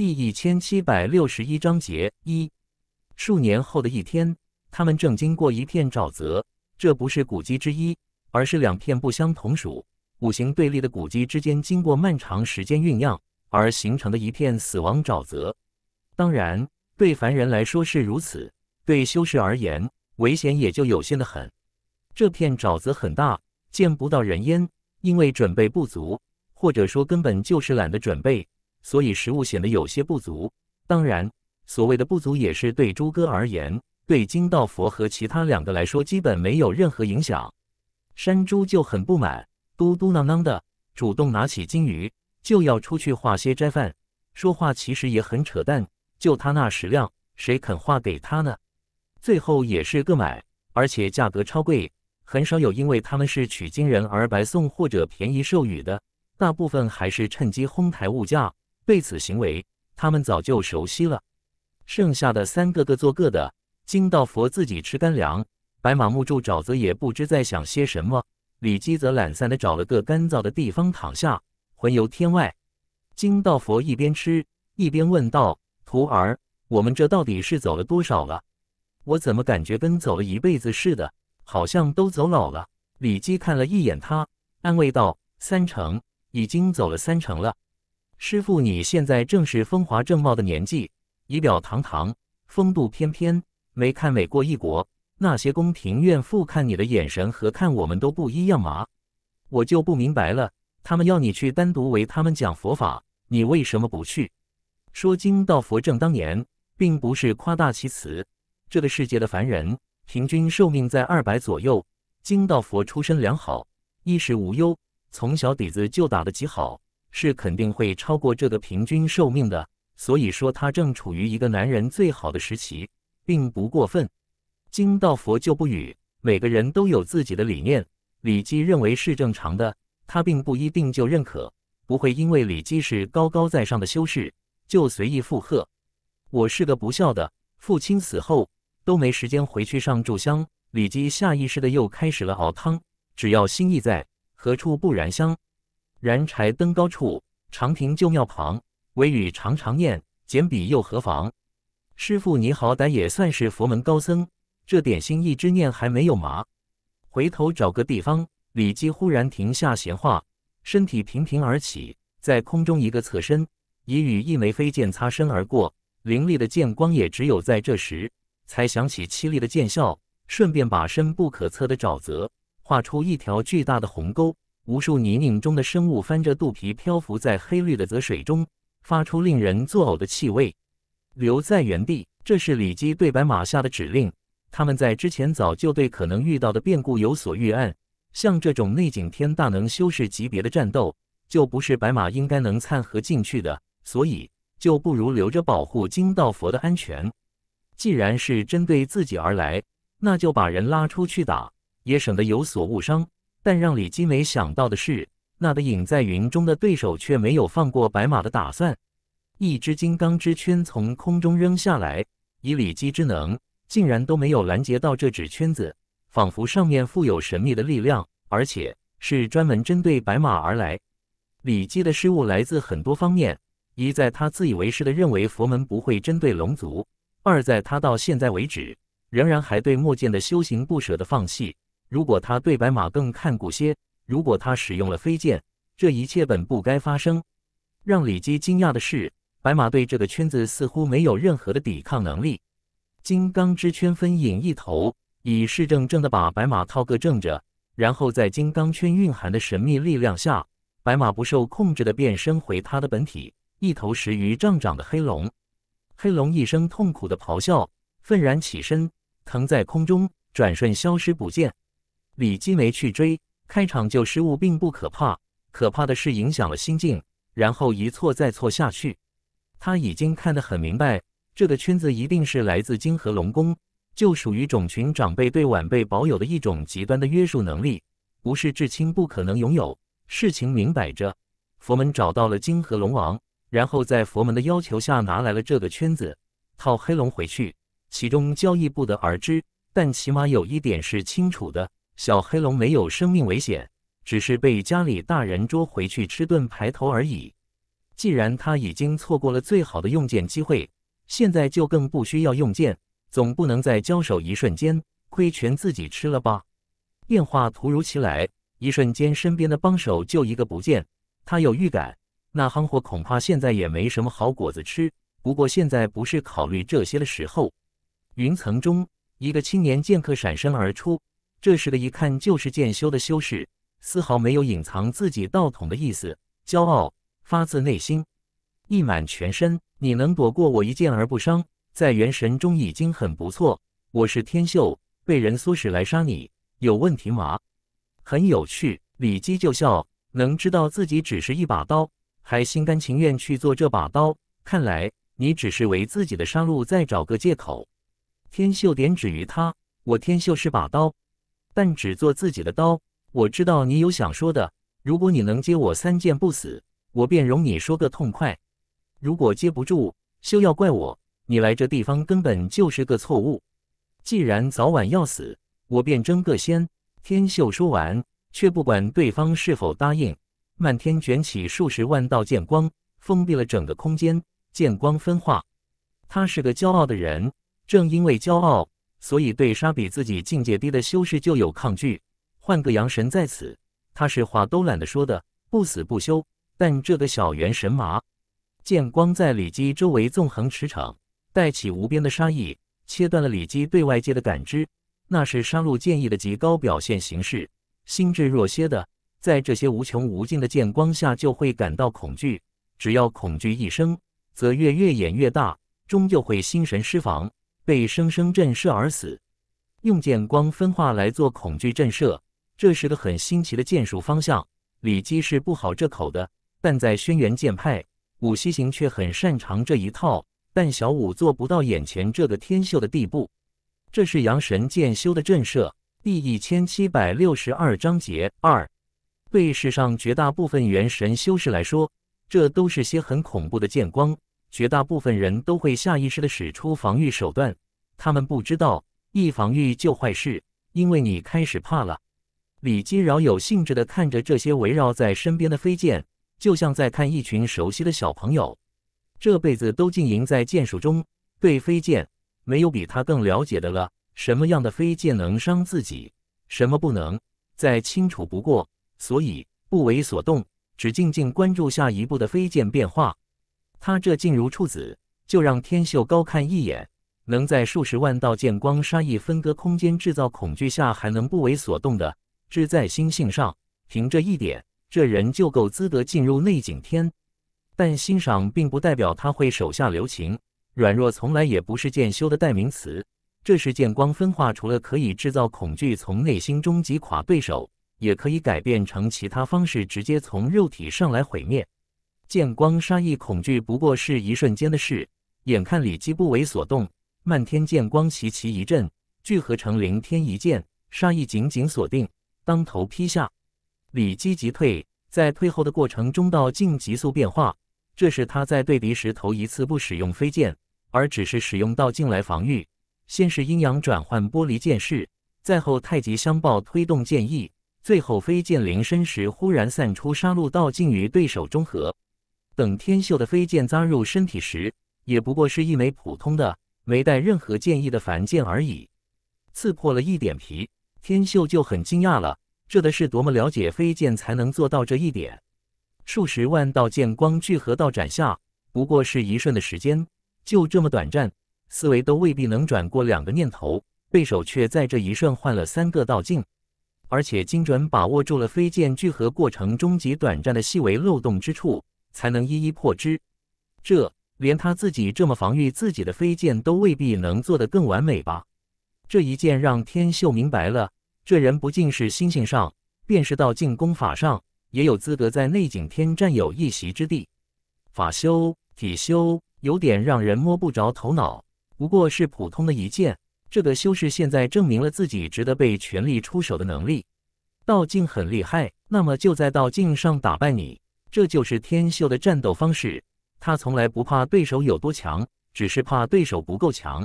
第一千七百六十一章节一，数年后的一天，他们正经过一片沼泽。这不是古迹之一，而是两片不相同属、五行对立的古迹之间，经过漫长时间酝酿而形成的一片死亡沼泽。当然，对凡人来说是如此，对修士而言，危险也就有限的很。这片沼泽很大，见不到人烟，因为准备不足，或者说根本就是懒得准备。所以食物显得有些不足，当然，所谓的不足也是对猪哥而言，对金道佛和其他两个来说基本没有任何影响。山猪就很不满，嘟嘟囔囔的，主动拿起金鱼就要出去化些斋饭。说话其实也很扯淡，就他那食量，谁肯化给他呢？最后也是个买，而且价格超贵，很少有因为他们是取经人而白送或者便宜授予的，大部分还是趁机哄抬物价。对此行为，他们早就熟悉了。剩下的三个各做各的。金道佛自己吃干粮，白马木柱沼泽也不知在想些什么。李基则懒散地找了个干燥的地方躺下，魂游天外。金道佛一边吃一边问道：“徒儿，我们这到底是走了多少了？我怎么感觉跟走了一辈子似的，好像都走老了？”李基看了一眼他，安慰道：“三成，已经走了三成了。”师傅，你现在正是风华正茂的年纪，仪表堂堂，风度翩翩，没看美过一国。那些宫廷怨妇看你的眼神和看我们都不一样嘛。我就不明白了，他们要你去单独为他们讲佛法，你为什么不去？说经道佛正当年，并不是夸大其词。这个世界的凡人平均寿命在二百左右，经道佛出身良好，衣食无忧，从小底子就打得极好。是肯定会超过这个平均寿命的，所以说他正处于一个男人最好的时期，并不过分。经道佛就不语。每个人都有自己的理念，李基认为是正常的，他并不一定就认可。不会因为李基是高高在上的修士，就随意附和。我是个不孝的父亲，死后都没时间回去上炷香。李基下意识的又开始了熬汤，只要心意在，何处不燃香？燃柴登高处，长亭旧庙旁。微雨常常念，简笔又何妨？师傅，你好歹也算是佛门高僧，这点心意之念还没有麻？回头找个地方。李姬忽然停下闲话，身体平平而起，在空中一个侧身，已与一枚飞剑擦身而过。凌厉的剑光也只有在这时才响起凄厉的剑啸，顺便把深不可测的沼泽划出一条巨大的鸿沟。无数泥泞中的生物翻着肚皮漂浮在黑绿的泽水中，发出令人作呕的气味。留在原地，这是李基对白马下的指令。他们在之前早就对可能遇到的变故有所预案，像这种内景天大能修士级别的战斗，就不是白马应该能掺和进去的，所以就不如留着保护金道佛的安全。既然是针对自己而来，那就把人拉出去打，也省得有所误伤。但让李金没想到的是，那的隐在云中的对手却没有放过白马的打算。一只金刚之圈从空中扔下来，以李基之能，竟然都没有拦截到这只圈子，仿佛上面富有神秘的力量，而且是专门针对白马而来。李基的失误来自很多方面：一，在他自以为是的认为佛门不会针对龙族；二，在他到现在为止，仍然还对墨剑的修行不舍得放弃。如果他对白马更看顾些，如果他使用了飞剑，这一切本不该发生。让李基惊讶的是，白马对这个圈子似乎没有任何的抵抗能力。金刚之圈分引一头，以势正正的把白马套个正着，然后在金刚圈蕴含的神秘力量下，白马不受控制的变身回他的本体，一头十余丈长的黑龙。黑龙一声痛苦的咆哮，愤然起身，腾在空中，转瞬消失不见。李金梅去追，开场就失误并不可怕，可怕的是影响了心境，然后一错再错下去。他已经看得很明白，这个圈子一定是来自金河龙宫，就属于种群长辈对晚辈保有的一种极端的约束能力，不是至亲不可能拥有。事情明摆着，佛门找到了金河龙王，然后在佛门的要求下拿来了这个圈子，套黑龙回去。其中交易不得而知，但起码有一点是清楚的。小黑龙没有生命危险，只是被家里大人捉回去吃顿排头而已。既然他已经错过了最好的用剑机会，现在就更不需要用剑。总不能在交手一瞬间亏全自己吃了吧？变化突如其来，一瞬间身边的帮手就一个不见。他有预感，那行货恐怕现在也没什么好果子吃。不过现在不是考虑这些的时候。云层中，一个青年剑客闪身而出。这时的一看就是剑修的修士，丝毫没有隐藏自己道统的意思，骄傲发自内心溢满全身。你能躲过我一剑而不伤，在元神中已经很不错。我是天秀，被人唆使来杀你，有问题吗？很有趣，李姬就笑，能知道自己只是一把刀，还心甘情愿去做这把刀，看来你只是为自己的杀戮再找个借口。天秀点指于他，我天秀是把刀。但只做自己的刀。我知道你有想说的。如果你能接我三剑不死，我便容你说个痛快；如果接不住，休要怪我。你来这地方根本就是个错误。既然早晚要死，我便争个先。天秀说完，却不管对方是否答应，漫天卷起数十万道剑光，封闭了整个空间。剑光分化。他是个骄傲的人，正因为骄傲。所以，对杀比自己境界低的修士就有抗拒。换个阳神在此，他是话都懒得说的，不死不休。但这个小元神麻，剑光在里基周围纵横驰骋，带起无边的杀意，切断了里基对外界的感知。那是杀戮剑意的极高表现形式。心智弱些的，在这些无穷无尽的剑光下，就会感到恐惧。只要恐惧一生，则越越演越大，终究会心神失防。被生生震慑而死，用剑光分化来做恐惧震慑，这是个很新奇的剑术方向。李基是不好这口的，但在轩辕剑派，武西行却很擅长这一套。但小五做不到眼前这个天秀的地步。这是阳神剑修的震慑。第一千七百六十二章节二，对世上绝大部分元神修士来说，这都是些很恐怖的剑光。绝大部分人都会下意识地使出防御手段，他们不知道一防御就坏事，因为你开始怕了。李基饶有兴致地看着这些围绕在身边的飞剑，就像在看一群熟悉的小朋友。这辈子都浸淫在剑术中，对飞剑没有比他更了解的了。什么样的飞剑能伤自己，什么不能，再清楚不过。所以不为所动，只静静关注下一步的飞剑变化。他这静如处子，就让天秀高看一眼。能在数十万道剑光杀意分割空间、制造恐惧下，还能不为所动的，志在心性上。凭这一点，这人就够资格进入内景天。但欣赏并不代表他会手下留情。软弱从来也不是剑修的代名词。这是剑光分化，除了可以制造恐惧，从内心中击垮对手，也可以改变成其他方式，直接从肉体上来毁灭。剑光、杀意、恐惧，不过是一瞬间的事。眼看李姬不为所动，漫天剑光齐齐一震，聚合成凌天一剑，杀意紧紧锁定，当头劈下，李基急退。在退后的过程中，道镜急速变化。这是他在对敌时头一次不使用飞剑，而只是使用道镜来防御。先是阴阳转换剥离剑势，再后太极相抱推动剑意，最后飞剑临身时忽然散出杀戮道镜与对手中和。等天秀的飞剑扎入身体时，也不过是一枚普通的、没带任何剑意的凡剑而已，刺破了一点皮，天秀就很惊讶了。这得是多么了解飞剑才能做到这一点？数十万道剑光聚合到斩下，不过是一瞬的时间，就这么短暂，思维都未必能转过两个念头，背手却在这一瞬换了三个道镜，而且精准把握住了飞剑聚合过程终极短暂的细微漏洞之处。才能一一破之，这连他自己这么防御自己的飞剑都未必能做得更完美吧？这一剑让天秀明白了，这人不仅是心性上，便是道进攻法上，也有资格在内景天占有一席之地。法修、体修，有点让人摸不着头脑。不过是普通的一剑，这个修士现在证明了自己值得被全力出手的能力。道境很厉害，那么就在道境上打败你。这就是天秀的战斗方式，他从来不怕对手有多强，只是怕对手不够强。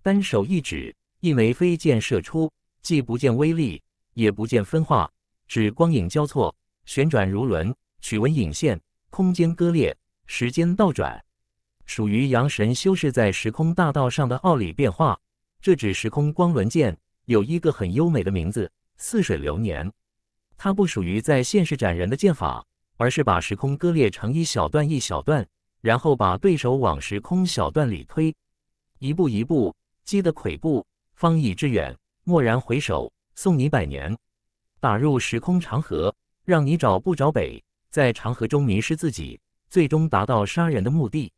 单手一指，一枚飞剑射出，既不见威力，也不见分化，只光影交错，旋转如轮，曲纹引线，空间割裂，时间倒转，属于阳神修饰在时空大道上的奥理变化。这指时空光轮剑有一个很优美的名字——似水流年。它不属于在现实斩人的剑法。而是把时空割裂成一小段一小段，然后把对手往时空小段里推，一步一步。积得跬步，方以致远。蓦然回首，送你百年，打入时空长河，让你找不着北，在长河中迷失自己，最终达到杀人的目的。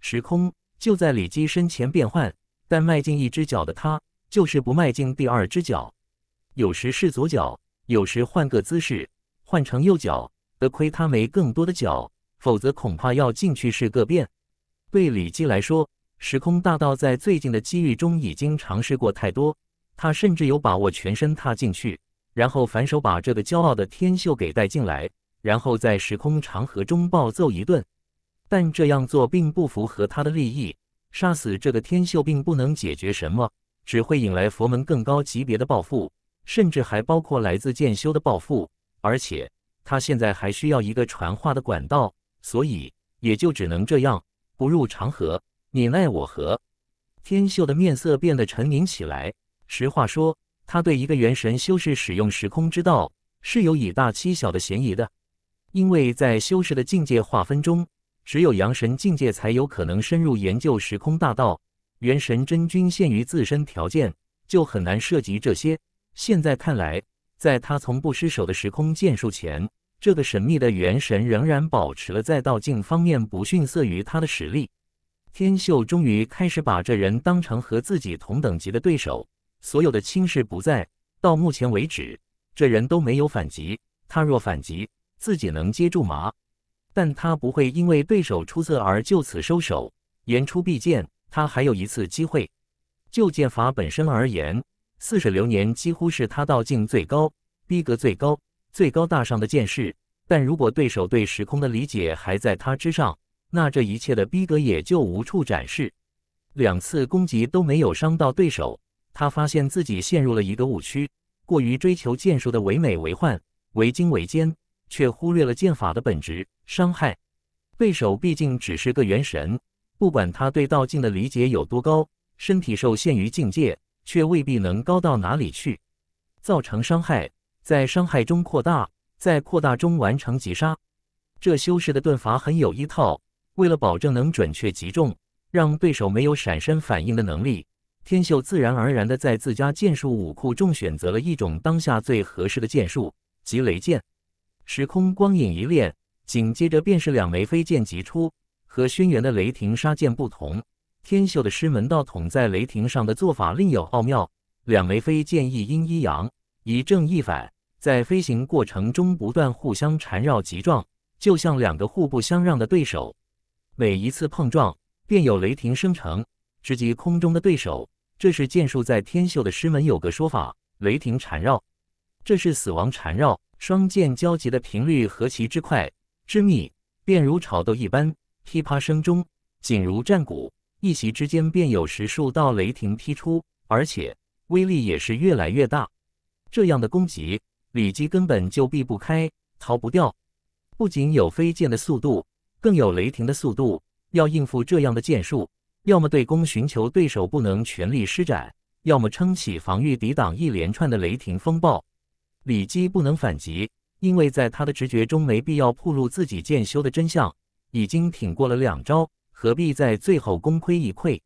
时空就在李基身前变换，但迈进一只脚的他，就是不迈进第二只脚。有时是左脚，有时换个姿势，换成右脚。得亏他没更多的脚，否则恐怕要进去试个遍。对李基来说，时空大道在最近的机遇中已经尝试过太多，他甚至有把握全身踏进去，然后反手把这个骄傲的天秀给带进来，然后在时空长河中暴揍一顿。但这样做并不符合他的利益，杀死这个天秀并不能解决什么，只会引来佛门更高级别的报复，甚至还包括来自剑修的报复，而且。他现在还需要一个传话的管道，所以也就只能这样，不入长河，你奈我何？天秀的面色变得沉凝起来。实话说，他对一个元神修士使用时空之道，是有以大欺小的嫌疑的。因为在修士的境界划分中，只有阳神境界才有可能深入研究时空大道，元神真君限于自身条件，就很难涉及这些。现在看来，在他从不失手的时空剑术前。这个神秘的元神仍然保持了在道境方面不逊色于他的实力。天秀终于开始把这人当成和自己同等级的对手，所有的轻视不在。到目前为止，这人都没有反击。他若反击，自己能接住吗？但他不会因为对手出色而就此收手。言出必践，他还有一次机会。就剑法本身而言，《似水流年》几乎是他道境最高、逼格最高。最高大上的剑士，但如果对手对时空的理解还在他之上，那这一切的逼格也就无处展示。两次攻击都没有伤到对手，他发现自己陷入了一个误区：过于追求剑术的唯美、唯幻、唯精、唯坚，却忽略了剑法的本质——伤害。对手毕竟只是个元神，不管他对道境的理解有多高，身体受限于境界，却未必能高到哪里去，造成伤害。在伤害中扩大，在扩大中完成击杀。这修士的盾法很有一套，为了保证能准确击中，让对手没有闪身反应的能力，天秀自然而然的在自家剑术武库中选择了一种当下最合适的剑术——极雷剑。时空光影一练，紧接着便是两枚飞剑急出。和轩辕的雷霆杀剑不同，天秀的师门道统在雷霆上的做法另有奥妙。两枚飞剑一阴一阳，一正一反。在飞行过程中不断互相缠绕及撞，就像两个互不相让的对手。每一次碰撞便有雷霆生成，直击空中的对手。这是剑术在天秀的师门有个说法：雷霆缠绕，这是死亡缠绕。双剑交集的频率何其之快之密，便如炒豆一般，噼啪声中，紧如战鼓。一席之间便有十数道雷霆劈出，而且威力也是越来越大。这样的攻击。李基根本就避不开，逃不掉。不仅有飞剑的速度，更有雷霆的速度。要应付这样的剑术，要么对攻寻求对手不能全力施展，要么撑起防御抵挡一连串的雷霆风暴。李基不能反击，因为在他的直觉中没必要暴露自己剑修的真相。已经挺过了两招，何必在最后功亏一篑？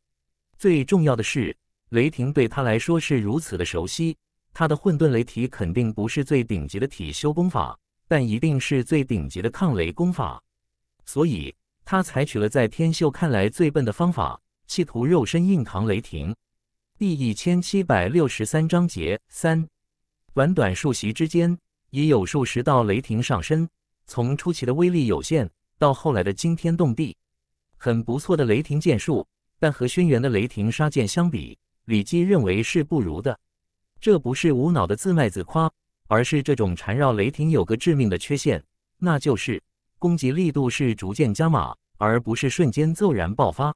最重要的是，雷霆对他来说是如此的熟悉。他的混沌雷体肯定不是最顶级的体修功法，但一定是最顶级的抗雷功法。所以，他采取了在天秀看来最笨的方法，企图肉身硬扛雷霆。第一千七百六十三章节三，短短数席之间，已有数十道雷霆上身。从出奇的威力有限，到后来的惊天动地，很不错的雷霆剑术。但和轩辕的雷霆杀剑相比，李基认为是不如的。这不是无脑的自卖自夸，而是这种缠绕雷霆有个致命的缺陷，那就是攻击力度是逐渐加码，而不是瞬间骤然爆发。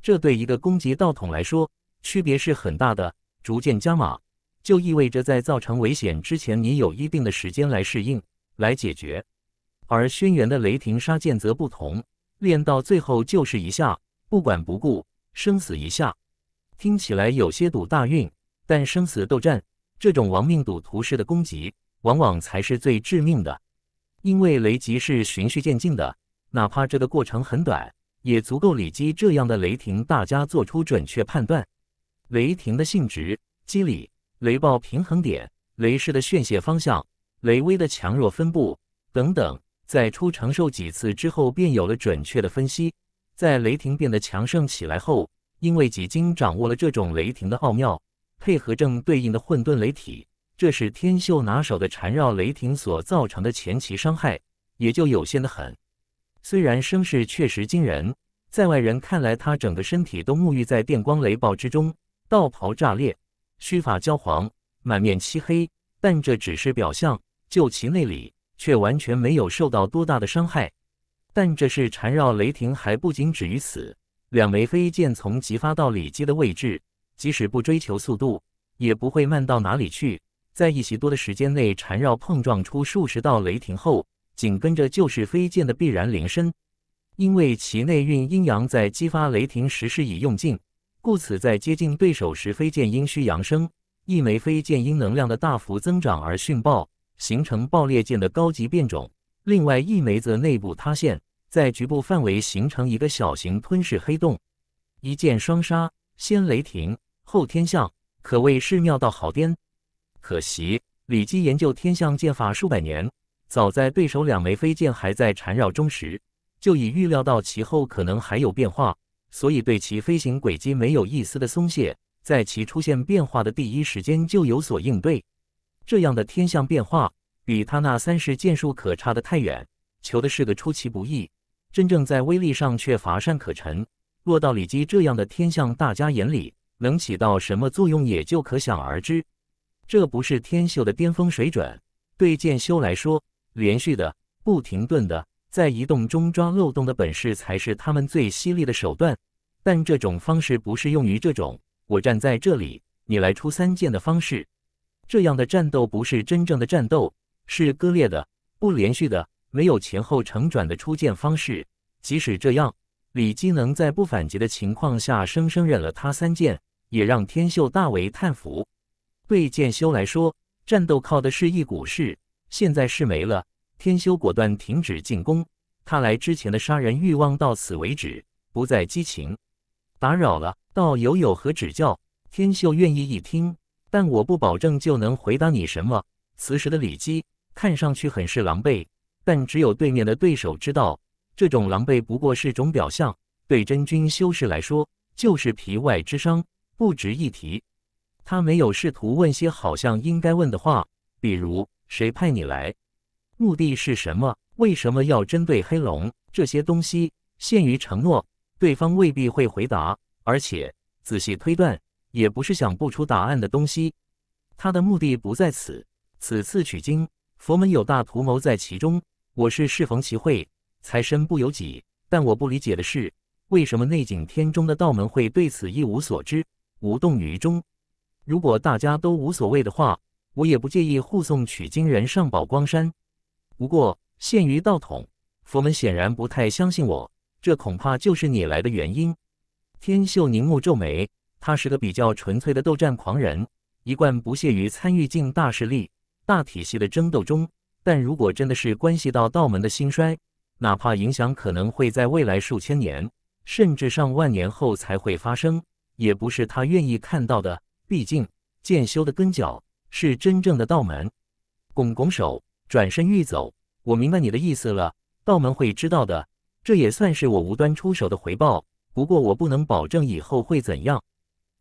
这对一个攻击道统来说，区别是很大的。逐渐加码就意味着在造成危险之前，你有一定的时间来适应、来解决。而轩辕的雷霆杀剑则不同，练到最后就是一下，不管不顾，生死一下。听起来有些赌大运。但生死斗战这种亡命赌徒式的攻击，往往才是最致命的，因为雷击是循序渐进的，哪怕这个过程很短，也足够累积这样的雷霆。大家做出准确判断，雷霆的性质、机理、雷暴平衡点、雷势的宣泄方向、雷威的强弱分布等等，在初承受几次之后，便有了准确的分析。在雷霆变得强盛起来后，因为几经掌握了这种雷霆的奥妙。配合正对应的混沌雷体，这是天秀拿手的缠绕雷霆所造成的前期伤害，也就有限的很。虽然声势确实惊人，在外人看来，他整个身体都沐浴在电光雷暴之中，道袍炸裂，须发焦黄，满面漆黑，但这只是表象，就其内里却完全没有受到多大的伤害。但这是缠绕雷霆，还不仅止于此，两枚飞剑从激发到里击的位置。即使不追求速度，也不会慢到哪里去。在一席多的时间内，缠绕碰撞出数十道雷霆后，紧跟着就是飞剑的必然铃声。因为其内蕴阴阳在激发雷霆时是以用尽，故此在接近对手时，飞剑阴虚阳生，一枚飞剑，因能量的大幅增长而迅爆，形成爆裂剑的高级变种。另外一枚则内部塌陷，在局部范围形成一个小型吞噬黑洞，一剑双杀，先雷霆。后天象可谓是妙到好颠，可惜李基研究天象剑法数百年，早在对手两枚飞剑还在缠绕中时，就已预料到其后可能还有变化，所以对其飞行轨迹没有一丝的松懈，在其出现变化的第一时间就有所应对。这样的天象变化，比他那三世剑术可差得太远，求的是个出其不意，真正在威力上却乏善可陈。落到李基这样的天象，大家眼里。能起到什么作用也就可想而知。这不是天秀的巅峰水准，对剑修来说，连续的、不停顿的，在移动中抓漏洞的本事才是他们最犀利的手段。但这种方式不适用于这种“我站在这里，你来出三剑”的方式。这样的战斗不是真正的战斗，是割裂的、不连续的，没有前后承转的出剑方式。即使这样，李基能在不反击的情况下，生生忍了他三剑。也让天秀大为叹服。对剑修来说，战斗靠的是一股势，现在势没了，天修果断停止进攻。看来之前的杀人欲望到此为止，不再激情。打扰了，道友有何指教？天秀愿意一听，但我不保证就能回答你什么。此时的李基看上去很是狼狈，但只有对面的对手知道，这种狼狈不过是种表象，对真君修士来说，就是皮外之伤。不值一提。他没有试图问些好像应该问的话，比如谁派你来，目的是什么，为什么要针对黑龙这些东西。限于承诺，对方未必会回答，而且仔细推断也不是想不出答案的东西。他的目的不在此。此次取经，佛门有大图谋在其中，我是适逢其会，才身不由己。但我不理解的是，为什么内景天中的道门会对此一无所知？无动于衷。如果大家都无所谓的话，我也不介意护送取经人上宝光山。不过限于道统，佛门显然不太相信我，这恐怕就是你来的原因。天秀凝目皱眉，他是个比较纯粹的斗战狂人，一贯不屑于参与进大势力、大体系的争斗中。但如果真的是关系到道门的兴衰，哪怕影响可能会在未来数千年，甚至上万年后才会发生。也不是他愿意看到的。毕竟剑修的根脚是真正的道门。拱拱手，转身欲走。我明白你的意思了，道门会知道的。这也算是我无端出手的回报。不过我不能保证以后会怎样。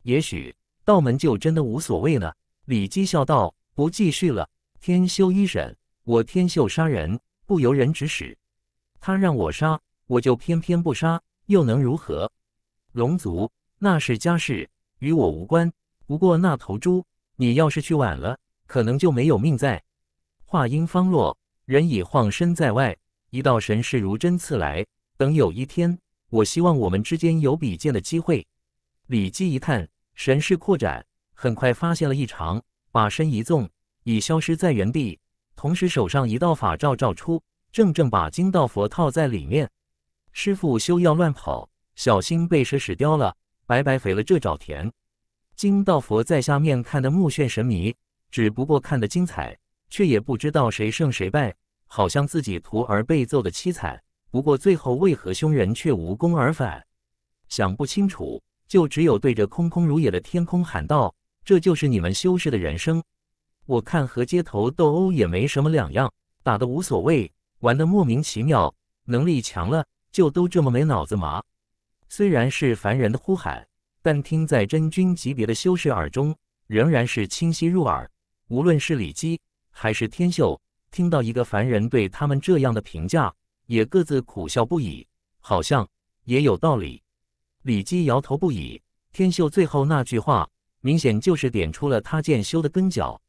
也许道门就真的无所谓了。李姬笑道：“不继续了。天修一审，我天秀杀人不由人指使。他让我杀，我就偏偏不杀，又能如何？龙族。”那是家事，与我无关。不过那头猪，你要是去晚了，可能就没有命在。话音方落，人已晃身在外，一道神势如针刺来。等有一天，我希望我们之间有比剑的机会。李姬一探神势扩展，很快发现了异常，把身一纵，已消失在原地。同时手上一道法罩罩出，正正把金道佛套在里面。师傅休要乱跑，小心被蛇屎叼了。白白肥了这沼田，金道佛在下面看得目眩神迷，只不过看得精彩，却也不知道谁胜谁败，好像自己徒儿被揍的凄惨。不过最后为何凶人却无功而返，想不清楚，就只有对着空空如也的天空喊道：“这就是你们修士的人生，我看和街头斗殴也没什么两样，打得无所谓，玩的莫名其妙，能力强了就都这么没脑子吗？虽然是凡人的呼喊，但听在真君级别的修士耳中，仍然是清晰入耳。无论是李姬还是天秀，听到一个凡人对他们这样的评价，也各自苦笑不已，好像也有道理。李姬摇头不已，天秀最后那句话，明显就是点出了他剑修的根脚。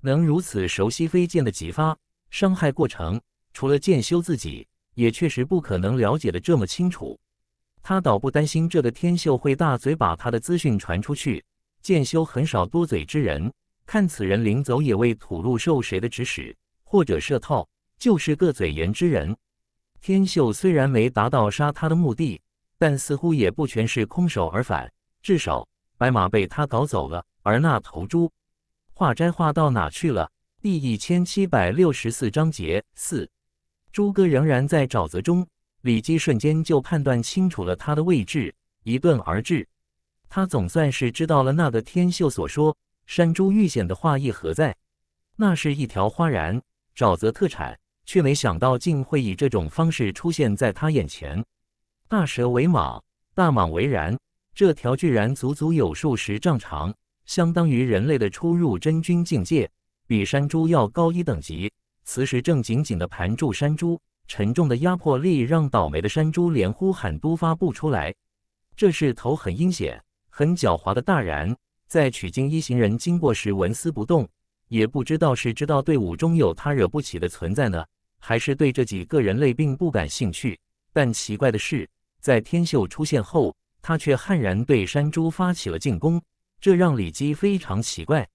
能如此熟悉飞剑的疾发伤害过程，除了剑修自己，也确实不可能了解的这么清楚。他倒不担心这个天秀会大嘴把他的资讯传出去。剑修很少多嘴之人，看此人临走也未吐露受谁的指使或者设套，就是个嘴严之人。天秀虽然没达到杀他的目的，但似乎也不全是空手而返，至少白马被他搞走了。而那头猪，画斋画到哪去了？第一千七百六十四章节四，猪哥仍然在沼泽中。李姬瞬间就判断清楚了他的位置，一顿而至。他总算是知道了那个天秀所说山猪遇险的画意何在。那是一条花然沼泽特产，却没想到竟会以这种方式出现在他眼前。大蛇为蟒，大蟒为然，这条巨然足足有数十丈长，相当于人类的初入真君境界，比山猪要高一等级。此时正紧紧地盘住山猪。沉重的压迫力让倒霉的山猪连呼喊都发不出来。这是头很阴险、很狡猾的大然，在取经一行人经过时纹丝不动，也不知道是知道队伍中有他惹不起的存在呢，还是对这几个人类并不感兴趣。但奇怪的是，在天秀出现后，他却悍然对山猪发起了进攻，这让李基非常奇怪。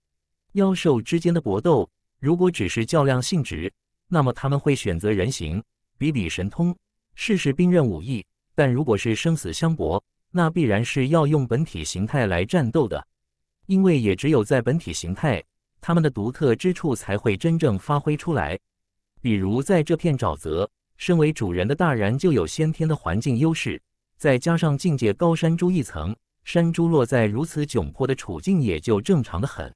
妖兽之间的搏斗，如果只是较量性质，那么他们会选择人形。比比神通，试试兵刃武艺。但如果是生死相搏，那必然是要用本体形态来战斗的，因为也只有在本体形态，他们的独特之处才会真正发挥出来。比如在这片沼泽，身为主人的大然就有先天的环境优势，再加上境界高山猪一层，山猪落在如此窘迫的处境也就正常的很。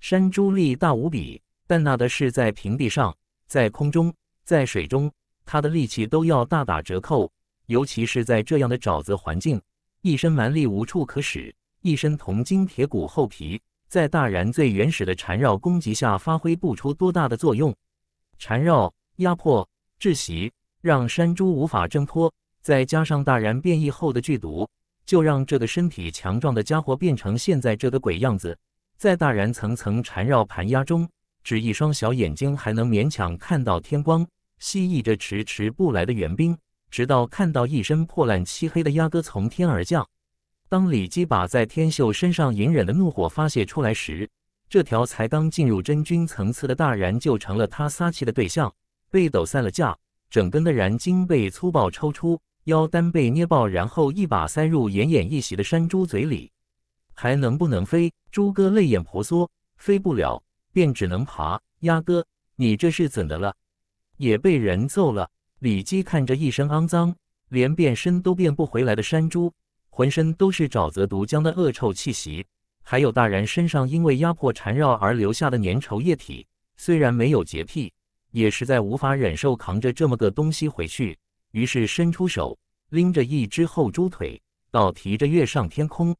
山猪力大无比，但那的是在平地上，在空中，在水中。他的力气都要大打折扣，尤其是在这样的沼泽环境，一身蛮力无处可使，一身铜筋铁骨厚皮，在大然最原始的缠绕攻击下发挥不出多大的作用。缠绕、压迫、窒息，让山猪无法挣脱。再加上大然变异后的剧毒，就让这个身体强壮的家伙变成现在这个鬼样子。在大然层层缠绕盘压中，只一双小眼睛还能勉强看到天光。蜥蜴着迟迟不来的援兵，直到看到一身破烂、漆黑的鸭哥从天而降。当李姬把在天秀身上隐忍的怒火发泄出来时，这条才刚进入真菌层次的大然就成了他撒气的对象。被抖散了架，整根的然茎被粗暴抽出，腰丹被捏爆，然后一把塞入奄奄一息的山猪嘴里。还能不能飞？猪哥泪眼婆娑，飞不了，便只能爬。鸭哥，你这是怎的了？也被人揍了。李姬看着一身肮脏、连变身都变不回来的山猪，浑身都是沼泽毒浆的恶臭气息，还有大人身上因为压迫缠绕而留下的粘稠液体。虽然没有洁癖，也实在无法忍受扛着这么个东西回去，于是伸出手拎着一只后猪腿，倒提着跃上天空。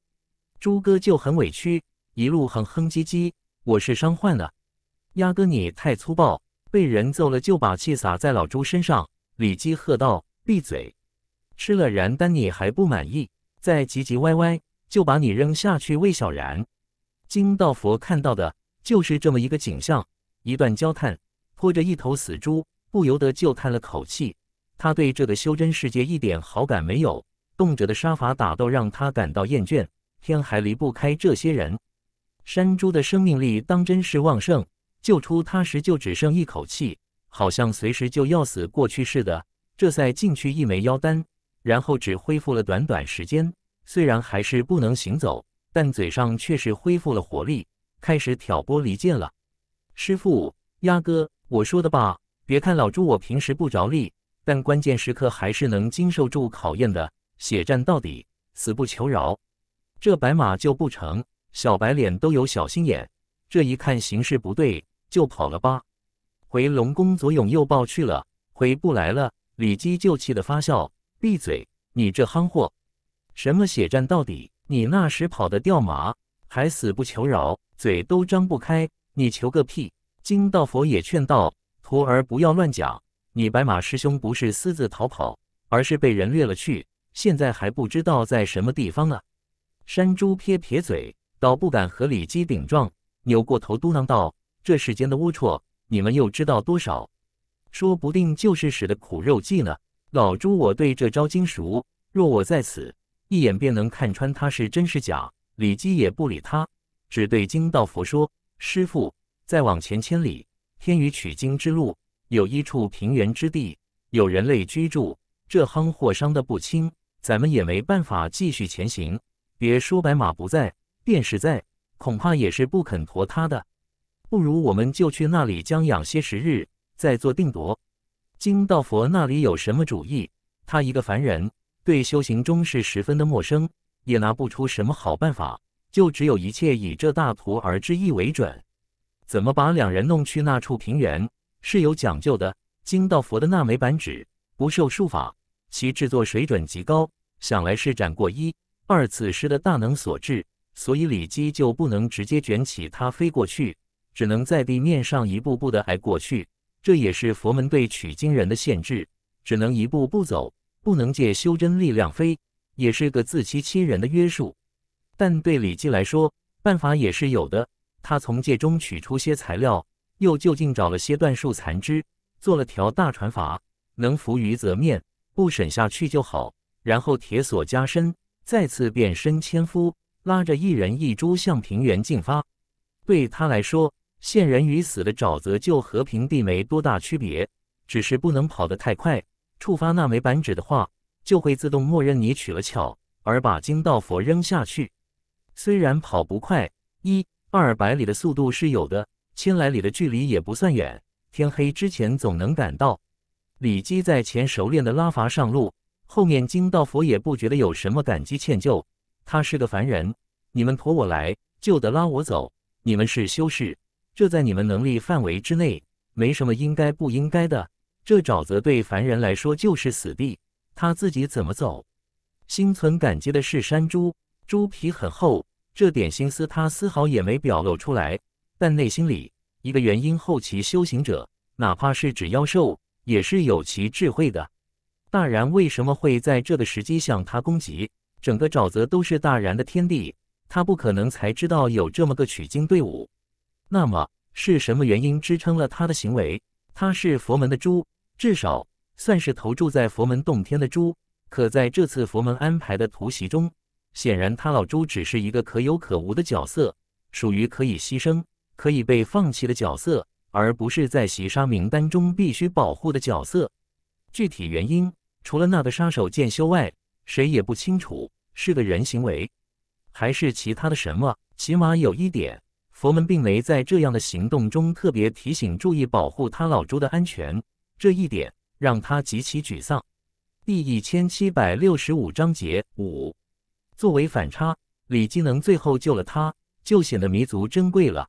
猪哥就很委屈，一路哼哼唧唧：“我是伤患了，鸭哥你太粗暴。”被人揍了就把气撒在老猪身上，李基喝道：“闭嘴！”吃了然丹你还不满意？再唧唧歪歪，就把你扔下去喂小然。金道佛看到的就是这么一个景象：一段焦炭拖着一头死猪，不由得就叹了口气。他对这个修真世界一点好感没有，动辄的杀伐打斗让他感到厌倦。偏还离不开这些人。山猪的生命力当真是旺盛。救出他时，就只剩一口气，好像随时就要死过去似的。这才进去一枚妖丹，然后只恢复了短短时间。虽然还是不能行走，但嘴上却是恢复了活力，开始挑拨离间了。师傅，鸭哥，我说的吧。别看老朱我平时不着力，但关键时刻还是能经受住考验的，血战到底，死不求饶。这白马就不成，小白脸都有小心眼，这一看形势不对。就跑了吧，回龙宫左拥右抱去了，回不来了。李基就气得发笑，闭嘴，你这憨货，什么血战到底？你那时跑得掉马，还死不求饶，嘴都张不开，你求个屁！金道佛也劝道：“徒儿不要乱讲，你白马师兄不是私自逃跑，而是被人掠了去，现在还不知道在什么地方呢。”山猪撇撇嘴，倒不敢和李基顶撞，扭过头嘟囔道。这世间的龌龊，你们又知道多少？说不定就是使的苦肉计呢。老朱，我对这招经熟，若我在此，一眼便能看穿他是真是假。李姬也不理他，只对金道佛说：“师傅，再往前千里，天宇取经之路有一处平原之地，有人类居住，这夯货伤的不轻，咱们也没办法继续前行。别说白马不在，便是在，恐怕也是不肯驮他的。”不如我们就去那里将养些时日，再做定夺。金道佛那里有什么主意？他一个凡人，对修行中是十分的陌生，也拿不出什么好办法，就只有一切以这大徒儿之意为准。怎么把两人弄去那处平原？是有讲究的。金道佛的那枚板指，不受术法，其制作水准极高，想来是展过一、二子时的大能所致，所以李姬就不能直接卷起它飞过去。只能在地面上一步步的挨过去，这也是佛门对取经人的限制，只能一步步走，不能借修真力量飞，也是个自欺欺人的约束。但对李靖来说，办法也是有的。他从界中取出些材料，又就近找了些断树残枝，做了条大船筏，能浮于则面，不沈下去就好。然后铁索加身，再次变身千夫，拉着一人一猪向平原进发。对他来说，现人与死的沼泽就和平地没多大区别，只是不能跑得太快。触发那枚板指的话，就会自动默认你取了巧，而把金道佛扔下去。虽然跑不快，一二百里的速度是有的，千来里的距离也不算远，天黑之前总能赶到。李基在前熟练的拉筏上路，后面金道佛也不觉得有什么感激歉疚。他是个凡人，你们驮我来就得拉我走，你们是修士。这在你们能力范围之内，没什么应该不应该的。这沼泽对凡人来说就是死地，他自己怎么走？心存感激的是山猪，猪皮很厚，这点心思他丝毫也没表露出来。但内心里，一个原因，后期修行者，哪怕是指妖兽，也是有其智慧的。大然为什么会在这个时机向他攻击？整个沼泽都是大然的天地，他不可能才知道有这么个取经队伍。那么是什么原因支撑了他的行为？他是佛门的猪，至少算是投注在佛门洞天的猪。可在这次佛门安排的突袭中，显然他老猪只是一个可有可无的角色，属于可以牺牲、可以被放弃的角色，而不是在袭杀名单中必须保护的角色。具体原因，除了那个杀手剑修外，谁也不清楚，是个人行为，还是其他的什么？起码有一点。佛门并没在这样的行动中特别提醒注意保护他老猪的安全，这一点让他极其沮丧。第一千七百六十五章节五，作为反差，李金能最后救了他，就显得弥足珍贵了。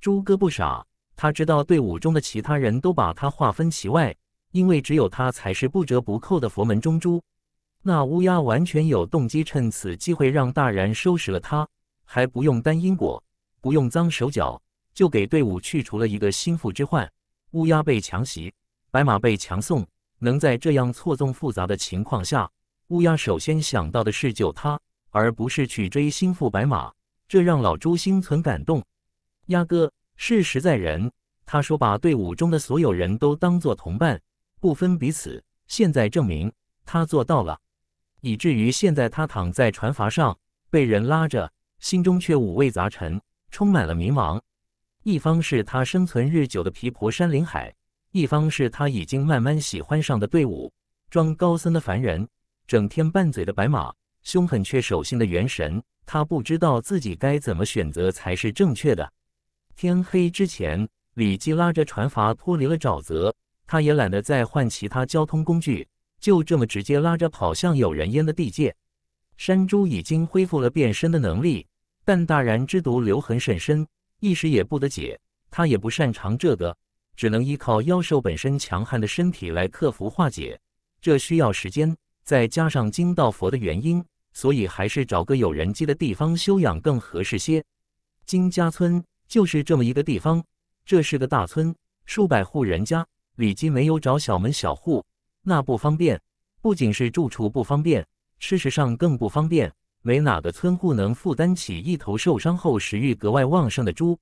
猪哥不傻，他知道队伍中的其他人都把他划分其外，因为只有他才是不折不扣的佛门中猪。那乌鸦完全有动机趁此机会让大然收拾了他，还不用担因果。不用脏手脚，就给队伍去除了一个心腹之患。乌鸦被强袭，白马被强送，能在这样错综复杂的情况下，乌鸦首先想到的是救他，而不是去追心腹白马，这让老朱心存感动。鸭哥是实在人，他说把队伍中的所有人都当做同伴，不分彼此。现在证明他做到了，以至于现在他躺在船筏上，被人拉着，心中却五味杂陈。充满了迷茫，一方是他生存日久的皮婆山林海，一方是他已经慢慢喜欢上的队伍，装高僧的凡人，整天拌嘴的白马，凶狠却守信的元神，他不知道自己该怎么选择才是正确的。天黑之前，李姬拉着船筏脱离了沼泽，他也懒得再换其他交通工具，就这么直接拉着跑向有人烟的地界。山猪已经恢复了变身的能力。但大然之毒留痕甚深，一时也不得解。他也不擅长这个，只能依靠妖兽本身强悍的身体来克服化解。这需要时间，再加上金道佛的原因，所以还是找个有人迹的地方修养更合适些。金家村就是这么一个地方。这是个大村，数百户人家，李基没有找小门小户，那不方便。不仅是住处不方便，吃食上更不方便。没哪个村户能负担起一头受伤后食欲格外旺盛的猪，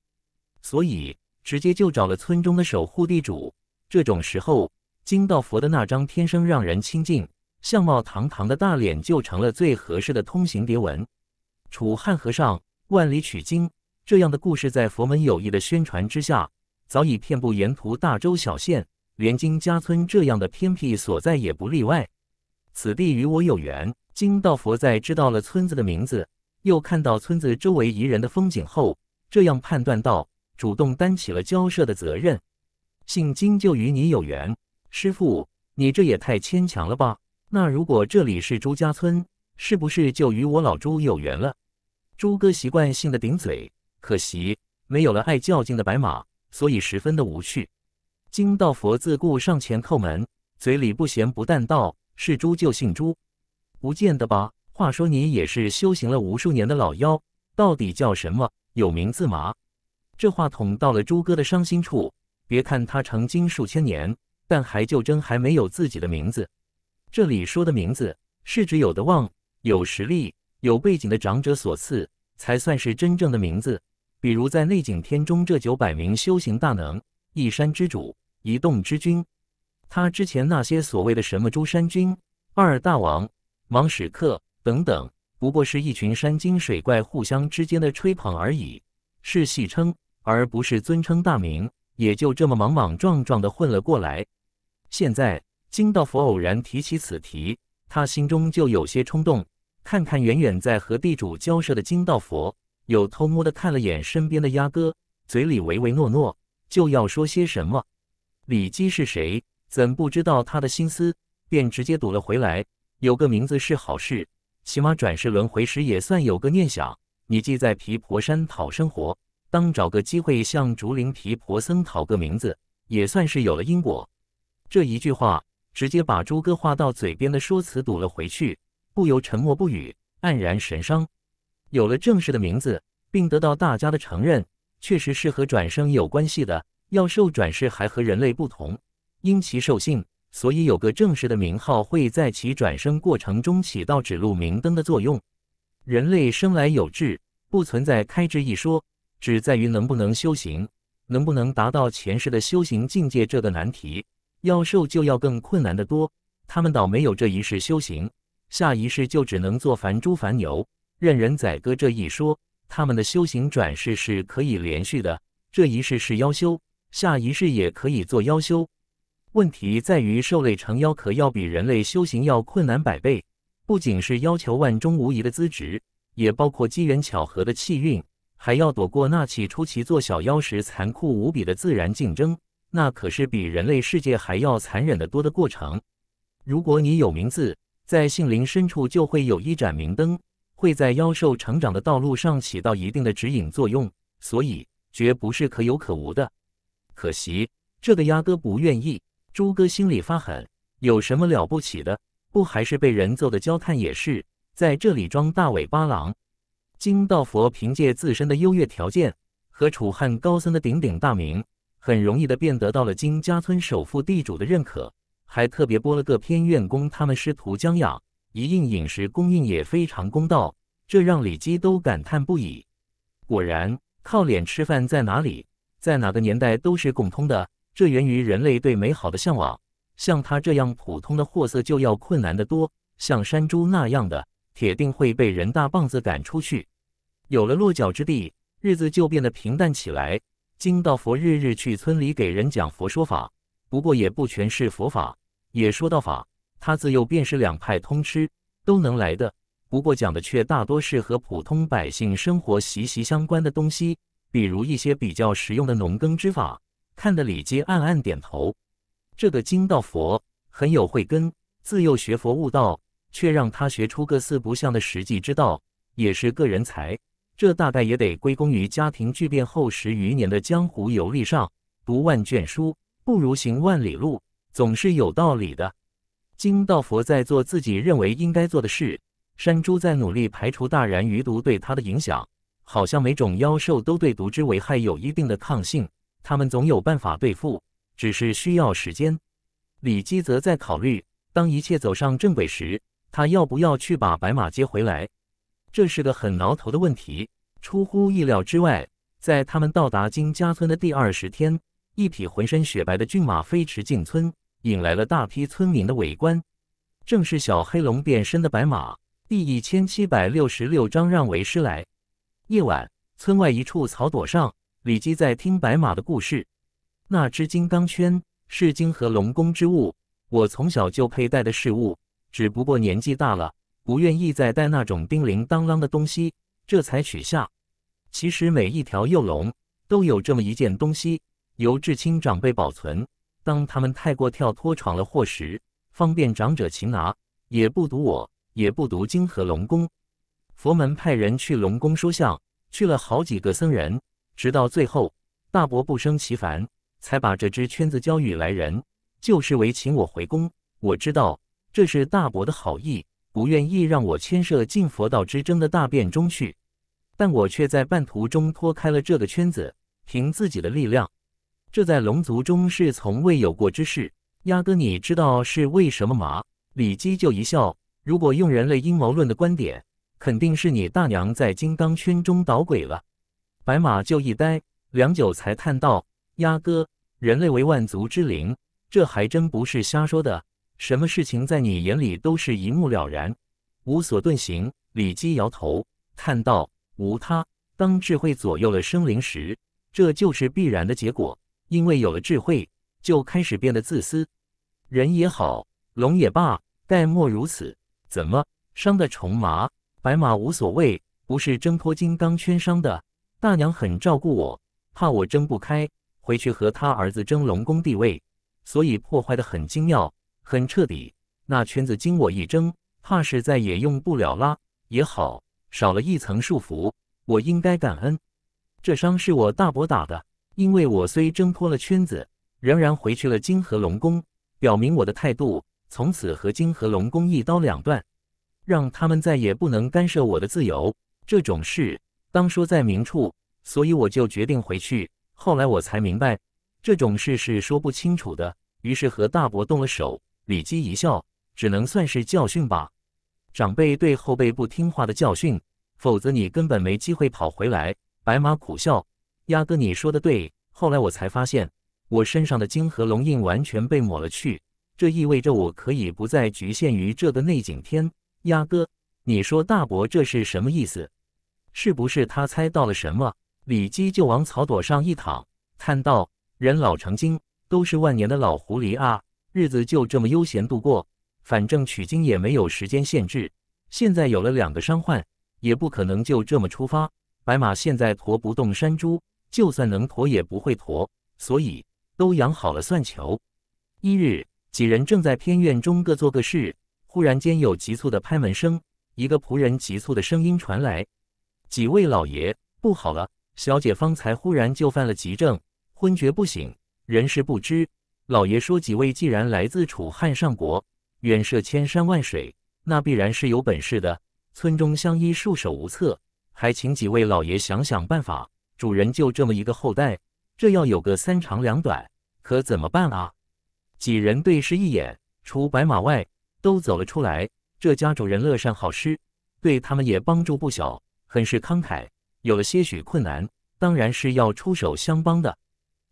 所以直接就找了村中的守护地主。这种时候，金道佛的那张天生让人亲近、相貌堂堂的大脸就成了最合适的通行牒文。楚汉和尚万里取经这样的故事，在佛门有意的宣传之下，早已遍布沿途大州小县，连金家村这样的偏僻所在也不例外。此地与我有缘。金道佛在知道了村子的名字，又看到村子周围宜人的风景后，这样判断道，主动担起了交涉的责任。姓金就与你有缘，师傅，你这也太牵强了吧？那如果这里是朱家村，是不是就与我老朱有缘了？朱哥习惯性的顶嘴，可惜没有了爱较劲的白马，所以十分的无趣。金道佛自顾上前叩门，嘴里不咸不淡道：“是朱就姓朱。”不见得吧。话说你也是修行了无数年的老妖，到底叫什么？有名字吗？这话捅到了朱哥的伤心处。别看他成精数千年，但还就真还没有自己的名字。这里说的名字，是指有的望、有实力、有背景的长者所赐，才算是真正的名字。比如在内景天中，这九百名修行大能，一山之主，一洞之君。他之前那些所谓的什么朱山君、二大王。王史克等等，不过是一群山精水怪互相之间的吹捧而已，是戏称，而不是尊称大名。也就这么莽莽撞撞的混了过来。现在金道佛偶然提起此题，他心中就有些冲动。看看远远在和地主交涉的金道佛，又偷摸的看了眼身边的鸭哥，嘴里唯唯诺诺，就要说些什么。李姬是谁？怎不知道他的心思？便直接堵了回来。有个名字是好事，起码转世轮回时也算有个念想。你既在皮婆山讨生活，当找个机会向竹林皮婆僧讨个名字，也算是有了因果。这一句话直接把朱哥话到嘴边的说辞堵了回去，不由沉默不语，黯然神伤。有了正式的名字，并得到大家的承认，确实是和转生有关系的。要受转世，还和人类不同，因其兽性。所以有个正式的名号，会在其转生过程中起到指路明灯的作用。人类生来有志，不存在开智一说，只在于能不能修行，能不能达到前世的修行境界这个难题。妖兽就要更困难得多，他们倒没有这一世修行，下一世就只能做凡猪凡牛，任人宰割。这一说，他们的修行转世是可以连续的，这一世是妖修，下一世也可以做妖修。问题在于，兽类成妖可要比人类修行要困难百倍，不仅是要求万中无一的资质，也包括机缘巧合的气运，还要躲过那起初其做小妖时残酷无比的自然竞争，那可是比人类世界还要残忍的多的过程。如果你有名字，在杏林深处就会有一盏明灯，会在妖兽成长的道路上起到一定的指引作用，所以绝不是可有可无的。可惜，这个鸭哥不愿意。朱哥心里发狠，有什么了不起的？不还是被人揍的焦炭也是，在这里装大尾巴狼。金道佛凭借自身的优越条件和楚汉高僧的鼎鼎大名，很容易的便得到了金家村首富地主的认可，还特别拨了个偏院供他们师徒将养，一应饮食供应也非常公道，这让李基都感叹不已。果然，靠脸吃饭在哪里，在哪个年代都是共通的。这源于人类对美好的向往。像他这样普通的货色，就要困难得多。像山猪那样的，铁定会被人大棒子赶出去。有了落脚之地，日子就变得平淡起来。金道佛日日去村里给人讲佛说法，不过也不全是佛法，也说到法。他自幼便是两派通吃，都能来的。不过讲的却大多是和普通百姓生活息息相关的东西，比如一些比较实用的农耕之法。看得李姬暗暗点头，这个金道佛很有慧根，自幼学佛悟道，却让他学出个四不像的实际之道，也是个人才。这大概也得归功于家庭巨变后十余年的江湖游历上。读万卷书不如行万里路，总是有道理的。金道佛在做自己认为应该做的事，山猪在努力排除大然余毒对他的影响。好像每种妖兽都对毒之危害有一定的抗性。他们总有办法对付，只是需要时间。李基则在考虑，当一切走上正轨时，他要不要去把白马接回来？这是个很挠头的问题。出乎意料之外，在他们到达金家村的第二十天，一匹浑身雪白的骏马飞驰进村，引来了大批村民的围观。正是小黑龙变身的白马。第一千七百六十六章让为师来。夜晚，村外一处草垛上。李姬在听白马的故事。那只金刚圈是金河龙宫之物，我从小就佩戴的饰物，只不过年纪大了，不愿意再戴那种叮铃当啷的东西，这才取下。其实每一条幼龙都有这么一件东西，由至亲长辈保存，当他们太过跳脱闯了祸时，方便长者擒拿，也不堵我，也不夺金河龙宫。佛门派人去龙宫说相，去了好几个僧人。直到最后，大伯不生其烦，才把这只圈子交予来人，就是为请我回宫。我知道这是大伯的好意，不愿意让我牵涉进佛道之争的大变中去。但我却在半途中脱开了这个圈子，凭自己的力量，这在龙族中是从未有过之事。压根你知道是为什么吗？李姬就一笑，如果用人类阴谋论的观点，肯定是你大娘在金刚圈中捣鬼了。白马就一呆，良久才叹道：“鸭哥，人类为万族之灵，这还真不是瞎说的。什么事情在你眼里都是一目了然，无所遁形。”李基摇头叹道：“无他，当智慧左右了生灵时，这就是必然的结果。因为有了智慧，就开始变得自私。人也好，龙也罢，概莫如此。怎么伤的虫麻？白马无所谓，不是挣脱金刚圈伤的。”大娘很照顾我，怕我争不开，回去和他儿子争龙宫地位，所以破坏的很精妙，很彻底。那圈子经我一争，怕是再也用不了啦。也好，少了一层束缚，我应该感恩。这伤是我大伯打的，因为我虽挣脱了圈子，仍然回去了金河龙宫，表明我的态度，从此和金河龙宫一刀两断，让他们再也不能干涉我的自由。这种事。当说在明处，所以我就决定回去。后来我才明白，这种事是说不清楚的。于是和大伯动了手，李基一笑，只能算是教训吧。长辈对后辈不听话的教训，否则你根本没机会跑回来。白马苦笑：“鸭哥，你说的对。后来我才发现，我身上的金和龙印完全被抹了去，这意味着我可以不再局限于这个内景天。鸭哥，你说大伯这是什么意思？”是不是他猜到了什么？李姬就往草垛上一躺，叹道：“人老成精，都是万年的老狐狸啊！日子就这么悠闲度过，反正取经也没有时间限制。现在有了两个伤患，也不可能就这么出发。白马现在驮不动山猪，就算能驮也不会驮，所以都养好了算球。”一日，几人正在偏院中各做各事，忽然间有急促的拍门声，一个仆人急促的声音传来。几位老爷，不好了！小姐方才忽然就犯了急症，昏厥不醒，人事不知。老爷说：“几位既然来自楚汉上国，远涉千山万水，那必然是有本事的。村中相依，束手无策，还请几位老爷想想办法。主人就这么一个后代，这要有个三长两短，可怎么办啊？”几人对视一眼，除白马外，都走了出来。这家主人乐善好施，对他们也帮助不小。很是慷慨，有了些许困难，当然是要出手相帮的。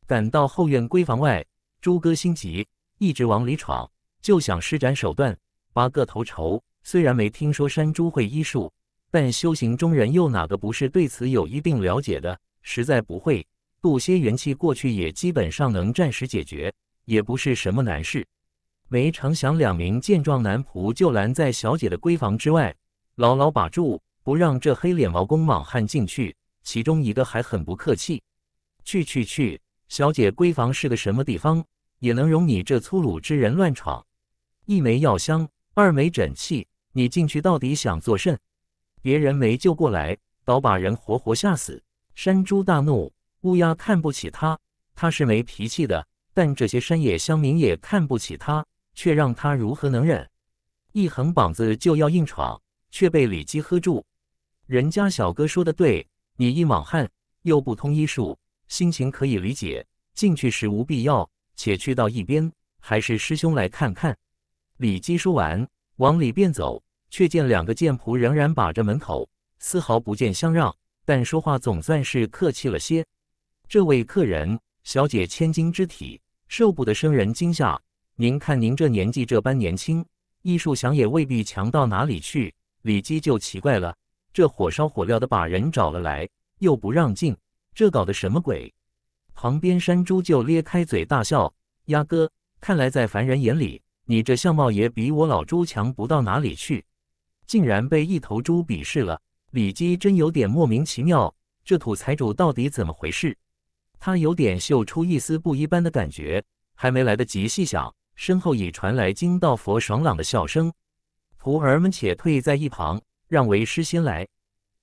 赶到后院闺房外，朱哥心急，一直往里闯，就想施展手段拔个头筹。虽然没听说山猪会医术，但修行中人又哪个不是对此有一定了解的？实在不会，渡些元气过去也基本上能暂时解决，也不是什么难事。没成想，两名健壮男仆就拦在小姐的闺房之外，牢牢把住。不让这黑脸毛公莽汉进去，其中一个还很不客气：“去去去，小姐闺房是个什么地方，也能容你这粗鲁之人乱闯？一没药箱，二没诊器，你进去到底想做甚？别人没救过来，倒把人活活吓死。”山猪大怒，乌鸦看不起他，他是没脾气的，但这些山野乡民也看不起他，却让他如何能忍？一横膀子就要硬闯，却被李姬喝住。人家小哥说的对，你一莽汉又不通医术，心情可以理解。进去时无必要，且去到一边，还是师兄来看看。李姬说完，往里便走，却见两个剑仆仍然把着门口，丝毫不见相让，但说话总算是客气了些。这位客人，小姐千金之体，受不得生人惊吓。您看，您这年纪这般年轻，医术想也未必强到哪里去。李姬就奇怪了。这火烧火燎的把人找了来，又不让进，这搞的什么鬼？旁边山猪就咧开嘴大笑：“鸭哥，看来在凡人眼里，你这相貌也比我老猪强不到哪里去，竟然被一头猪鄙视了。”李姬真有点莫名其妙，这土财主到底怎么回事？他有点嗅出一丝不一般的感觉，还没来得及细想，身后已传来金道佛爽朗的笑声：“徒儿们，且退在一旁。”让为师先来。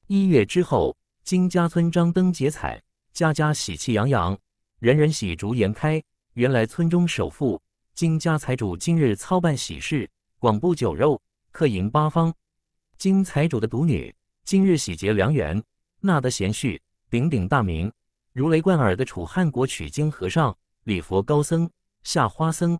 一月之后，金家村张灯结彩，家家喜气洋洋，人人喜逐颜开。原来村中首富金家财主今日操办喜事，广布酒肉，客迎八方。金财主的独女今日喜结良缘，纳得贤婿鼎鼎大名、如雷贯耳的楚汉国取经和尚、礼佛高僧夏花僧。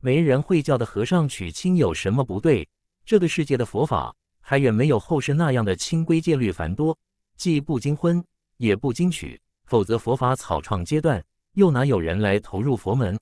没人会叫的和尚娶亲有什么不对？这个世界的佛法。还远没有后世那样的清规戒律繁多，既不经婚也不经娶，否则佛法草创阶段又哪有人来投入佛门？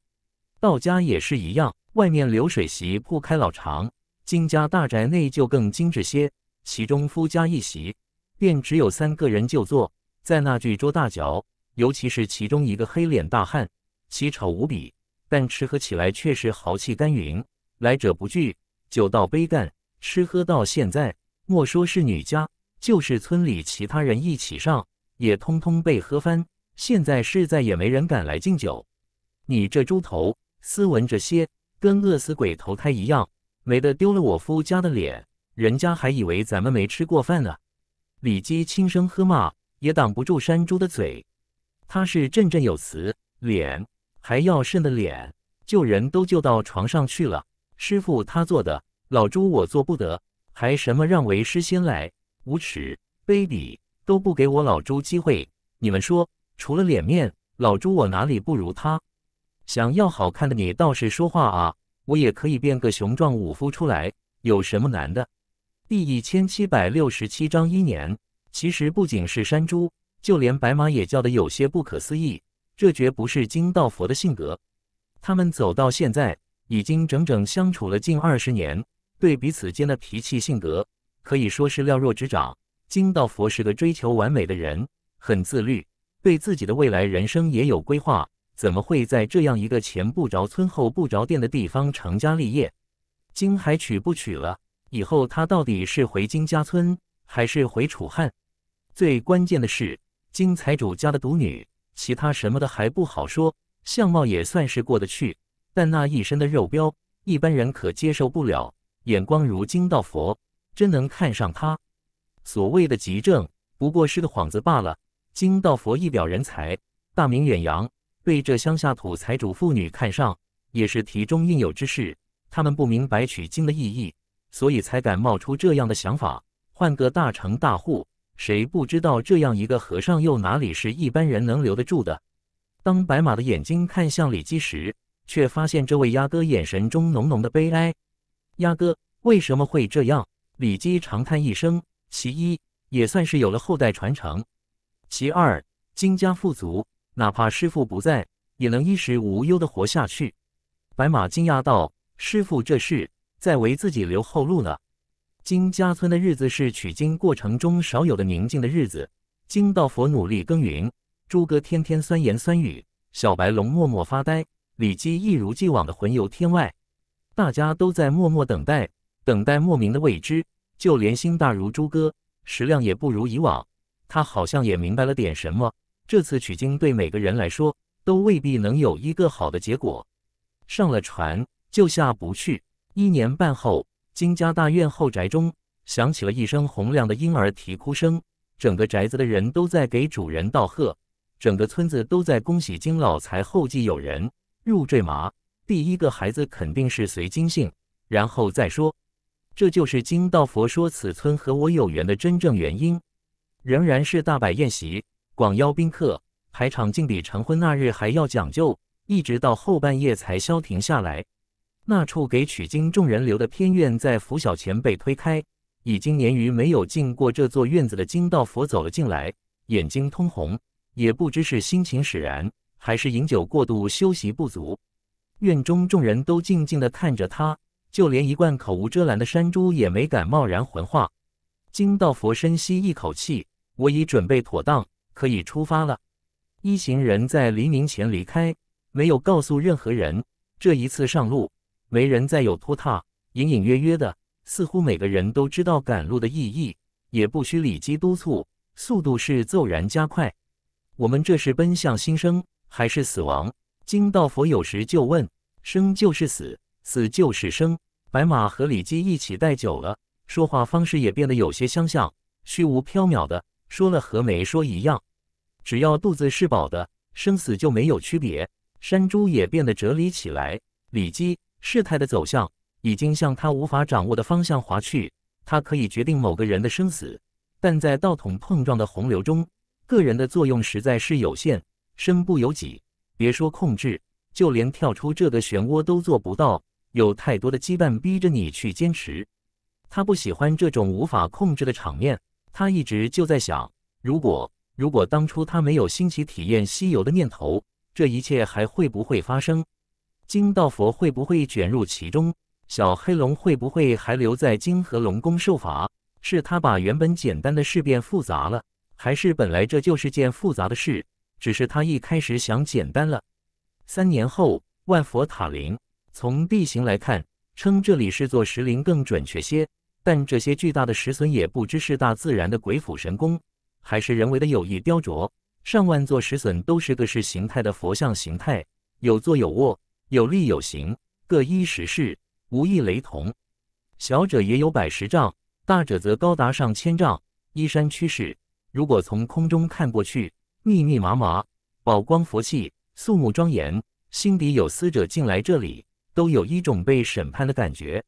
道家也是一样，外面流水席铺开老长，金家大宅内就更精致些。其中夫家一席，便只有三个人就坐在那具桌大脚，尤其是其中一个黑脸大汉，奇丑无比，但吃喝起来却是豪气干云，来者不拒，酒到杯干。吃喝到现在，莫说是女家，就是村里其他人一起上，也通通被喝翻。现在是再也没人敢来敬酒。你这猪头，斯文这些，跟饿死鬼投胎一样，没得丢了我夫家的脸，人家还以为咱们没吃过饭呢。李姬轻声喝骂，也挡不住山猪的嘴。他是振振有词，脸还要甚的脸，救人都救到床上去了。师傅他做的。老朱，我做不得，还什么让为师先来？无耻卑鄙，都不给我老朱机会！你们说，除了脸面，老朱我哪里不如他？想要好看的你倒是说话啊！我也可以变个雄壮武夫出来，有什么难的？第一千七百六十七章一年。其实不仅是山猪，就连白马也叫得有些不可思议。这绝不是金道佛的性格。他们走到现在，已经整整相处了近二十年。对彼此间的脾气性格可以说是了若指掌。金道佛是个追求完美的人，很自律，对自己的未来人生也有规划。怎么会在这样一个前不着村后不着店的地方成家立业？金还娶不娶了？以后他到底是回金家村还是回楚汉？最关键的是，金财主家的独女，其他什么的还不好说，相貌也算是过得去，但那一身的肉膘，一般人可接受不了。眼光如金道佛，真能看上他。所谓的极正不过是个幌子罢了。金道佛一表人才，大名远扬，被这乡下土财主妇女看上，也是题中应有之事。他们不明白取经的意义，所以才敢冒出这样的想法。换个大城大户，谁不知道这样一个和尚，又哪里是一般人能留得住的？当白马的眼睛看向李姬时，却发现这位鸭哥眼神中浓浓的悲哀。鸭哥为什么会这样？李姬长叹一声，其一也算是有了后代传承，其二金家富足，哪怕师傅不在，也能衣食无忧的活下去。白马惊讶道：“师傅这是在为自己留后路呢。”金家村的日子是取经过程中少有的宁静的日子。金道佛努力耕耘，诸哥天天酸言酸语，小白龙默默发呆，李姬一如既往的魂游天外。大家都在默默等待，等待莫名的未知。就连心大如猪哥，食量也不如以往。他好像也明白了点什么。这次取经对每个人来说，都未必能有一个好的结果。上了船就下不去。一年半后，金家大院后宅中响起了一声洪亮的婴儿啼哭声，整个宅子的人都在给主人道贺，整个村子都在恭喜金老财后继有人入赘麻。第一个孩子肯定是随金姓，然后再说，这就是金道佛说此村和我有缘的真正原因。仍然是大摆宴席，广邀宾客，排场竟比成婚那日还要讲究，一直到后半夜才消停下来。那处给取经众人留的偏院在拂晓前被推开，已经年余没有进过这座院子的金道佛走了进来，眼睛通红，也不知是心情使然，还是饮酒过度、休息不足。院中众人都静静地看着他，就连一贯口无遮拦的山猪也没敢贸然回话。金道佛深吸一口气：“我已准备妥当，可以出发了。”一行人在黎明前离开，没有告诉任何人。这一次上路，没人再有拖沓。隐隐约约的，似乎每个人都知道赶路的意义，也不需李基督促，速度是骤然加快。我们这是奔向新生，还是死亡？金道佛有时就问：“生就是死，死就是生。”白马和李姬一起待久了，说话方式也变得有些相像，虚无缥缈的，说了和没说一样。只要肚子是饱的，生死就没有区别。山猪也变得哲理起来。李姬，事态的走向已经向他无法掌握的方向滑去。他可以决定某个人的生死，但在道统碰撞的洪流中，个人的作用实在是有限，身不由己。别说控制，就连跳出这个漩涡都做不到。有太多的羁绊逼着你去坚持。他不喜欢这种无法控制的场面。他一直就在想，如果如果当初他没有兴起体验西游的念头，这一切还会不会发生？金道佛会不会卷入其中？小黑龙会不会还留在金河龙宫受罚？是他把原本简单的事变复杂了，还是本来这就是件复杂的事？只是他一开始想简单了。三年后，万佛塔林从地形来看，称这里是座石林更准确些。但这些巨大的石笋也不知是大自然的鬼斧神工，还是人为的有意雕琢。上万座石笋都是各式形态的佛像形态，有坐有卧，有立有形，各依时势，无一雷同。小者也有百十丈，大者则高达上千丈，依山趋势。如果从空中看过去，密密麻麻，宝光佛气，肃穆庄严。心底有思者进来这里，都有一种被审判的感觉。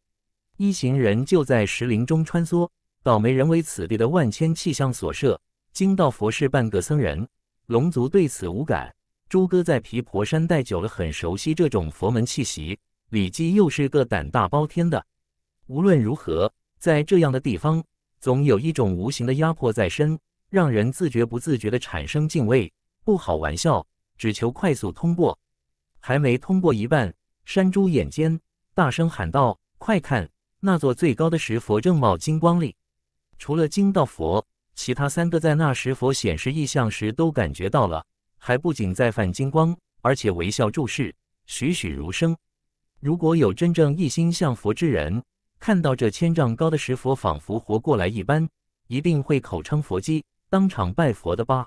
一行人就在石林中穿梭，倒霉人为此地的万千气象所摄，惊到佛是半个僧人，龙族对此无感。朱哥在皮婆山待久了，很熟悉这种佛门气息。李记又是个胆大包天的。无论如何，在这样的地方，总有一种无形的压迫在身。让人自觉不自觉地产生敬畏，不好玩笑，只求快速通过。还没通过一半，山猪眼尖，大声喊道：“快看，那座最高的石佛正冒金光哩！”除了金道佛，其他三个在那石佛显示异象时都感觉到了，还不仅在泛金光，而且微笑注视，栩栩如生。如果有真正一心向佛之人，看到这千丈高的石佛仿佛活过来一般，一定会口称佛机。当场拜佛的吧，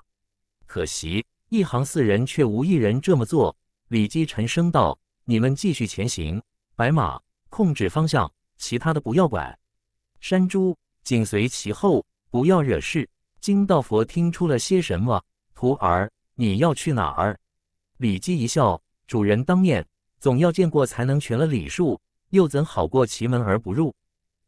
可惜一行四人却无一人这么做。李姬沉声道：“你们继续前行，白马控制方向，其他的不要管。山猪紧随其后，不要惹事。”金道佛听出了些什么？徒儿，你要去哪儿？李姬一笑：“主人当面，总要见过才能全了礼数，又怎好过其门而不入？”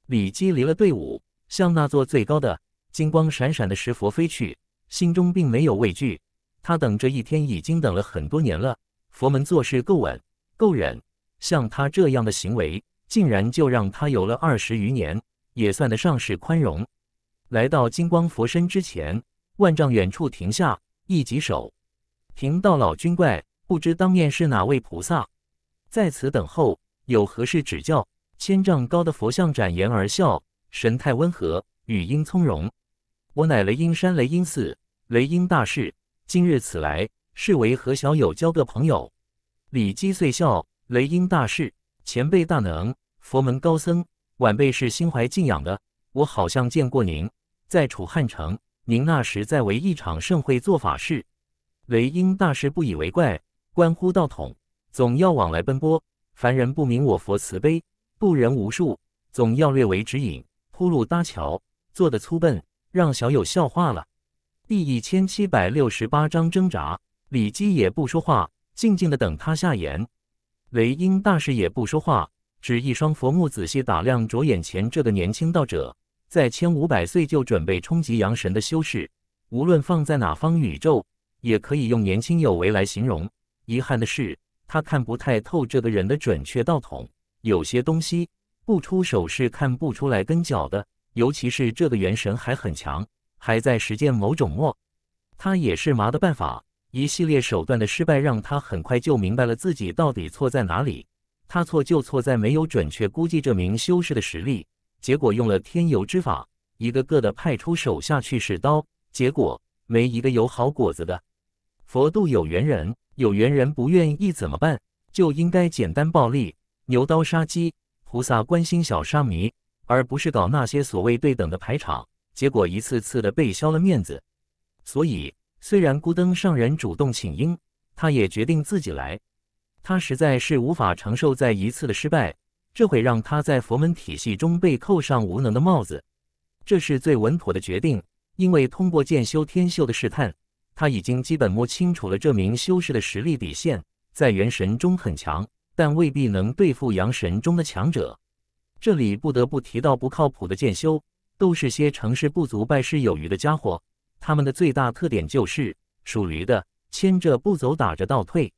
李姬离了队伍，向那座最高的。金光闪闪的石佛飞去，心中并没有畏惧。他等这一天已经等了很多年了。佛门做事够稳够忍，像他这样的行为，竟然就让他有了二十余年，也算得上是宽容。来到金光佛身之前，万丈远处停下，一举手，贫道老君怪，不知当面是哪位菩萨，在此等候，有何事指教？千丈高的佛像展颜而笑，神态温和。语音从容，我乃雷音山雷音寺雷音大士，今日此来是为和小友交个朋友。李基遂笑，雷音大士，前辈大能，佛门高僧，晚辈是心怀敬仰的。我好像见过您，在楚汉城，您那时在为一场盛会做法事。雷音大士不以为怪，关乎道统，总要往来奔波。凡人不明我佛慈悲，渡人无数，总要略为指引，铺路搭桥。做的粗笨，让小友笑话了。第一千七百六十八章挣扎。李姬也不说话，静静的等他下言。雷音大师也不说话，只一双佛目仔细打量着眼前这个年轻道者，在千五百岁就准备冲击阳神的修士，无论放在哪方宇宙，也可以用年轻有为来形容。遗憾的是，他看不太透这个人的准确道统，有些东西不出手是看不出来跟脚的。尤其是这个元神还很强，还在实践某种墨，他也是麻的办法，一系列手段的失败让他很快就明白了自己到底错在哪里。他错就错在没有准确估计这名修士的实力，结果用了天游之法，一个个的派出手下去试刀，结果没一个有好果子的。佛度有缘人，有缘人不愿意怎么办？就应该简单暴力，牛刀杀鸡。菩萨关心小沙弥。而不是搞那些所谓对等的排场，结果一次次的被削了面子。所以，虽然孤灯上人主动请缨，他也决定自己来。他实在是无法承受再一次的失败，这会让他在佛门体系中被扣上无能的帽子。这是最稳妥的决定，因为通过剑修天秀的试探，他已经基本摸清楚了这名修士的实力底线，在元神中很强，但未必能对付阳神中的强者。这里不得不提到不靠谱的剑修，都是些成事不足败事有余的家伙。他们的最大特点就是属驴的，牵着不走，打着倒退。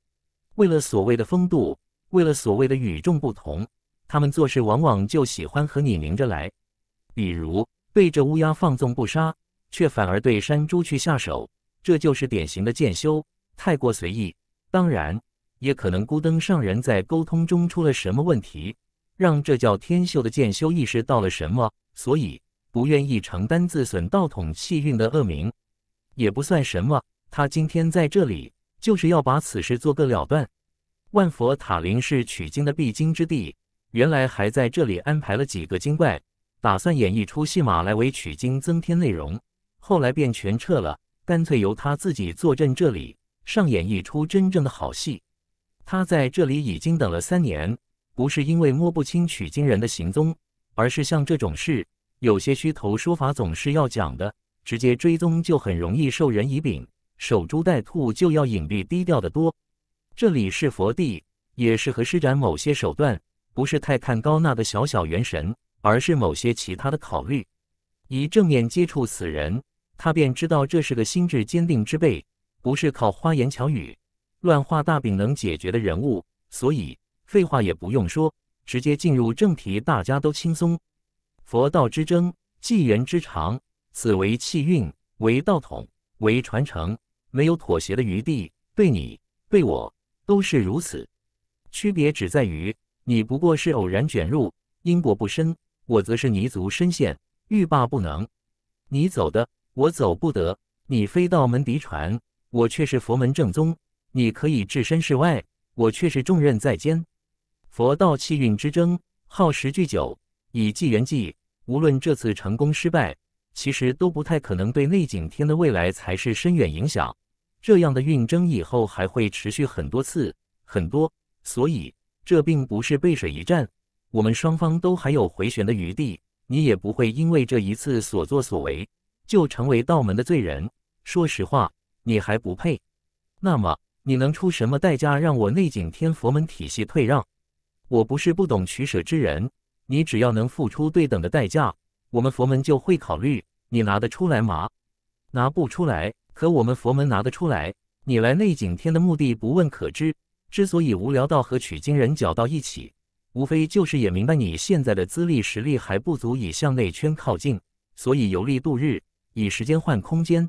为了所谓的风度，为了所谓的与众不同，他们做事往往就喜欢和你拧着来。比如，对着乌鸦放纵不杀，却反而对山猪去下手，这就是典型的剑修太过随意。当然，也可能孤登上人在沟通中出了什么问题。让这叫天秀的剑修意识到了什么，所以不愿意承担自损道统气运的恶名，也不算什么。他今天在这里，就是要把此事做个了断。万佛塔林是取经的必经之地，原来还在这里安排了几个精怪，打算演一出戏码来为取经增添内容，后来便全撤了，干脆由他自己坐镇这里，上演一出真正的好戏。他在这里已经等了三年。不是因为摸不清取经人的行踪，而是像这种事，有些虚头说法总是要讲的，直接追踪就很容易授人以柄，守株待兔就要隐蔽低调的多。这里是佛地，也适合施展某些手段，不是太看高那个小小元神，而是某些其他的考虑。一正面接触此人，他便知道这是个心智坚定之辈，不是靠花言巧语、乱画大饼能解决的人物，所以。废话也不用说，直接进入正题，大家都轻松。佛道之争，纪元之长，此为气运，为道统，为传承，没有妥协的余地。对你，对我，都是如此。区别只在于，你不过是偶然卷入，因果不深；我则是泥足深陷，欲罢不能。你走的，我走不得；你非道门嫡传，我却是佛门正宗。你可以置身事外，我却是重任在肩。佛道气运之争耗时巨久，以计元计，无论这次成功失败，其实都不太可能对内景天的未来才是深远影响。这样的运争以后还会持续很多次，很多。所以这并不是背水一战，我们双方都还有回旋的余地。你也不会因为这一次所作所为就成为道门的罪人。说实话，你还不配。那么你能出什么代价让我内景天佛门体系退让？我不是不懂取舍之人，你只要能付出对等的代价，我们佛门就会考虑。你拿得出来吗？拿不出来，可我们佛门拿得出来。你来内景天的目的不问可知，之所以无聊到和取经人搅到一起，无非就是也明白你现在的资历实力还不足以向内圈靠近，所以游历度日，以时间换空间。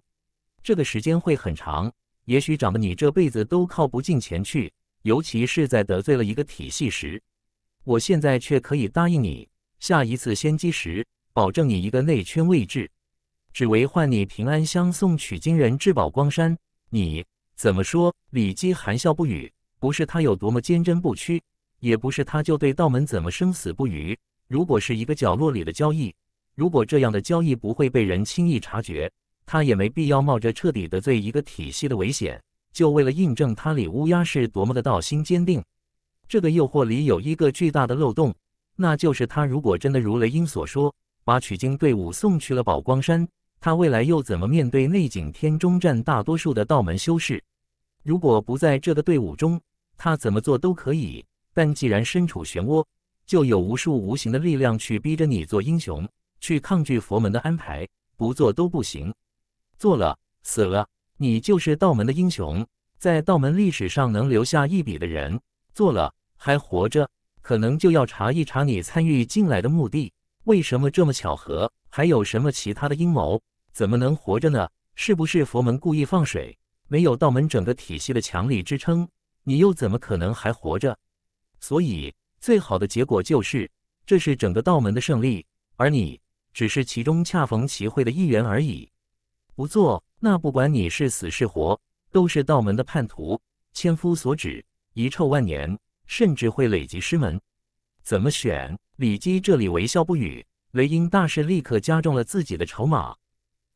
这个时间会很长，也许长得你这辈子都靠不进前去，尤其是在得罪了一个体系时。我现在却可以答应你，下一次仙机时保证你一个内圈位置，只为换你平安相送取经人至宝光山。你怎么说？李姬含笑不语。不是他有多么坚贞不屈，也不是他就对道门怎么生死不渝。如果是一个角落里的交易，如果这样的交易不会被人轻易察觉，他也没必要冒着彻底得罪一个体系的危险，就为了印证他李乌鸦是多么的道心坚定。这个诱惑里有一个巨大的漏洞，那就是他如果真的如雷音所说，把取经队伍送去了宝光山，他未来又怎么面对内景天中占大多数的道门修士？如果不在这个队伍中，他怎么做都可以。但既然身处漩涡，就有无数无形的力量去逼着你做英雄，去抗拒佛门的安排，不做都不行。做了死了，你就是道门的英雄，在道门历史上能留下一笔的人。做了。还活着，可能就要查一查你参与进来的目的。为什么这么巧合？还有什么其他的阴谋？怎么能活着呢？是不是佛门故意放水，没有道门整个体系的强力支撑，你又怎么可能还活着？所以，最好的结果就是，这是整个道门的胜利，而你只是其中恰逢其会的一员而已。不做，那不管你是死是活，都是道门的叛徒，千夫所指，遗臭万年。甚至会累及师门，怎么选？李基这里微笑不语。雷音大师立刻加重了自己的筹码，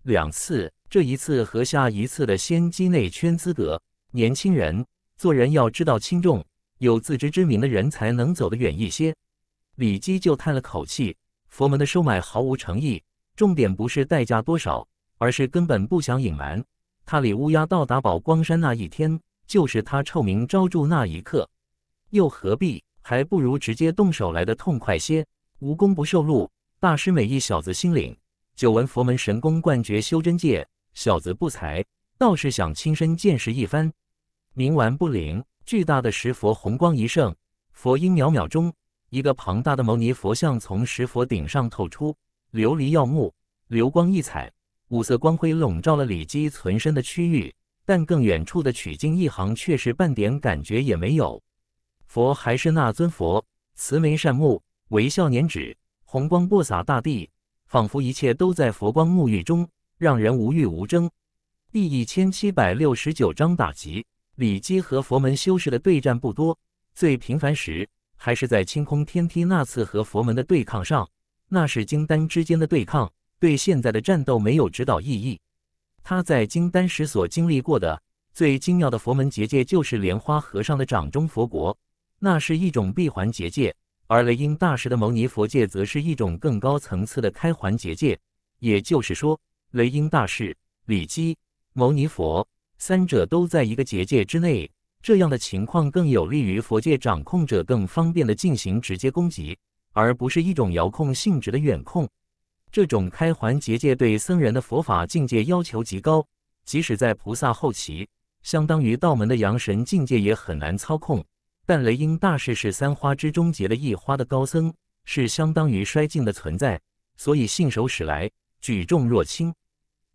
两次，这一次和下一次的先机内圈资格。年轻人，做人要知道轻重，有自知之明的人才能走得远一些。李基就叹了口气，佛门的收买毫无诚意，重点不是代价多少，而是根本不想隐瞒。他李乌鸦到达宝光山那一天，就是他臭名昭著那一刻。又何必？还不如直接动手来得痛快些。无功不受禄，大师每一小子心领。久闻佛门神功冠绝修真界，小子不才，倒是想亲身见识一番。冥顽不灵，巨大的石佛红光一盛，佛音渺渺中，一个庞大的牟尼佛像从石佛顶上透出，琉璃耀目，流光溢彩，五色光辉笼罩了李基存身的区域，但更远处的取经一行却是半点感觉也没有。佛还是那尊佛，慈眉善目，微笑拈指，红光播洒大地，仿佛一切都在佛光沐浴中，让人无欲无争。第一千七百六十九章打击。李基和佛门修士的对战不多，最频繁时还是在清空天梯那次和佛门的对抗上，那是金丹之间的对抗，对现在的战斗没有指导意义。他在金丹时所经历过的最精妙的佛门结界，就是莲花和尚的掌中佛国。那是一种闭环结界，而雷音大士的牟尼佛界则是一种更高层次的开环结界。也就是说，雷音大士、李基、牟尼佛三者都在一个结界之内。这样的情况更有利于佛界掌控者更方便的进行直接攻击，而不是一种遥控性质的远控。这种开环结界对僧人的佛法境界要求极高，即使在菩萨后期，相当于道门的阳神境界，也很难操控。但雷音大师是三花之中结了一花的高僧，是相当于衰尽的存在，所以信手使来，举重若轻。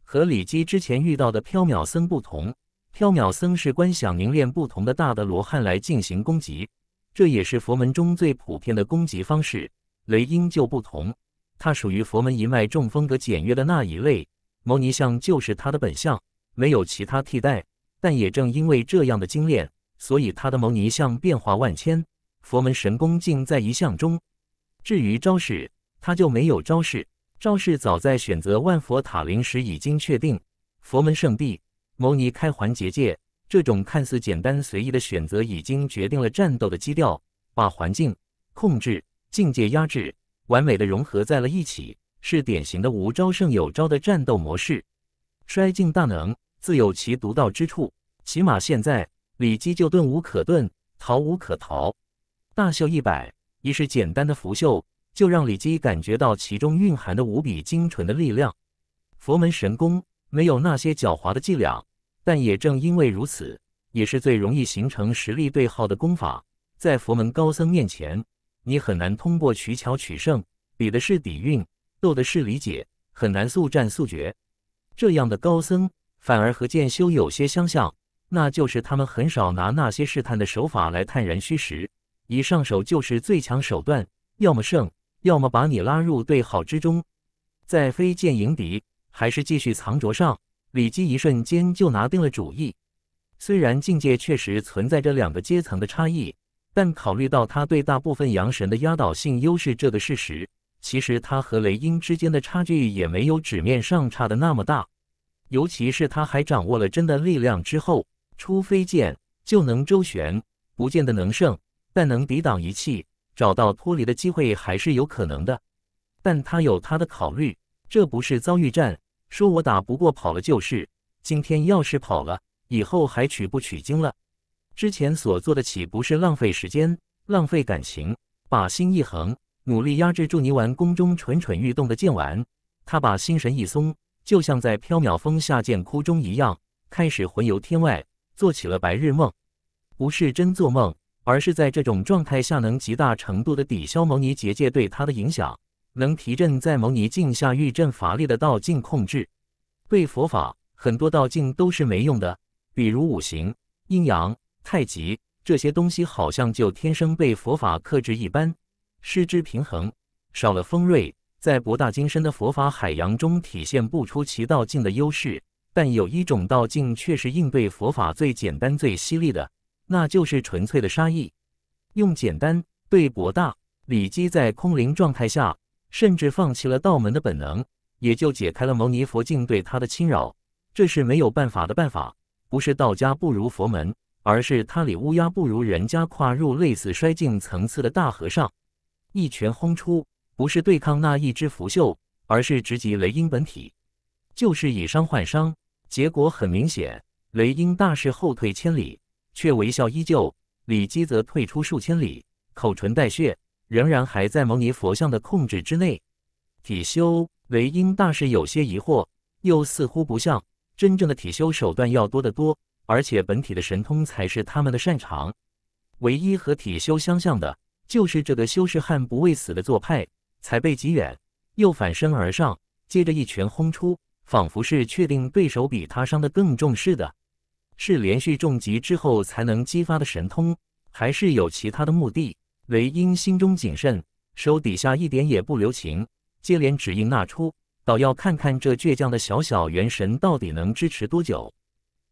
和李基之前遇到的缥缈僧不同，缥缈僧是观想凝练不同的大的罗汉来进行攻击，这也是佛门中最普遍的攻击方式。雷音就不同，他属于佛门一脉中风格简约的那一类，摩尼像就是他的本相，没有其他替代。但也正因为这样的精炼。所以他的牟尼像变化万千，佛门神功尽在一象中。至于招式，他就没有招式。招式早在选择万佛塔林时已经确定。佛门圣地，牟尼开环结界，这种看似简单随意的选择，已经决定了战斗的基调，把环境控制、境界压制完美的融合在了一起，是典型的无招胜有招的战斗模式。衰尽大能自有其独到之处，起码现在。李基就遁无可遁，逃无可逃。大袖一摆，一是简单的拂袖，就让李基感觉到其中蕴含的无比精纯的力量。佛门神功没有那些狡猾的伎俩，但也正因为如此，也是最容易形成实力对号的功法。在佛门高僧面前，你很难通过取巧取胜，比的是底蕴，斗的是理解，很难速战速决。这样的高僧反而和剑修有些相像。那就是他们很少拿那些试探的手法来探然虚实，一上手就是最强手段，要么胜，要么把你拉入对好之中。在飞剑迎敌还是继续藏拙上，李基一瞬间就拿定了主意。虽然境界确实存在着两个阶层的差异，但考虑到他对大部分阳神的压倒性优势这个事实，其实他和雷音之间的差距也没有纸面上差的那么大。尤其是他还掌握了真的力量之后。出飞剑就能周旋，不见得能胜，但能抵挡一气，找到脱离的机会还是有可能的。但他有他的考虑，这不是遭遇战，说我打不过跑了就是。今天要是跑了，以后还取不取经了？之前所做的岂不是浪费时间、浪费感情？把心一横，努力压制住泥丸宫中蠢蠢欲动的剑丸。他把心神一松，就像在缥缈峰下剑窟中一样，开始魂游天外。做起了白日梦，不是真做梦，而是在这种状态下能极大程度的抵消牟尼结界对他的影响，能提振在牟尼境下遇阵法力的道境控制。被佛法很多道境都是没用的，比如五行、阴阳、太极这些东西，好像就天生被佛法克制一般，失之平衡，少了锋锐，在博大精深的佛法海洋中体现不出其道境的优势。但有一种道境却是应对佛法最简单、最犀利的，那就是纯粹的杀意。用简单对博大，李基在空灵状态下，甚至放弃了道门的本能，也就解开了牟尼佛境对他的侵扰。这是没有办法的办法，不是道家不如佛门，而是他里乌鸦不如人家跨入类似衰境层次的大和尚。一拳轰出，不是对抗那一只腐锈，而是直击雷音本体。就是以伤换伤，结果很明显，雷音大势后退千里，却微笑依旧；李基则退出数千里，口唇带血，仍然还在蒙尼佛像的控制之内。体修雷音大师有些疑惑，又似乎不像真正的体修手段要多得多，而且本体的神通才是他们的擅长。唯一和体修相像的，就是这个修士汉不畏死的做派，才被极远，又反身而上，接着一拳轰出。仿佛是确定对手比他伤的更重似的，是连续重击之后才能激发的神通，还是有其他的目的？雷音心中谨慎，手底下一点也不留情，接连指印那出，倒要看看这倔强的小小元神到底能支持多久。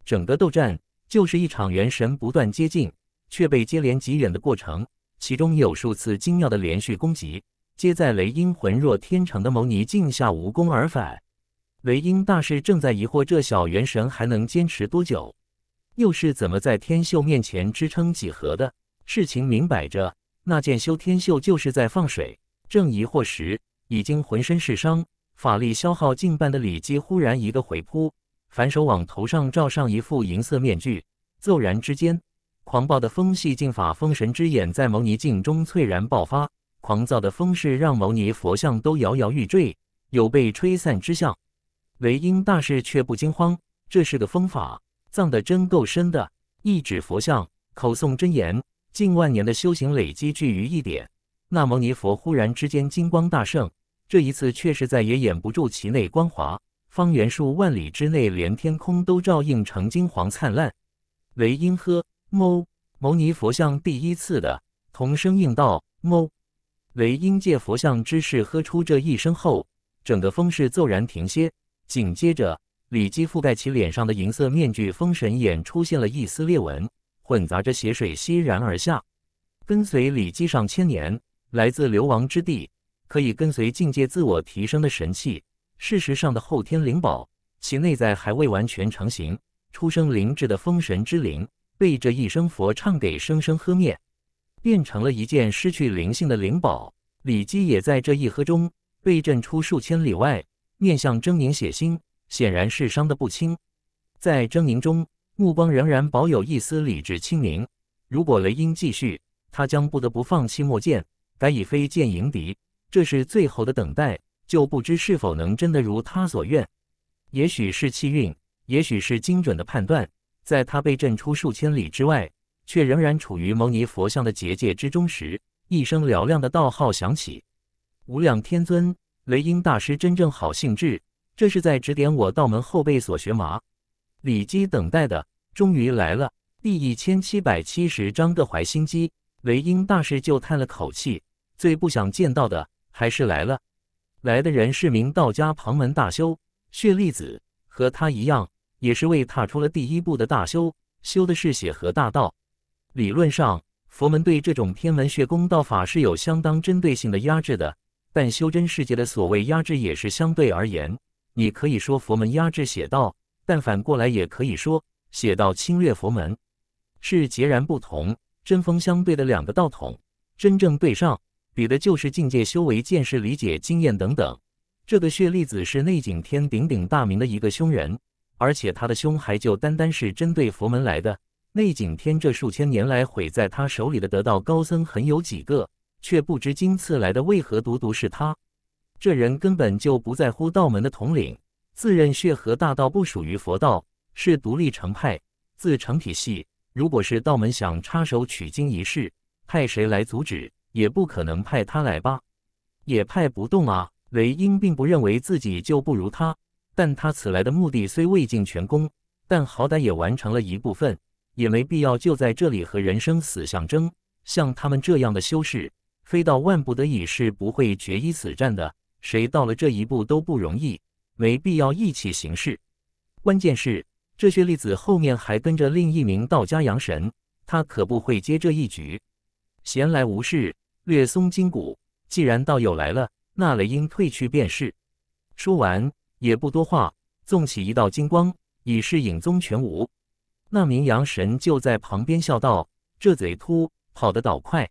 整个斗战就是一场元神不断接近却被接连击远的过程，其中有数次精妙的连续攻击，皆在雷音浑若天成的谋尼境下无功而返。雷音大师正在疑惑这小元神还能坚持多久，又是怎么在天秀面前支撑几何的？事情明摆着，那剑修天秀就是在放水。正疑惑时，已经浑身是伤，法力消耗近半的李姬忽然一个回扑，反手往头上罩上一副银色面具，骤然之间，狂暴的风系禁法“风神之眼”在牟尼镜中猝然爆发，狂躁的风势让牟尼佛像都摇摇欲坠，有被吹散之象。雷音大士却不惊慌，这是个风法，藏得真够深的。一指佛像，口诵真言，近万年的修行累积聚于一点。那摩尼佛忽然之间金光大盛，这一次却是在也掩不住其内光华，方圆数万里之内，连天空都照映成金黄灿烂。雷音呵，哞，摩尼佛像第一次的同声应道，哞。雷音借佛像之势喝出这一声后，整个风势骤然停歇。紧接着，李基覆盖其脸上的银色面具“封神眼”出现了一丝裂纹，混杂着血水，吸然而下。跟随李基上千年，来自流亡之地，可以跟随境界自我提升的神器，事实上的后天灵宝，其内在还未完全成型。出生灵智的封神之灵，被这一声佛唱给生生喝灭，变成了一件失去灵性的灵宝。李基也在这一喝中被震出数千里外。面向狰狞血腥，显然是伤得不轻。在狰狞中，目光仍然保有一丝理智清明。如果雷音继续，他将不得不放弃墨剑，改以飞剑迎敌。这是最后的等待，就不知是否能真的如他所愿。也许是气运，也许是精准的判断。在他被震出数千里之外，却仍然处于蒙尼佛像的结界之中时，一声嘹亮的道号响起：“无量天尊。”雷音大师真正好兴致，这是在指点我道门后辈所学吗？李基等待的终于来了，第一千七百七十章的怀心机。雷音大师就叹了口气，最不想见到的还是来了。来的人是名道家旁门大修血粒子，和他一样，也是为踏出了第一步的大修，修的是血河大道。理论上，佛门对这种天文血功道法是有相当针对性的压制的。但修真世界的所谓压制也是相对而言，你可以说佛门压制写道，但反过来也可以说写道侵略佛门，是截然不同、针锋相对的两个道统。真正对上，比的就是境界、修为、见识、理解、经验等等。这个血粒子是内景天鼎鼎大名的一个凶人，而且他的凶还就单单是针对佛门来的。内景天这数千年来毁在他手里的得道高僧，很有几个。却不知今次来的为何独独是他？这人根本就不在乎道门的统领，自认血河大道不属于佛道，是独立成派，自成体系。如果是道门想插手取经一事，派谁来阻止也不可能派他来吧？也派不动啊！雷音并不认为自己就不如他，但他此来的目的虽未尽全功，但好歹也完成了一部分，也没必要就在这里和人生死相争。像他们这样的修士。非到万不得已是不会决一死战的。谁到了这一步都不容易，没必要一起行事。关键是这些弟子后面还跟着另一名道家阳神，他可不会接这一局。闲来无事，略松筋骨。既然道友来了，那雷音退去便是。说完也不多话，纵起一道金光，已是影踪全无。那名阳神就在旁边笑道：“这贼秃跑得倒快。”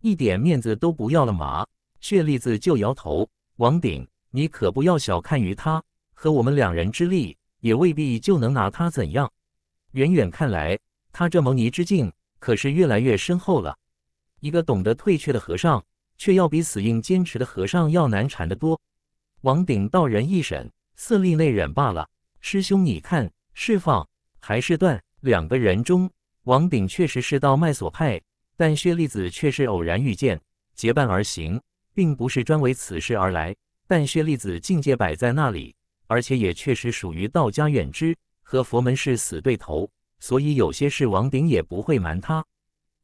一点面子都不要了吗？血栗子就摇头。王鼎，你可不要小看于他，和我们两人之力也未必就能拿他怎样。远远看来，他这蒙尼之境可是越来越深厚了。一个懂得退却的和尚，却要比死硬坚持的和尚要难缠得多。王鼎道人一审，色厉内忍罢了。师兄，你看是放还是断？两个人中，王鼎确实是道脉所派。但薛粒子却是偶然遇见，结伴而行，并不是专为此事而来。但薛粒子境界摆在那里，而且也确实属于道家远之，和佛门是死对头，所以有些事王鼎也不会瞒他。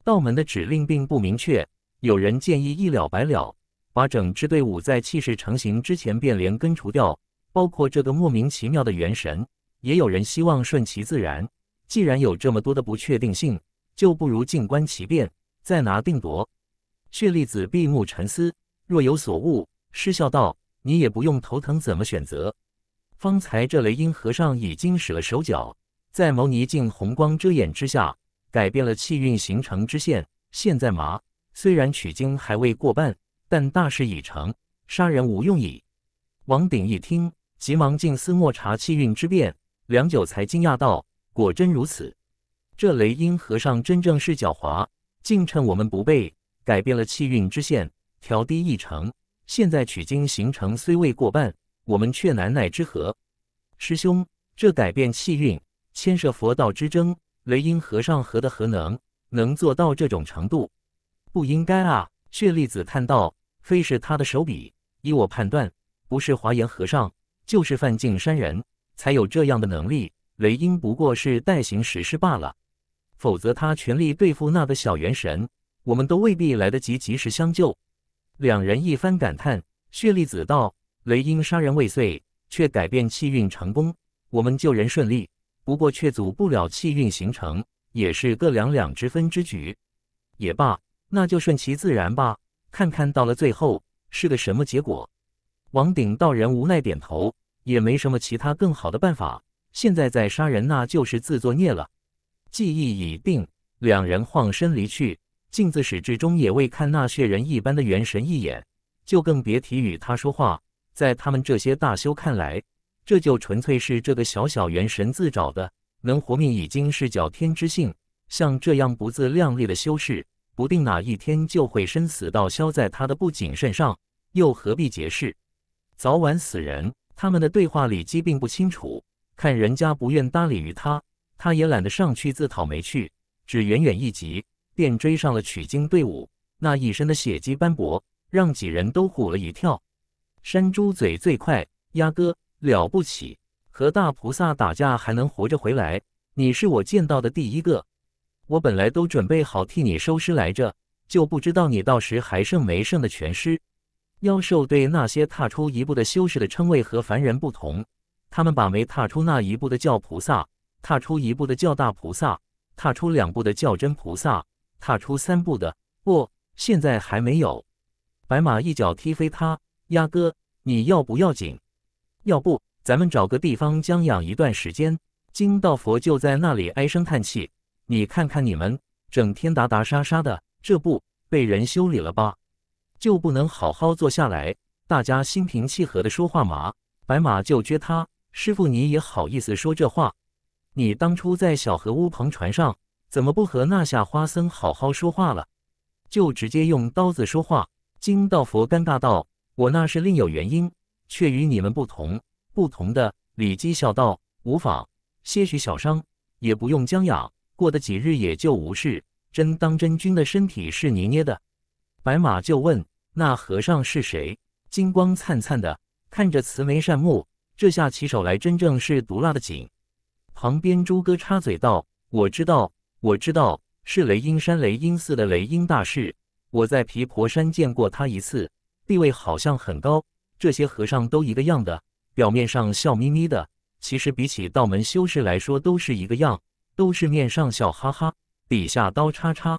道门的指令并不明确，有人建议一了百了，把整支队伍在气势成型之前便连根除掉，包括这个莫名其妙的元神；也有人希望顺其自然，既然有这么多的不确定性，就不如静观其变。再拿定夺，血粒子闭目沉思，若有所悟，失笑道：“你也不用头疼，怎么选择？方才这雷音和尚已经使了手脚，在牟尼镜红光遮掩之下，改变了气运行成之线。现在麻，虽然取经还未过半，但大事已成，杀人无用矣。”王鼎一听，急忙静思默察气运之变，良久才惊讶道：“果真如此，这雷音和尚真正是狡猾。”竟趁我们不备，改变了气运之线，调低一成。现在取经行程虽未过半，我们却难耐之何？师兄，这改变气运，牵涉佛道之争。雷音和尚何的何能能做到这种程度？不应该啊！血粒子叹道：“非是他的手笔，依我判断，不是华严和尚，就是梵净山人，才有这样的能力。雷音不过是代行实施罢了。”否则，他全力对付那个小元神，我们都未必来得及及时相救。两人一番感叹，血粒子道：“雷音杀人未遂，却改变气运成功，我们救人顺利，不过却阻不了气运形成，也是各两两之分之举。也罢，那就顺其自然吧，看看到了最后是个什么结果。”王鼎道人无奈点头，也没什么其他更好的办法。现在再杀人，那就是自作孽了。记忆已定，两人晃身离去。镜子始至终也未看那血人一般的元神一眼，就更别提与他说话。在他们这些大修看来，这就纯粹是这个小小元神自找的。能活命已经是叫天之幸，像这样不自量力的修士，不定哪一天就会身死道消在他的不谨慎上，又何必解释？早晚死人。他们的对话里既并不清楚，看人家不愿搭理于他。他也懒得上去自讨没趣，只远远一急，便追上了取经队伍。那一身的血迹斑驳，让几人都唬了一跳。山猪嘴最快，鸭哥了不起，和大菩萨打架还能活着回来，你是我见到的第一个。我本来都准备好替你收尸来着，就不知道你到时还剩没剩的全尸。妖兽对那些踏出一步的修士的称谓和凡人不同，他们把没踏出那一步的叫菩萨。踏出一步的叫大菩萨，踏出两步的叫真菩萨，踏出三步的不，现在还没有。白马一脚踢飞他，鸭哥，你要不要紧？要不咱们找个地方将养一段时间。金道佛就在那里唉声叹气，你看看你们整天打打杀杀的，这不被人修理了吧？就不能好好坐下来，大家心平气和的说话吗？白马就撅他，师傅你也好意思说这话？你当初在小河乌篷船上，怎么不和那下花僧好好说话了，就直接用刀子说话？金道佛尴尬道：“我那是另有原因，却与你们不同。”不同的李姬笑道：“无妨，些许小伤也不用将养，过的几日也就无事。”真当真君的身体是泥捏的？白马就问：“那和尚是谁？”金光灿灿的，看着慈眉善目，这下起手来真正是毒辣的紧。旁边朱哥插嘴道：“我知道，我知道，是雷音山雷音寺的雷音大士。我在皮婆山见过他一次，地位好像很高。这些和尚都一个样的，表面上笑眯眯的，其实比起道门修士来说都是一个样，都是面上笑哈哈，底下刀叉叉。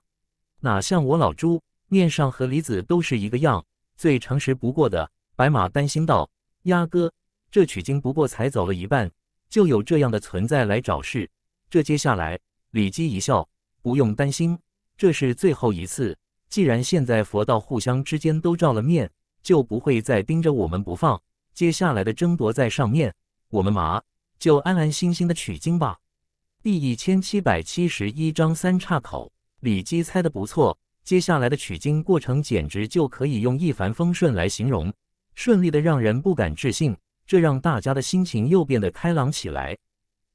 哪像我老朱，面上和里子都是一个样，最诚实不过的。”白马担心道：“鸭哥，这取经不过才走了一半。”就有这样的存在来找事，这接下来，李姬一笑，不用担心，这是最后一次。既然现在佛道互相之间都照了面，就不会再盯着我们不放。接下来的争夺在上面，我们嘛，就安安心心的取经吧。第一千七百七十一章三岔口，李姬猜的不错，接下来的取经过程简直就可以用一帆风顺来形容，顺利的让人不敢置信。这让大家的心情又变得开朗起来。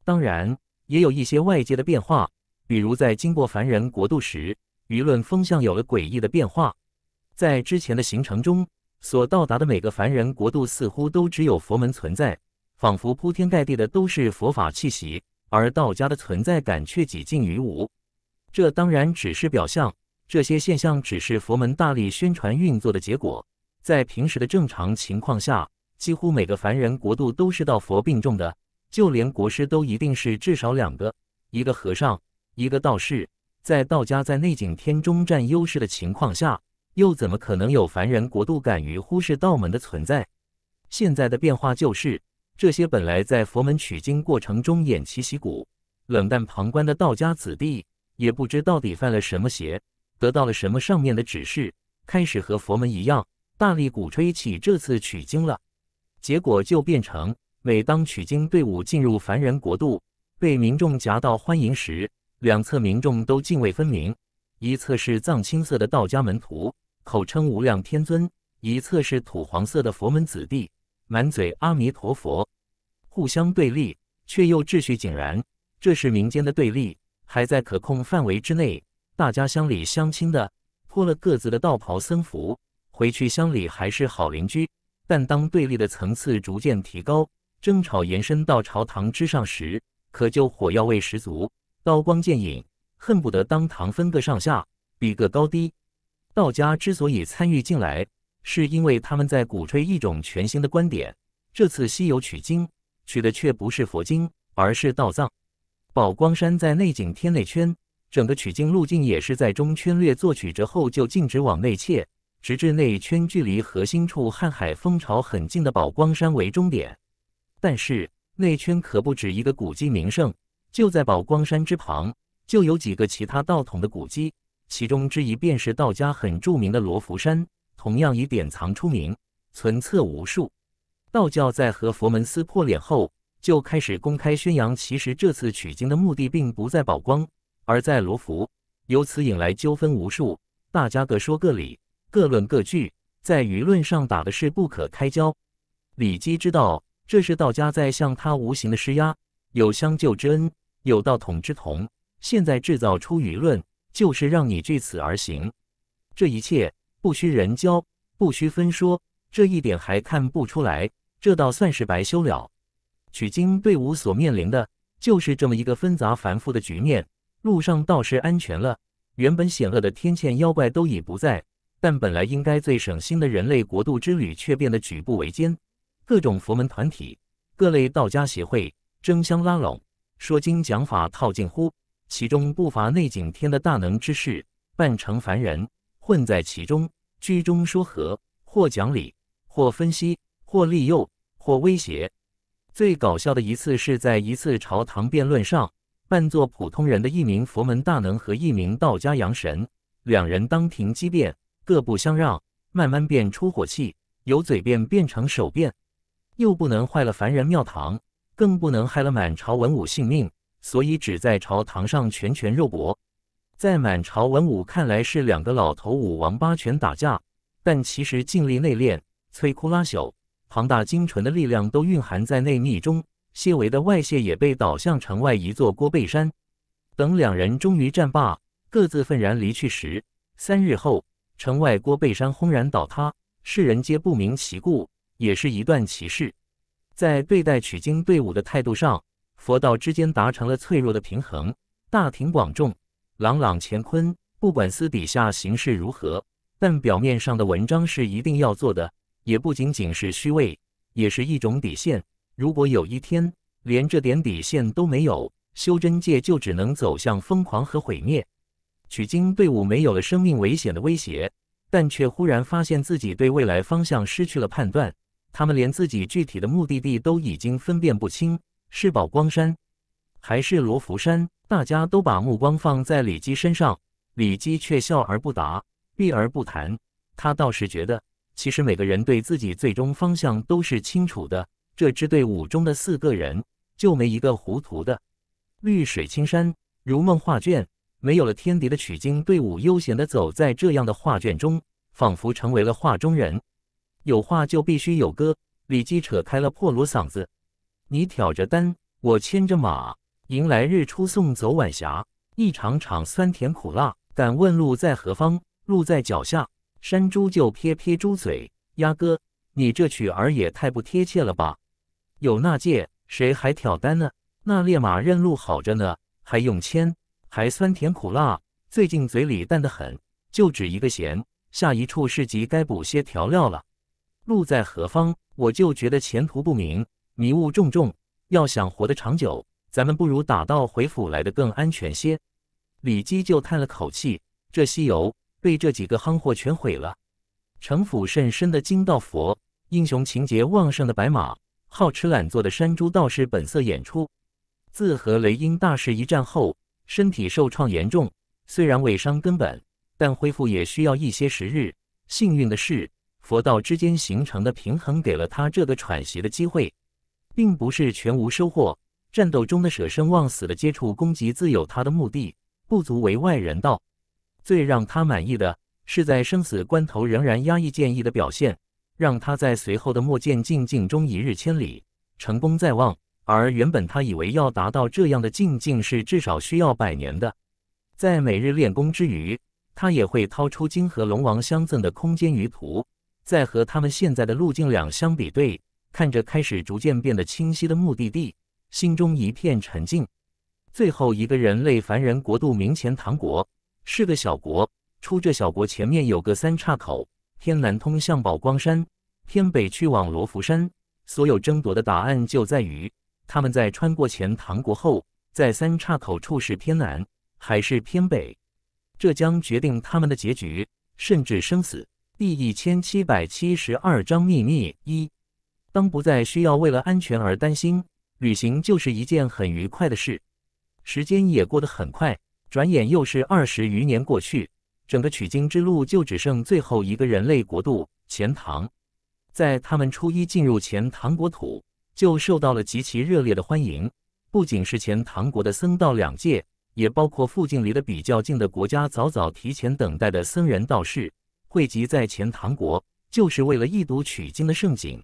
当然，也有一些外界的变化，比如在经过凡人国度时，舆论风向有了诡异的变化。在之前的行程中，所到达的每个凡人国度似乎都只有佛门存在，仿佛铺天盖地的都是佛法气息，而道家的存在感却几近于无。这当然只是表象，这些现象只是佛门大力宣传运作的结果。在平时的正常情况下。几乎每个凡人国度都是道佛并重的，就连国师都一定是至少两个，一个和尚，一个道士。在道家在内景天中占优势的情况下，又怎么可能有凡人国度敢于忽视道门的存在？现在的变化就是，这些本来在佛门取经过程中偃旗息鼓、冷淡旁观的道家子弟，也不知到底犯了什么邪，得到了什么上面的指示，开始和佛门一样，大力鼓吹起这次取经了。结果就变成，每当取经队伍进入凡人国度，被民众夹道欢迎时，两侧民众都泾渭分明：一侧是藏青色的道家门徒，口称无量天尊；一侧是土黄色的佛门子弟，满嘴阿弥陀佛。互相对立，却又秩序井然。这是民间的对立，还在可控范围之内。大家乡里乡亲的，脱了各自的道袍僧服，回去乡里还是好邻居。但当对立的层次逐渐提高，争吵延伸到朝堂之上时，可就火药味十足，刀光剑影，恨不得当堂分个上下，比个高低。道家之所以参与进来，是因为他们在鼓吹一种全新的观点。这次西游取经取的却不是佛经，而是道藏。宝光山在内景天内圈，整个取经路径也是在中圈略作曲折后，就径直往内切。直至内圈距离核心处瀚海风潮很近的宝光山为终点，但是内圈可不止一个古迹名胜，就在宝光山之旁就有几个其他道统的古迹，其中之一便是道家很著名的罗浮山，同样以典藏出名，存册无数。道教在和佛门撕破脸后，就开始公开宣扬，其实这次取经的目的并不在宝光，而在罗浮，由此引来纠纷无数，大家各说各理。各论各据，在舆论上打的是不可开交。李姬知道这是道家在向他无形的施压，有相救之恩，有道统之同。现在制造出舆论，就是让你据此而行。这一切不需人教，不需分说。这一点还看不出来，这倒算是白修了。取经队伍所面临的，就是这么一个纷杂繁复的局面。路上倒是安全了，原本险恶的天堑妖怪都已不在。但本来应该最省心的人类国度之旅，却变得举步维艰。各种佛门团体、各类道家协会争相拉拢，说经讲法，套近乎。其中不乏内景天的大能之士，扮成凡人混在其中，居中说和，或讲理，或分析，或利诱，或威胁。最搞笑的一次是在一次朝堂辩论上，扮作普通人的一名佛门大能和一名道家阳神，两人当庭激辩。各不相让，慢慢变出火气，由嘴变变成手变，又不能坏了凡人庙堂，更不能害了满朝文武性命，所以只在朝堂上拳拳肉搏。在满朝文武看来是两个老头五王八拳打架，但其实尽力内练，摧枯拉朽，庞大精纯的力量都蕴含在内密中，谢微的外泄也被导向城外一座郭背山。等两人终于战罢，各自愤然离去时，三日后。城外郭背山轰然倒塌，世人皆不明其故，也是一段奇事。在对待取经队伍的态度上，佛道之间达成了脆弱的平衡。大庭广众，朗朗乾坤，不管私底下形势如何，但表面上的文章是一定要做的，也不仅仅是虚伪，也是一种底线。如果有一天连这点底线都没有，修真界就只能走向疯狂和毁灭。取经队伍没有了生命危险的威胁，但却忽然发现自己对未来方向失去了判断。他们连自己具体的目的地都已经分辨不清，是宝光山还是罗浮山？大家都把目光放在李姬身上，李姬却笑而不答，避而不谈。他倒是觉得，其实每个人对自己最终方向都是清楚的。这支队伍中的四个人就没一个糊涂的。绿水青山，如梦画卷。没有了天敌的取经队伍悠闲地走在这样的画卷中，仿佛成为了画中人。有画就必须有歌，李姬扯开了破锣嗓子：“你挑着担，我牵着马，迎来日出，送走晚霞，一场场酸甜苦辣。敢问路在何方？路在脚下。”山猪就撇撇猪嘴：“鸭哥，你这曲儿也太不贴切了吧？有那戒，谁还挑担呢？那烈马认路好着呢，还用牵？”还酸甜苦辣，最近嘴里淡得很，就只一个咸。下一处市集该补些调料了。路在何方？我就觉得前途不明，迷雾重重。要想活得长久，咱们不如打道回府来得更安全些。李姬就叹了口气：这西游被这几个憨货全毁了。城府甚深的金道佛，英雄情结旺盛的白马，好吃懒做的山猪道士本色演出。自和雷音大师一战后。身体受创严重，虽然未伤根本，但恢复也需要一些时日。幸运的是，佛道之间形成的平衡给了他这个喘息的机会，并不是全无收获。战斗中的舍生忘死的接触攻击自有他的目的，不足为外人道。最让他满意的是，在生死关头仍然压抑剑意的表现，让他在随后的墨剑进境中一日千里，成功在望。而原本他以为要达到这样的境界是至少需要百年的，在每日练功之余，他也会掏出金和龙王相赠的空间鱼图，再和他们现在的路径两相比对，看着开始逐渐变得清晰的目的地，心中一片沉静。最后一个人类凡人国度——明前唐国，是个小国。出这小国前面有个三岔口，偏南通向宝光山，偏北去往罗浮山。所有争夺的答案就在于。他们在穿过钱唐国后，在三岔口处是偏南还是偏北，这将决定他们的结局，甚至生死。第一千七百七十二章秘密一，当不再需要为了安全而担心，旅行就是一件很愉快的事。时间也过得很快，转眼又是二十余年过去，整个取经之路就只剩最后一个人类国度钱塘。在他们初一进入钱唐国土。就受到了极其热烈的欢迎，不仅是前唐国的僧道两界，也包括附近离得比较近的国家，早早提前等待的僧人道士汇集在前唐国，就是为了一睹取经的盛景。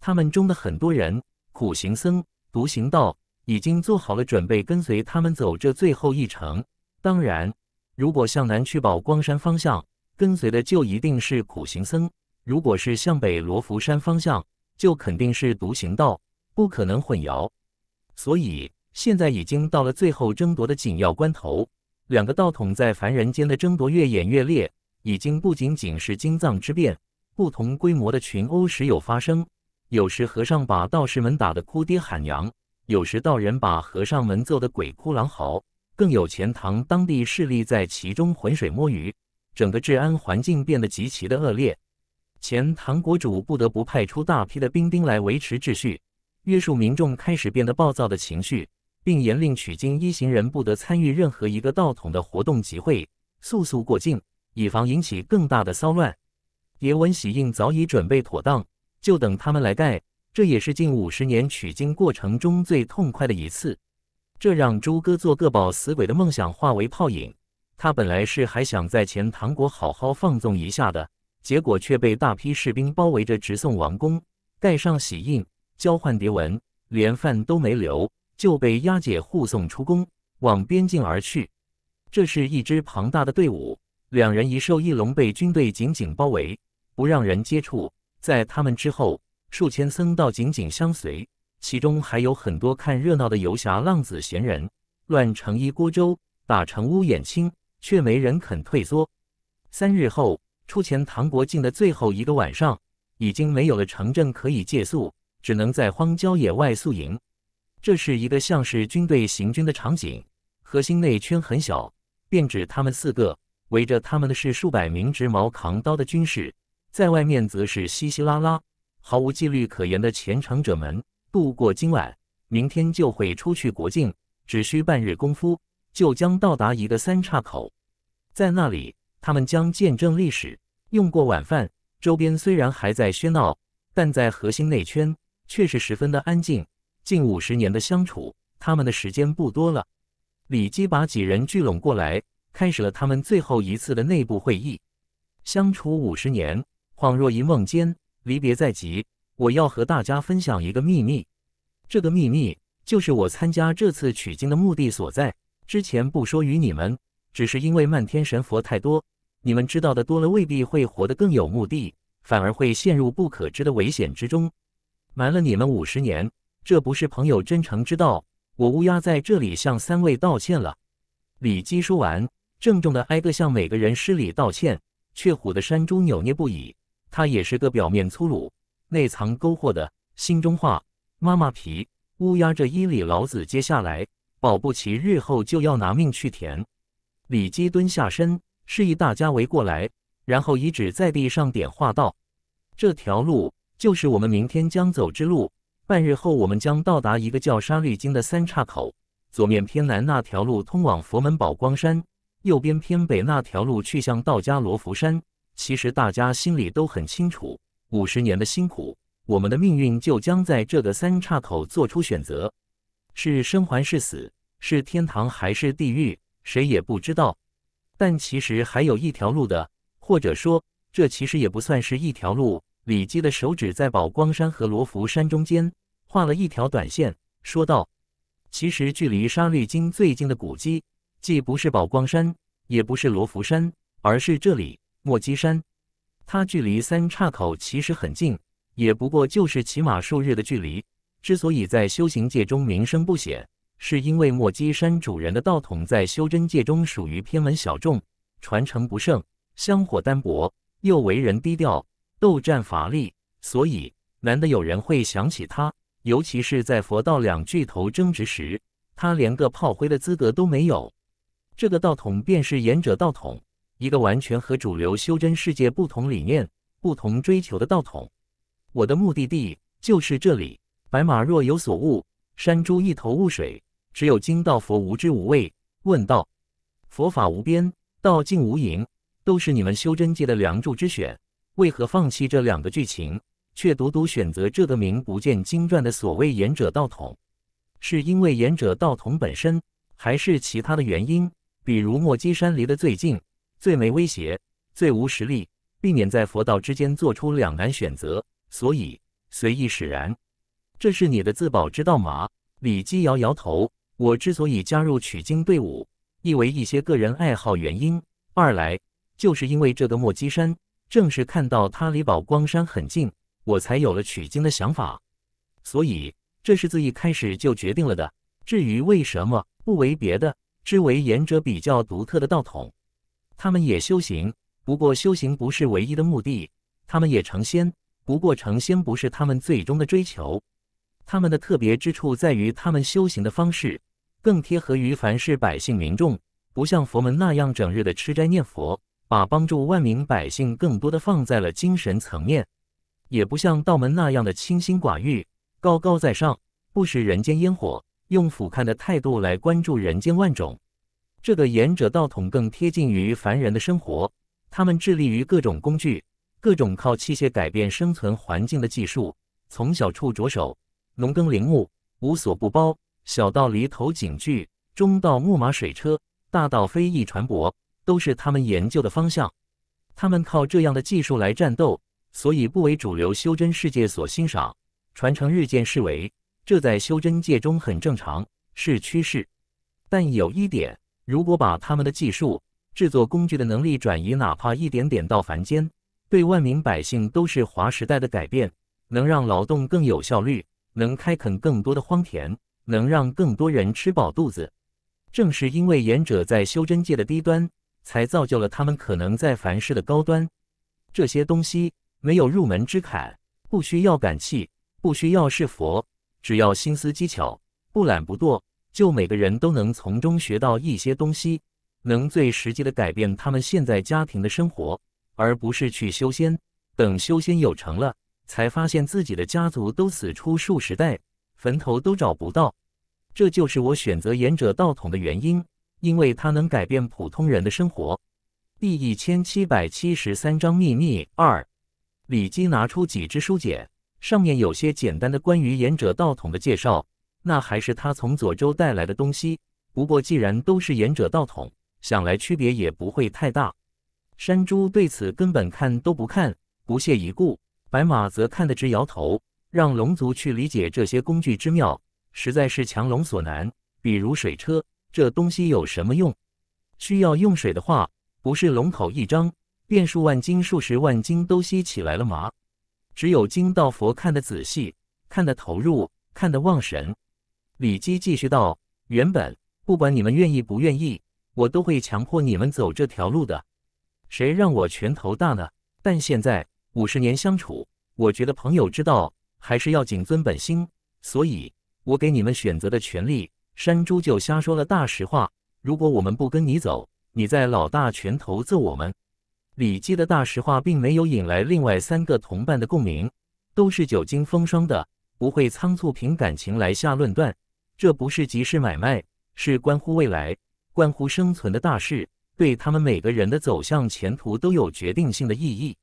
他们中的很多人，苦行僧、独行道，已经做好了准备，跟随他们走这最后一程。当然，如果向南去宝光山方向，跟随的就一定是苦行僧；如果是向北罗浮山方向，就肯定是独行道，不可能混淆。所以现在已经到了最后争夺的紧要关头，两个道统在凡人间的争夺越演越烈，已经不仅仅是金藏之变，不同规模的群殴时有发生。有时和尚把道士们打得哭爹喊娘，有时道人把和尚们揍得鬼哭狼嚎。更有钱塘当地势力在其中浑水摸鱼，整个治安环境变得极其的恶劣。前唐国主不得不派出大批的兵丁来维持秩序，约束民众开始变得暴躁的情绪，并严令取经一行人不得参与任何一个道统的活动集会，速速过境，以防引起更大的骚乱。叶文喜应早已准备妥当，就等他们来盖。这也是近五十年取经过程中最痛快的一次，这让猪哥做个保死鬼的梦想化为泡影。他本来是还想在前唐国好好放纵一下的。结果却被大批士兵包围着，直送王宫，盖上玺印，交换牒文，连饭都没留，就被押解护送出宫，往边境而去。这是一支庞大的队伍，两人一兽一龙被军队紧紧包围，不让人接触。在他们之后，数千僧道紧紧相随，其中还有很多看热闹的游侠、浪子、闲人，乱成一锅粥，打成乌眼青，却没人肯退缩。三日后。出前唐国境的最后一个晚上，已经没有了城镇可以借宿，只能在荒郊野外宿营。这是一个像是军队行军的场景，核心内圈很小，便指他们四个；围着他们的是数百名直毛扛刀的军士，在外面则是稀稀拉拉、毫无纪律可言的虔诚者们。度过今晚，明天就会出去国境，只需半日功夫，就将到达一个三岔口，在那里。他们将见证历史。用过晚饭，周边虽然还在喧闹，但在核心内圈却是十分的安静。近五十年的相处，他们的时间不多了。李基把几人聚拢过来，开始了他们最后一次的内部会议。相处五十年，恍若一梦间，离别在即。我要和大家分享一个秘密，这个秘密就是我参加这次取经的目的所在。之前不说与你们，只是因为漫天神佛太多。你们知道的多了，未必会活得更有目的，反而会陷入不可知的危险之中。瞒了你们五十年，这不是朋友真诚之道。我乌鸦在这里向三位道歉了。李姬说完，郑重的挨个向每个人施礼道歉，却唬得山猪扭捏不已。他也是个表面粗鲁、内藏勾货的，心中话：妈妈皮乌鸦这一礼，老子接下来保不齐日后就要拿命去填。李姬蹲下身。示意大家围过来，然后一指在地上点画道：“这条路就是我们明天将走之路。半日后，我们将到达一个叫沙律经的三岔口。左面偏南那条路通往佛门宝光山，右边偏北那条路去向道家罗浮山。其实大家心里都很清楚，五十年的辛苦，我们的命运就将在这个三岔口做出选择：是生还是死，是天堂还是地狱，谁也不知道。”但其实还有一条路的，或者说，这其实也不算是一条路。李基的手指在宝光山和罗浮山中间画了一条短线，说道：“其实距离沙律经最近的古迹，既不是宝光山，也不是罗浮山，而是这里莫基山。它距离三岔口其实很近，也不过就是骑马数日的距离。之所以在修行界中名声不显。”是因为墨迹山主人的道统在修真界中属于偏门小众，传承不盛，香火单薄，又为人低调，斗战乏力，所以难得有人会想起他。尤其是在佛道两巨头争执时，他连个炮灰的资格都没有。这个道统便是严者道统，一个完全和主流修真世界不同理念、不同追求的道统。我的目的地就是这里。白马若有所悟，山猪一头雾水。只有经道佛无知无畏，问道：“佛法无边，道境无垠，都是你们修真界的梁柱之选，为何放弃这两个剧情，却独独选择这个名不见经传的所谓言者道统？是因为言者道统本身，还是其他的原因？比如墨迹山离得最近，最没威胁，最无实力，避免在佛道之间做出两难选择，所以随意使然。这是你的自保之道吗？”李基摇摇头。我之所以加入取经队伍，一为一些个人爱好原因，二来就是因为这个莫基山，正是看到它离宝光山很近，我才有了取经的想法。所以这是自一开始就决定了的。至于为什么不为别的，只为沿着比较独特的道统。他们也修行，不过修行不是唯一的目的，他们也成仙，不过成仙不是他们最终的追求。他们的特别之处在于，他们修行的方式更贴合于凡是百姓民众，不像佛门那样整日的吃斋念佛，把帮助万民百姓更多的放在了精神层面；也不像道门那样的清心寡欲、高高在上，不食人间烟火，用俯瞰的态度来关注人间万种。这个言者道统更贴近于凡人的生活，他们致力于各种工具、各种靠器械改变生存环境的技术，从小处着手。农耕、林木无所不包，小到犁头、井具，中到木马、水车，大到飞翼、船舶，都是他们研究的方向。他们靠这样的技术来战斗，所以不为主流修真世界所欣赏，传承日渐式微。这在修真界中很正常，是趋势。但有一点，如果把他们的技术、制作工具的能力转移，哪怕一点点到凡间，对万民百姓都是划时代的改变，能让劳动更有效率。能开垦更多的荒田，能让更多人吃饱肚子。正是因为言者在修真界的低端，才造就了他们可能在凡世的高端。这些东西没有入门之坎，不需要感气，不需要是佛，只要心思机巧，不懒不惰，就每个人都能从中学到一些东西，能最实际的改变他们现在家庭的生活，而不是去修仙。等修仙有成了。才发现自己的家族都死出数十代，坟头都找不到。这就是我选择言者道统的原因，因为它能改变普通人的生活。第一千七百七十三章秘密二。李姬拿出几支书简，上面有些简单的关于言者道统的介绍，那还是他从左周带来的东西。不过既然都是言者道统，想来区别也不会太大。山猪对此根本看都不看，不屑一顾。白马则看得直摇头，让龙族去理解这些工具之妙，实在是强龙所难。比如水车，这东西有什么用？需要用水的话，不是龙口一张，变数万斤、数十万斤都吸起来了吗？只有金道佛看得仔细，看得投入，看得忘神。李姬继续道：“原本不管你们愿意不愿意，我都会强迫你们走这条路的，谁让我拳头大呢？但现在……”五十年相处，我觉得朋友之道还是要谨遵本心，所以我给你们选择的权利。山猪就瞎说了大实话，如果我们不跟你走，你在老大拳头揍我们。李记的大实话并没有引来另外三个同伴的共鸣，都是久经风霜的，不会仓促凭感情来下论断。这不是集市买卖，是关乎未来、关乎生存的大事，对他们每个人的走向前途都有决定性的意义。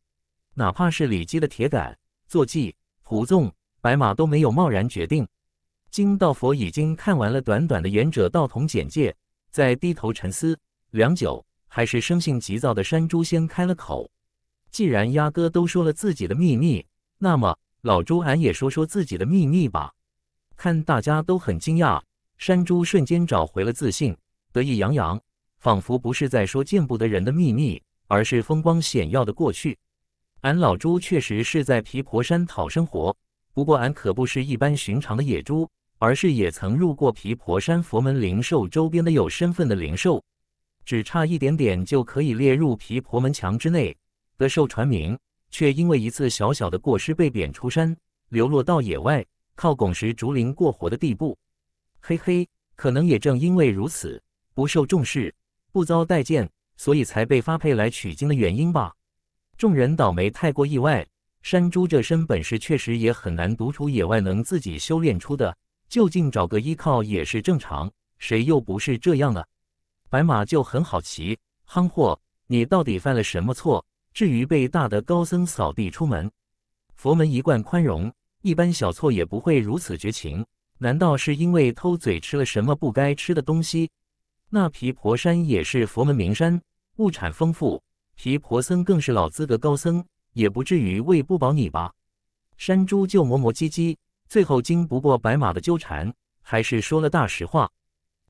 哪怕是李姬的铁杆坐骑仆纵白马都没有贸然决定。金道佛已经看完了短短的演者道童简介，在低头沉思良久，还是生性急躁的山猪先开了口：“既然鸭哥都说了自己的秘密，那么老朱俺也说说自己的秘密吧。”看大家都很惊讶，山猪瞬间找回了自信，得意洋洋，仿佛不是在说见不得人的秘密，而是风光显耀的过去。俺老猪确实是在皮婆山讨生活，不过俺可不是一般寻常的野猪，而是也曾入过皮婆山佛门灵兽周边的有身份的灵兽，只差一点点就可以列入皮婆门墙之内，得受传名，却因为一次小小的过失被贬出山，流落到野外，靠拱石竹林过活的地步。嘿嘿，可能也正因为如此，不受重视，不遭待见，所以才被发配来取经的原因吧。众人倒霉太过意外，山猪这身本事确实也很难独处野外，能自己修炼出的，就近找个依靠也是正常。谁又不是这样呢？白马就很好奇，憨货，你到底犯了什么错？至于被大的高僧扫地出门，佛门一贯宽容，一般小错也不会如此绝情。难道是因为偷嘴吃了什么不该吃的东西？那皮婆山也是佛门名山，物产丰富。提婆僧更是老资格高僧，也不至于喂不饱你吧？山猪就磨磨唧唧，最后经不过白马的纠缠，还是说了大实话。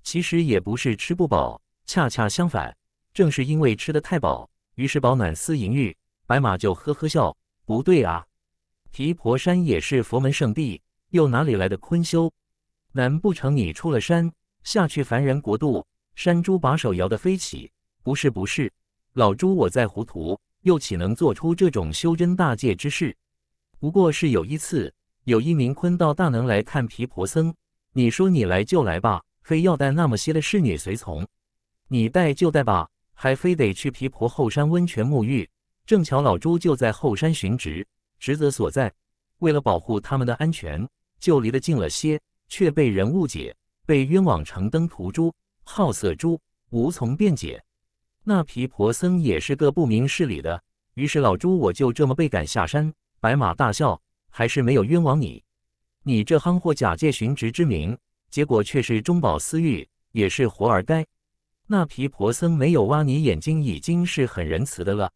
其实也不是吃不饱，恰恰相反，正是因为吃的太饱，于是饱暖思淫欲。白马就呵呵笑，不对啊，提婆山也是佛门圣地，又哪里来的昆修？难不成你出了山下去凡人国度？山猪把手摇得飞起，不是不是。老朱，我在糊涂，又岂能做出这种修真大戒之事？不过是有一次，有一名坤道大能来看皮婆僧，你说你来就来吧，非要带那么些的侍女随从，你带就带吧，还非得去皮婆后山温泉沐浴。正巧老朱就在后山寻职，职责所在，为了保护他们的安全，就离得近了些，却被人误解，被冤枉成登徒猪、好色猪，无从辩解。那皮婆僧也是个不明事理的，于是老朱我就这么被赶下山。白马大笑，还是没有冤枉你。你这憨货假借寻职之名，结果却是中饱私欲，也是活儿呆。那皮婆僧没有挖你眼睛，已经是很仁慈的了。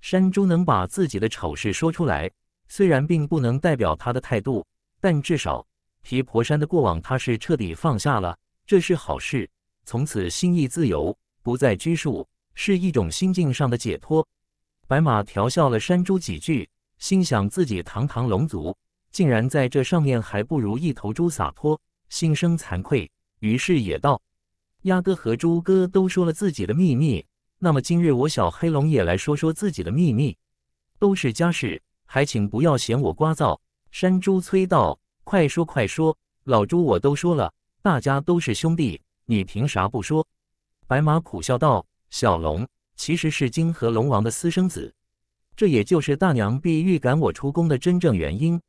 山猪能把自己的丑事说出来，虽然并不能代表他的态度，但至少皮婆山的过往他是彻底放下了，这是好事。从此心意自由，不再拘束。是一种心境上的解脱。白马调笑了山猪几句，心想自己堂堂龙族，竟然在这上面还不如一头猪洒脱，心生惭愧。于是也道：“鸭哥和猪哥都说了自己的秘密，那么今日我小黑龙也来说说自己的秘密，都是家事，还请不要嫌我聒噪。”山猪催道：“快说快说，老猪我都说了，大家都是兄弟，你凭啥不说？”白马苦笑道。小龙其实是金河龙王的私生子，这也就是大娘必欲赶我出宫的真正原因。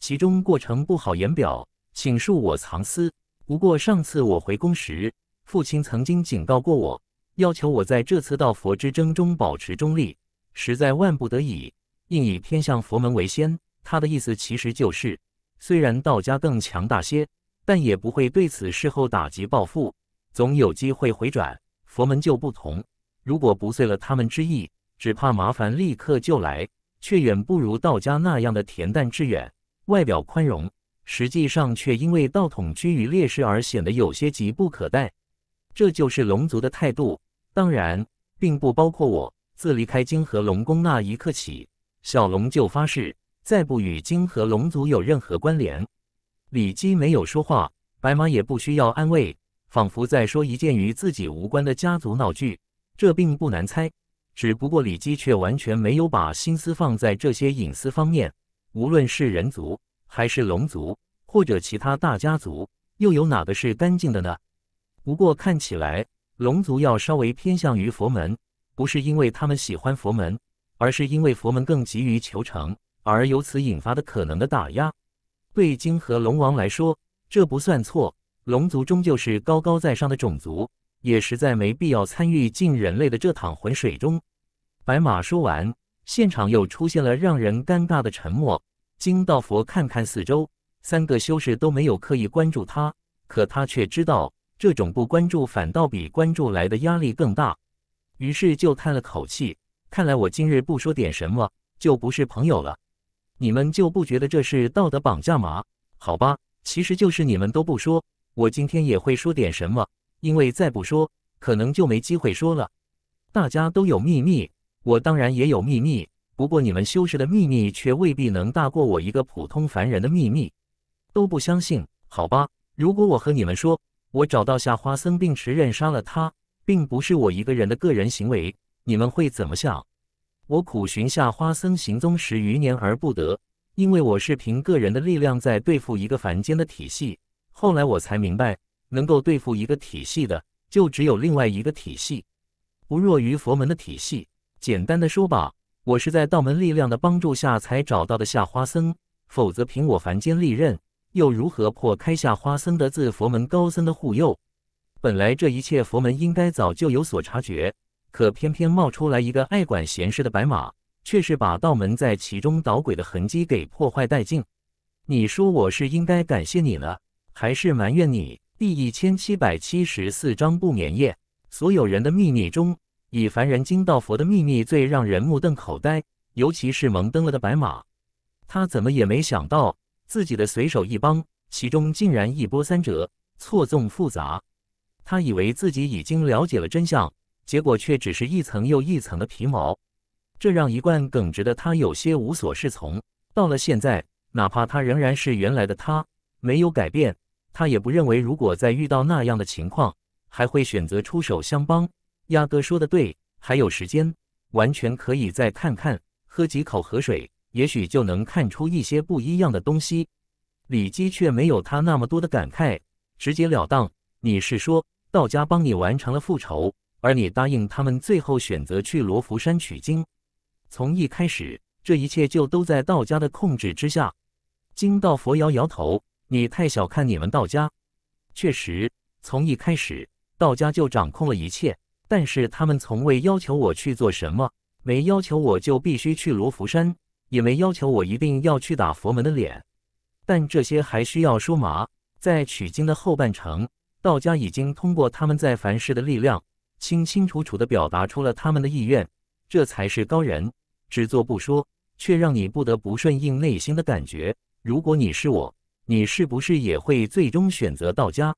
其中过程不好言表，请恕我藏私。不过上次我回宫时，父亲曾经警告过我，要求我在这次道佛之争中保持中立，实在万不得已，应以偏向佛门为先。他的意思其实就是，虽然道家更强大些，但也不会对此事后打击报复，总有机会回转。佛门就不同，如果不遂了他们之意，只怕麻烦立刻就来。却远不如道家那样的恬淡致远，外表宽容，实际上却因为道统居于劣势而显得有些急不可待。这就是龙族的态度，当然并不包括我。自离开金河龙宫那一刻起，小龙就发誓再不与金河龙族有任何关联。李姬没有说话，白马也不需要安慰。仿佛在说一件与自己无关的家族闹剧，这并不难猜。只不过李姬却完全没有把心思放在这些隐私方面。无论是人族还是龙族，或者其他大家族，又有哪个是干净的呢？不过看起来，龙族要稍微偏向于佛门，不是因为他们喜欢佛门，而是因为佛门更急于求成，而由此引发的可能的打压。对金和龙王来说，这不算错。龙族终究是高高在上的种族，也实在没必要参与进人类的这趟浑水中。白马说完，现场又出现了让人尴尬的沉默。金道佛看看四周，三个修士都没有刻意关注他，可他却知道，这种不关注反倒比关注来的压力更大。于是就叹了口气：，看来我今日不说点什么，就不是朋友了。你们就不觉得这是道德绑架吗？好吧，其实就是你们都不说。我今天也会说点什么，因为再不说，可能就没机会说了。大家都有秘密，我当然也有秘密。不过你们修士的秘密却未必能大过我一个普通凡人的秘密。都不相信？好吧，如果我和你们说，我找到夏花僧并持刃杀了他，并不是我一个人的个人行为，你们会怎么想？我苦寻夏花僧行踪十余年而不得，因为我是凭个人的力量在对付一个凡间的体系。后来我才明白，能够对付一个体系的，就只有另外一个体系，不弱于佛门的体系。简单的说吧，我是在道门力量的帮助下才找到的夏花僧，否则凭我凡间利刃，又如何破开夏花僧的自佛门高僧的护佑？本来这一切佛门应该早就有所察觉，可偏偏冒出来一个爱管闲事的白马，却是把道门在其中捣鬼的痕迹给破坏殆尽。你说我是应该感谢你了？还是埋怨你。第一千七百七十四章不眠夜。所有人的秘密中，以凡人惊到佛的秘密最让人目瞪口呆。尤其是懵登了的白马，他怎么也没想到自己的随手一帮，其中竟然一波三折，错综复杂。他以为自己已经了解了真相，结果却只是一层又一层的皮毛。这让一贯耿直的他有些无所适从。到了现在，哪怕他仍然是原来的他，没有改变。他也不认为，如果再遇到那样的情况，还会选择出手相帮。鸭哥说的对，还有时间，完全可以再看看，喝几口河水，也许就能看出一些不一样的东西。李姬却没有他那么多的感慨，直截了当：“你是说道家帮你完成了复仇，而你答应他们，最后选择去罗浮山取经。从一开始，这一切就都在道家的控制之下。”金道佛摇摇头。你太小看你们道家，确实从一开始道家就掌控了一切，但是他们从未要求我去做什么，没要求我就必须去罗浮山，也没要求我一定要去打佛门的脸，但这些还需要说吗？在取经的后半程，道家已经通过他们在凡事的力量，清清楚楚的表达出了他们的意愿，这才是高人，只做不说，却让你不得不顺应内心的感觉。如果你是我。你是不是也会最终选择道家？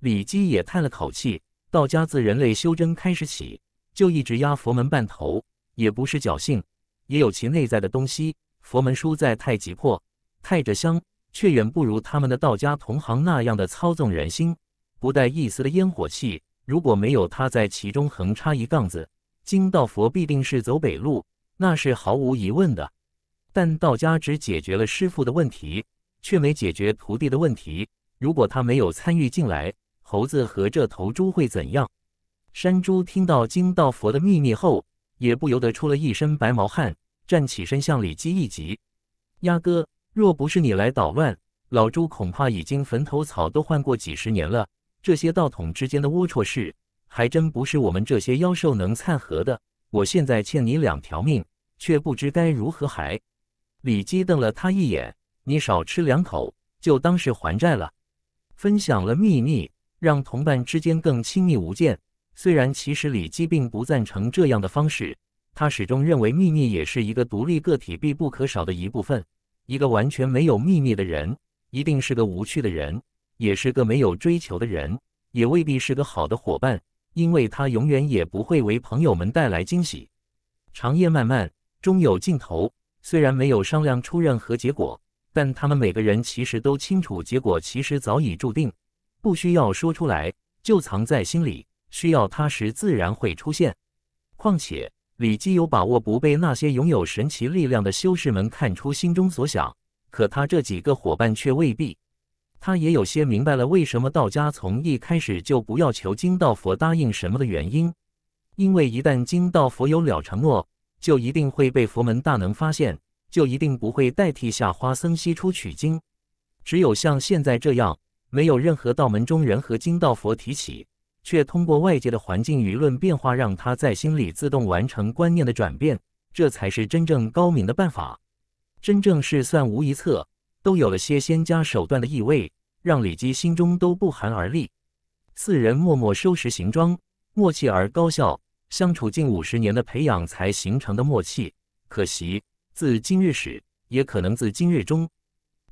李基也叹了口气。道家自人类修真开始起，就一直压佛门半头，也不是侥幸，也有其内在的东西。佛门输在太急迫，太着香，却远不如他们的道家同行那样的操纵人心，不带一丝的烟火气。如果没有他在其中横插一杠子，金道佛必定是走北路，那是毫无疑问的。但道家只解决了师傅的问题。却没解决徒弟的问题。如果他没有参与进来，猴子和这头猪会怎样？山猪听到金道佛的秘密后，也不由得出了一身白毛汗，站起身向李姬一急：“鸭哥，若不是你来捣乱，老猪恐怕已经坟头草都换过几十年了。这些道统之间的龌龊事，还真不是我们这些妖兽能掺和的。我现在欠你两条命，却不知该如何还。”李姬瞪了他一眼。你少吃两口，就当是还债了。分享了秘密，让同伴之间更亲密无间。虽然其实李记并不赞成这样的方式，他始终认为秘密也是一个独立个体必不可少的一部分。一个完全没有秘密的人，一定是个无趣的人，也是个没有追求的人，也未必是个好的伙伴，因为他永远也不会为朋友们带来惊喜。长夜漫漫，终有尽头。虽然没有商量出任何结果。但他们每个人其实都清楚，结果其实早已注定，不需要说出来，就藏在心里。需要他时，自然会出现。况且李基有把握不被那些拥有神奇力量的修士们看出心中所想，可他这几个伙伴却未必。他也有些明白了为什么道家从一开始就不要求金道佛答应什么的原因，因为一旦金道佛有了承诺，就一定会被佛门大能发现。就一定不会代替下花僧西出取经，只有像现在这样，没有任何道门中人和金道佛提起，却通过外界的环境舆论变化，让他在心里自动完成观念的转变，这才是真正高明的办法。真正是算无一策，都有了些仙家手段的意味，让李姬心中都不寒而栗。四人默默收拾行装，默契而高效，相处近五十年的培养才形成的默契，可惜。自今日始，也可能自今日终。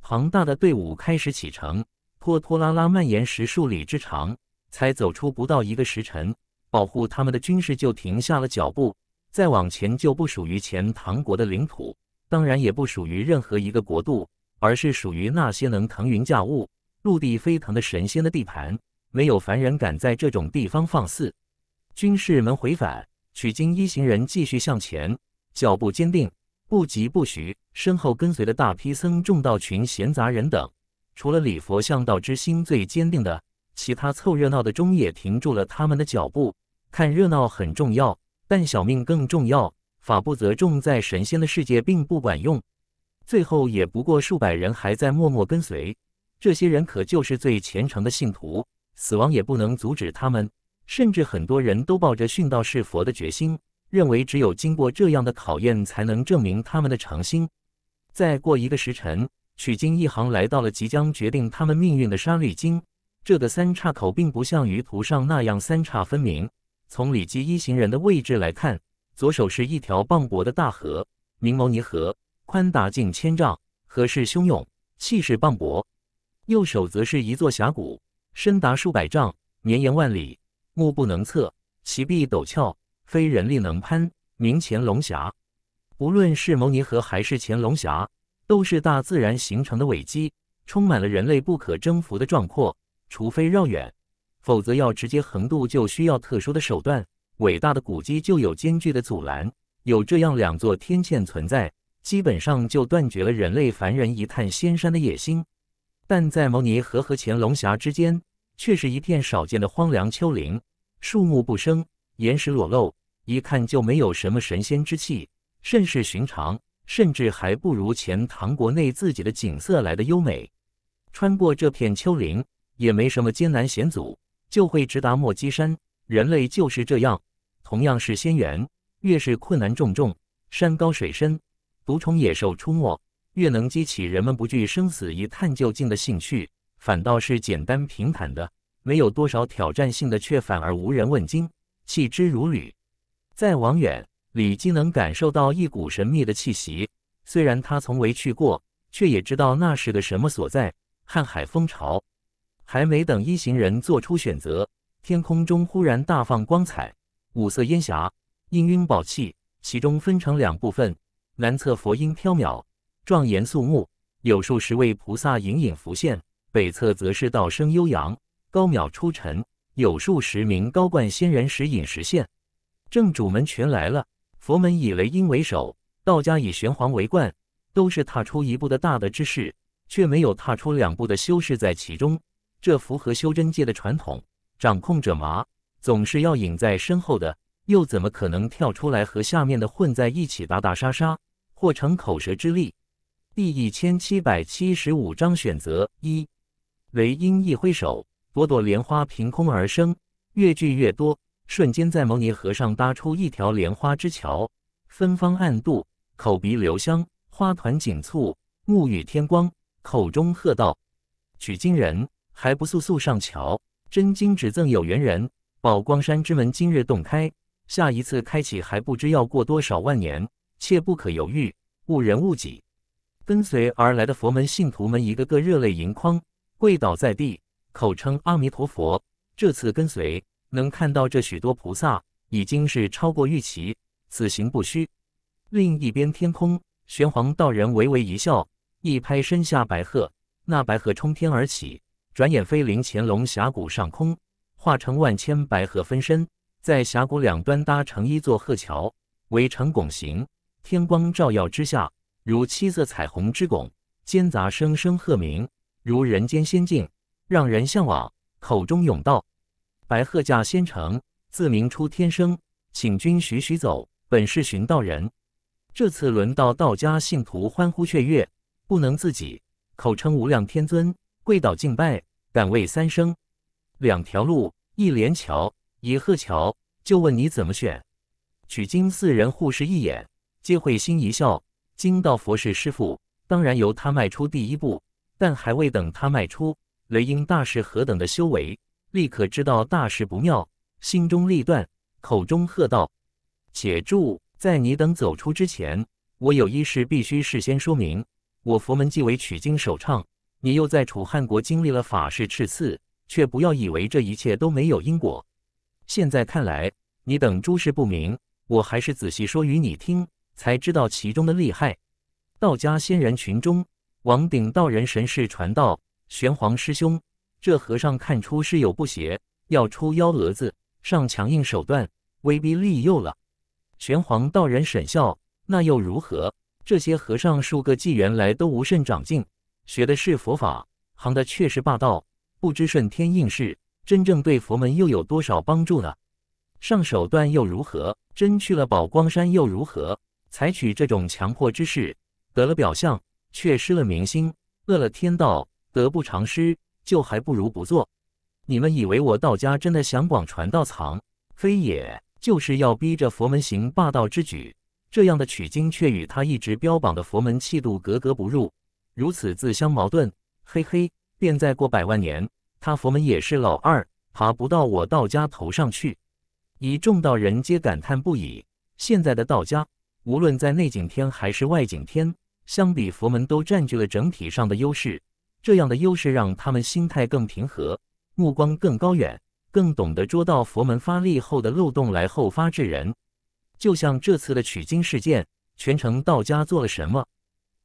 庞大的队伍开始启程，拖拖拉拉蔓延十数里之长。才走出不到一个时辰，保护他们的军士就停下了脚步。再往前就不属于前唐国的领土，当然也不属于任何一个国度，而是属于那些能腾云驾雾、陆地飞腾的神仙的地盘。没有凡人敢在这种地方放肆。军士们回返，取经一行人继续向前，脚步坚定。不疾不徐，身后跟随的大批僧众、道群、闲杂人等，除了礼佛向道之心最坚定的，其他凑热闹的中也停住了他们的脚步。看热闹很重要，但小命更重要。法不责众，在神仙的世界并不管用。最后也不过数百人还在默默跟随，这些人可就是最虔诚的信徒，死亡也不能阻止他们。甚至很多人都抱着殉道是佛的决心。认为只有经过这样的考验，才能证明他们的诚心。再过一个时辰，取经一行来到了即将决定他们命运的沙律经。这个三岔口并不像于图上那样三叉分明。从李基一行人的位置来看，左手是一条磅礴的大河——明眸尼河，宽达近千丈，河势汹涌，气势磅礴；右手则是一座峡谷，深达数百丈，绵延万里，目不能测，其壁陡峭。非人力能攀，明乾隆峡。无论是牟尼河还是乾隆峡，都是大自然形成的伟迹，充满了人类不可征服的壮阔。除非绕远，否则要直接横渡，就需要特殊的手段。伟大的古迹就有艰巨的阻拦。有这样两座天堑存在，基本上就断绝了人类凡人一探仙山的野心。但在牟尼河和乾隆峡之间，却是一片少见的荒凉丘陵，树木不生，岩石裸露。一看就没有什么神仙之气，甚是寻常，甚至还不如前唐国内自己的景色来的优美。穿过这片丘陵也没什么艰难险阻，就会直达墨基山。人类就是这样，同样是仙缘，越是困难重重、山高水深、毒虫野兽出没，越能激起人们不惧生死、一探究竟的兴趣。反倒是简单平坦的，没有多少挑战性的，却反而无人问津，弃之如履。再往远里，竟能感受到一股神秘的气息。虽然他从未去过，却也知道那是个什么所在——瀚海风潮。还没等一行人做出选择，天空中忽然大放光彩，五色烟霞氤氲宝气，其中分成两部分：南侧佛音飘渺，壮严肃穆，有数十位菩萨隐隐浮现；北侧则是道声悠扬，高渺出尘，有数十名高冠仙人时隐时现。正主们全来了，佛门以雷音为首，道家以玄黄为冠，都是踏出一步的大德之士，却没有踏出两步的修士在其中。这符合修真界的传统，掌控者麻，总是要隐在身后的，又怎么可能跳出来和下面的混在一起打打杀杀，或逞口舌之力？第一千七百七十五章选择一，雷音一挥手，朵朵莲花凭空而生，越聚越多。瞬间在牟尼河上搭出一条莲花之桥，芬芳暗渡，口鼻留香，花团锦簇，沐浴天光。口中喝道：“取经人还不速速上桥，真经只赠有缘人。宝光山之门今日洞开，下一次开启还不知要过多少万年，切不可犹豫，误人误己。”跟随而来的佛门信徒们一个个热泪盈眶，跪倒在地，口称阿弥陀佛。这次跟随。能看到这许多菩萨，已经是超过预期。此行不虚。另一边天空，玄黄道人微微一笑，一拍身下白鹤，那白鹤冲天而起，转眼飞临乾龙峡谷上空，化成万千白鹤分身，在峡谷两端搭成一座鹤桥，围成拱形。天光照耀之下，如七色彩虹之拱，间杂声声鹤鸣，如人间仙境，让人向往。口中甬道。白鹤驾仙城，自明出天生，请君徐徐走。本是寻道人，这次轮到道家信徒欢呼雀跃，不能自己，口称无量天尊，跪倒敬拜，敢为三生。两条路，一连桥，一鹤桥，就问你怎么选？取经四人互视一眼，皆会心一笑。金道佛是师傅当然由他迈出第一步，但还未等他迈出，雷音大师何等的修为？立刻知道大事不妙，心中立断，口中喝道：“且住！在你等走出之前，我有一事必须事先说明。我佛门既为取经首倡，你又在楚汉国经历了法事赤次，却不要以为这一切都没有因果。现在看来，你等诸事不明，我还是仔细说与你听，才知道其中的厉害。”道家仙人群中，王鼎道人神识传道：“玄黄师兄。”这和尚看出是有不邪，要出幺蛾子，上强硬手段，威逼利诱了。玄黄道人沈笑：“那又如何？这些和尚数个纪元来都无甚长进，学的是佛法，行的却是霸道，不知顺天应事，真正对佛门又有多少帮助呢？上手段又如何？真去了宝光山又如何？采取这种强迫之势，得了表象，却失了民心，乐了天道，得不偿失。”就还不如不做。你们以为我道家真的想广传道藏？非也，就是要逼着佛门行霸道之举。这样的取经，却与他一直标榜的佛门气度格格不入，如此自相矛盾。嘿嘿，便再过百万年，他佛门也是老二，爬不到我道家头上去。一众道人皆感叹不已。现在的道家，无论在内景天还是外景天，相比佛门都占据了整体上的优势。这样的优势让他们心态更平和，目光更高远，更懂得捉到佛门发力后的漏洞来后发制人。就像这次的取经事件，全程道家做了什么？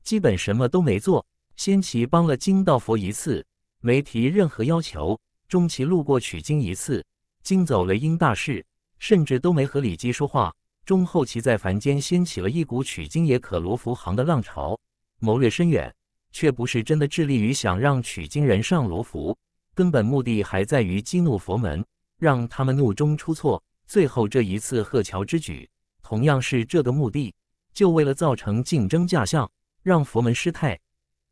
基本什么都没做。先期帮了金道佛一次，没提任何要求；中期路过取经一次，经走雷音大士，甚至都没和李基说话。中后期在凡间掀起了一股“取经也可罗浮行”的浪潮，谋略深远。却不是真的致力于想让取经人上罗浮，根本目的还在于激怒佛门，让他们怒中出错。最后这一次贺桥之举，同样是这个目的，就为了造成竞争假象，让佛门失态。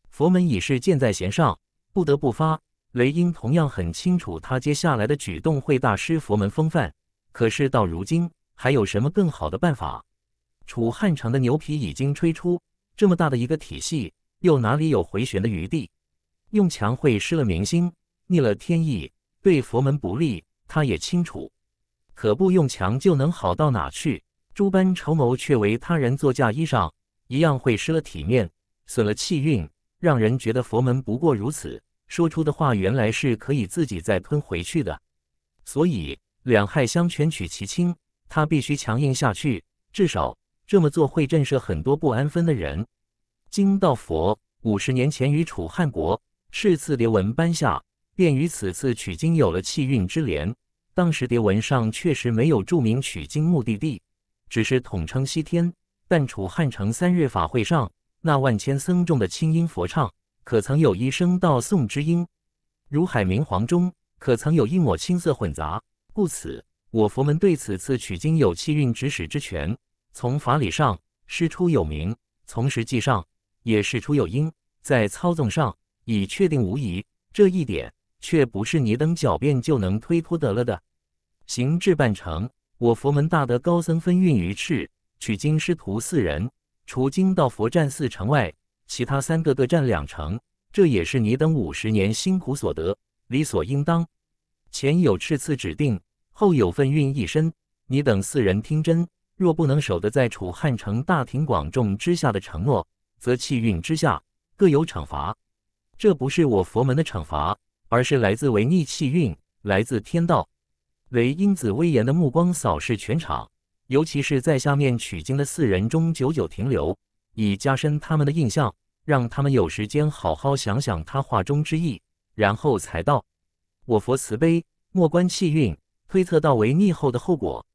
佛门已是箭在弦上，不得不发。雷音同样很清楚，他接下来的举动会大师佛门风范。可是到如今，还有什么更好的办法？楚汉城的牛皮已经吹出这么大的一个体系。又哪里有回旋的余地？用强会失了民心，逆了天意，对佛门不利。他也清楚，可不用强就能好到哪去？诸般筹谋却为他人做嫁衣裳，一样会失了体面，损了气运，让人觉得佛门不过如此。说出的话，原来是可以自己再吞回去的。所以两害相权取其轻，他必须强硬下去。至少这么做会震慑很多不安分的人。经道佛五十年前于楚汉国是赐牒文颁下，便与此次取经有了气运之联。当时牒文上确实没有注明取经目的地，只是统称西天。但楚汉城三月法会上那万千僧众的清音佛唱，可曾有一声道颂之音？如海明黄中可曾有一抹青色混杂？故此，我佛门对此次取经有气运指使之权。从法理上，师出有名；从实际上，也事出有因，在操纵上已确定无疑，这一点却不是你等狡辩就能推脱得了的。行至半程，我佛门大德高僧分运于赤取经师徒四人，除经到佛占四城外，其他三个各占两城，这也是你等五十年辛苦所得，理所应当。前有赤次指定，后有分运一身，你等四人听真，若不能守得在楚汉城大庭广众之下的承诺。则气运之下各有惩罚，这不是我佛门的惩罚，而是来自违逆气运，来自天道。雷因子威严的目光扫视全场，尤其是在下面取经的四人中久久停留，以加深他们的印象，让他们有时间好好想想他话中之意，然后才道：“我佛慈悲，莫关气运，推测到违逆后的后果。”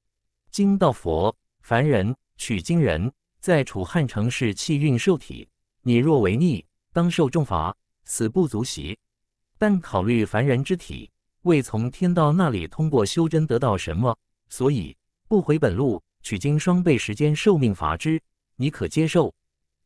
经道佛，凡人取经人。在楚汉城是气运受体，你若违逆，当受重罚，死不足惜。但考虑凡人之体，未从天道那里通过修真得到什么，所以不回本路取经，双倍时间受命罚之，你可接受？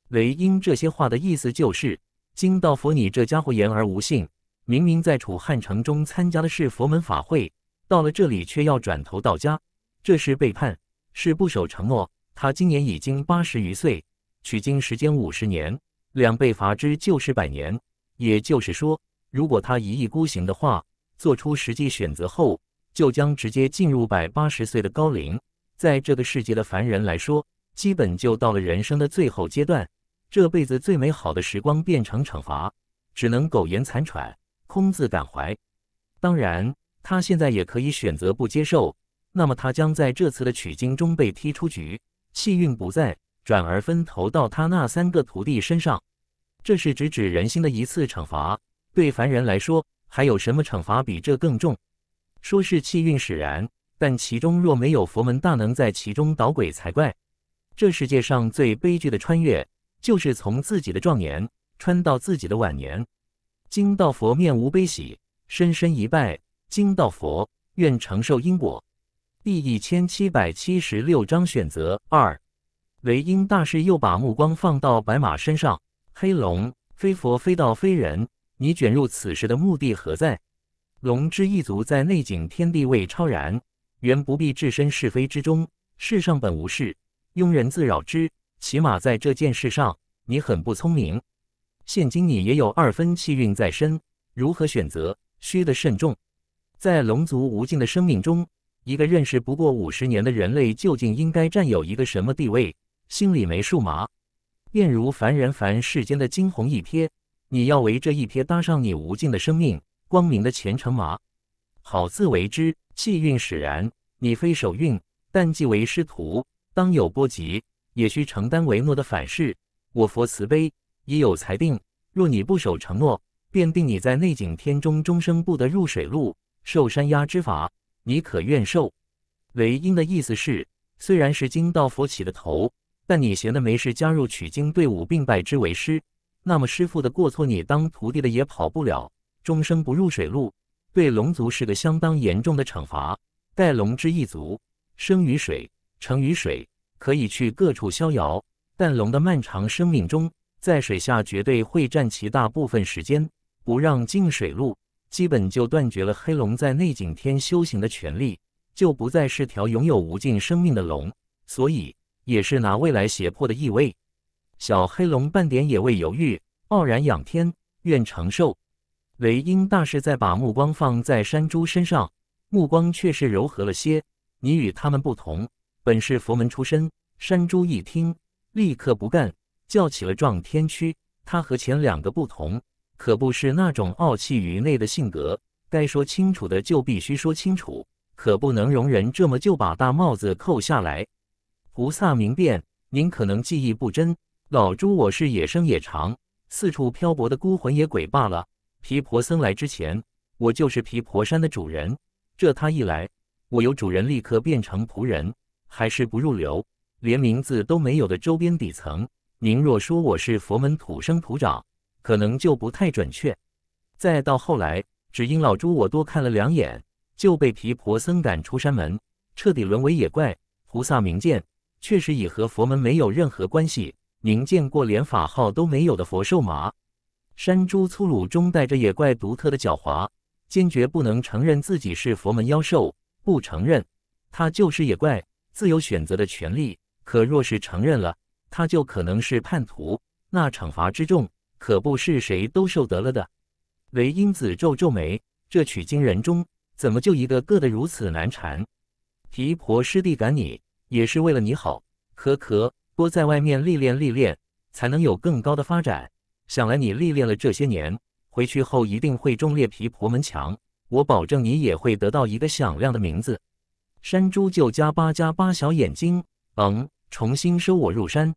雷因这些话的意思就是，经道佛，你这家伙言而无信，明明在楚汉城中参加的是佛门法会，到了这里却要转头到家，这是背叛，是不守承诺。他今年已经八十余岁，取经时间五十年，两倍罚之就是百年。也就是说，如果他一意孤行的话，做出实际选择后，就将直接进入百八十岁的高龄。在这个世界的凡人来说，基本就到了人生的最后阶段，这辈子最美好的时光变成惩罚，只能苟延残喘，空自感怀。当然，他现在也可以选择不接受，那么他将在这次的取经中被踢出局。气运不在，转而分投到他那三个徒弟身上，这是直指人心的一次惩罚。对凡人来说，还有什么惩罚比这更重？说是气运使然，但其中若没有佛门大能在其中捣鬼才怪。这世界上最悲剧的穿越，就是从自己的壮年穿到自己的晚年。经道佛面无悲喜，深深一拜。经道佛愿承受因果。第一千七百七十六章选择二。雷音大师又把目光放到白马身上。黑龙，非佛，非道，非人，你卷入此时的目的何在？龙之一族在内景天地位超然，原不必置身是非之中。世上本无事，庸人自扰之。起码在这件事上，你很不聪明。现今你也有二分气运在身，如何选择，需得慎重。在龙族无尽的生命中。一个认识不过五十年的人类，究竟应该占有一个什么地位？心里没数吗？便如凡人凡世间的惊鸿一瞥，你要为这一瞥搭上你无尽的生命、光明的前程吗？好自为之。气运使然，你非守运，但既为师徒，当有波及，也需承担为诺的反噬。我佛慈悲，已有裁定：若你不守承诺，便定你在内景天中终生不得入水路，受山压之罚。你可愿受？韦应的意思是，虽然是经道佛起的头，但你闲的没事加入取经队伍并拜之为师，那么师傅的过错你当徒弟的也跑不了，终生不入水路，对龙族是个相当严重的惩罚。待龙之一族，生于水，成于水，可以去各处逍遥，但龙的漫长生命中，在水下绝对会占其大部分时间，不让进水路。基本就断绝了黑龙在内景天修行的权利，就不再是条拥有无尽生命的龙，所以也是拿未来胁迫的意味。小黑龙半点也未犹豫，傲然仰天，愿长寿。雷音大师在把目光放在山猪身上，目光却是柔和了些。你与他们不同，本是佛门出身。山猪一听，立刻不干，叫起了撞天驱。他和前两个不同。可不是那种傲气于内的性格，该说清楚的就必须说清楚，可不能容忍这么就把大帽子扣下来。菩萨明辨，您可能记忆不真。老朱，我是野生野长，四处漂泊的孤魂野鬼罢了。皮婆僧来之前，我就是皮婆山的主人。这他一来，我由主人立刻变成仆人，还是不入流，连名字都没有的周边底层。您若说我是佛门土生土长，可能就不太准确。再到后来，只因老朱我多看了两眼，就被皮婆僧赶出山门，彻底沦为野怪。菩萨明鉴，确实已和佛门没有任何关系。您见过连法号都没有的佛兽吗？山猪粗鲁中带着野怪独特的狡猾，坚决不能承认自己是佛门妖兽。不承认，他就是野怪，自有选择的权利。可若是承认了，他就可能是叛徒，那惩罚之重。可不是谁都受得了的，韦英子皱皱眉，这取经人中怎么就一个个的如此难缠？皮婆师弟赶你也是为了你好，可可多在外面历练历练，才能有更高的发展。想来你历练了这些年，回去后一定会忠烈皮婆门墙，我保证你也会得到一个响亮的名字。山猪就加八加八小眼睛，嗯，重新收我入山，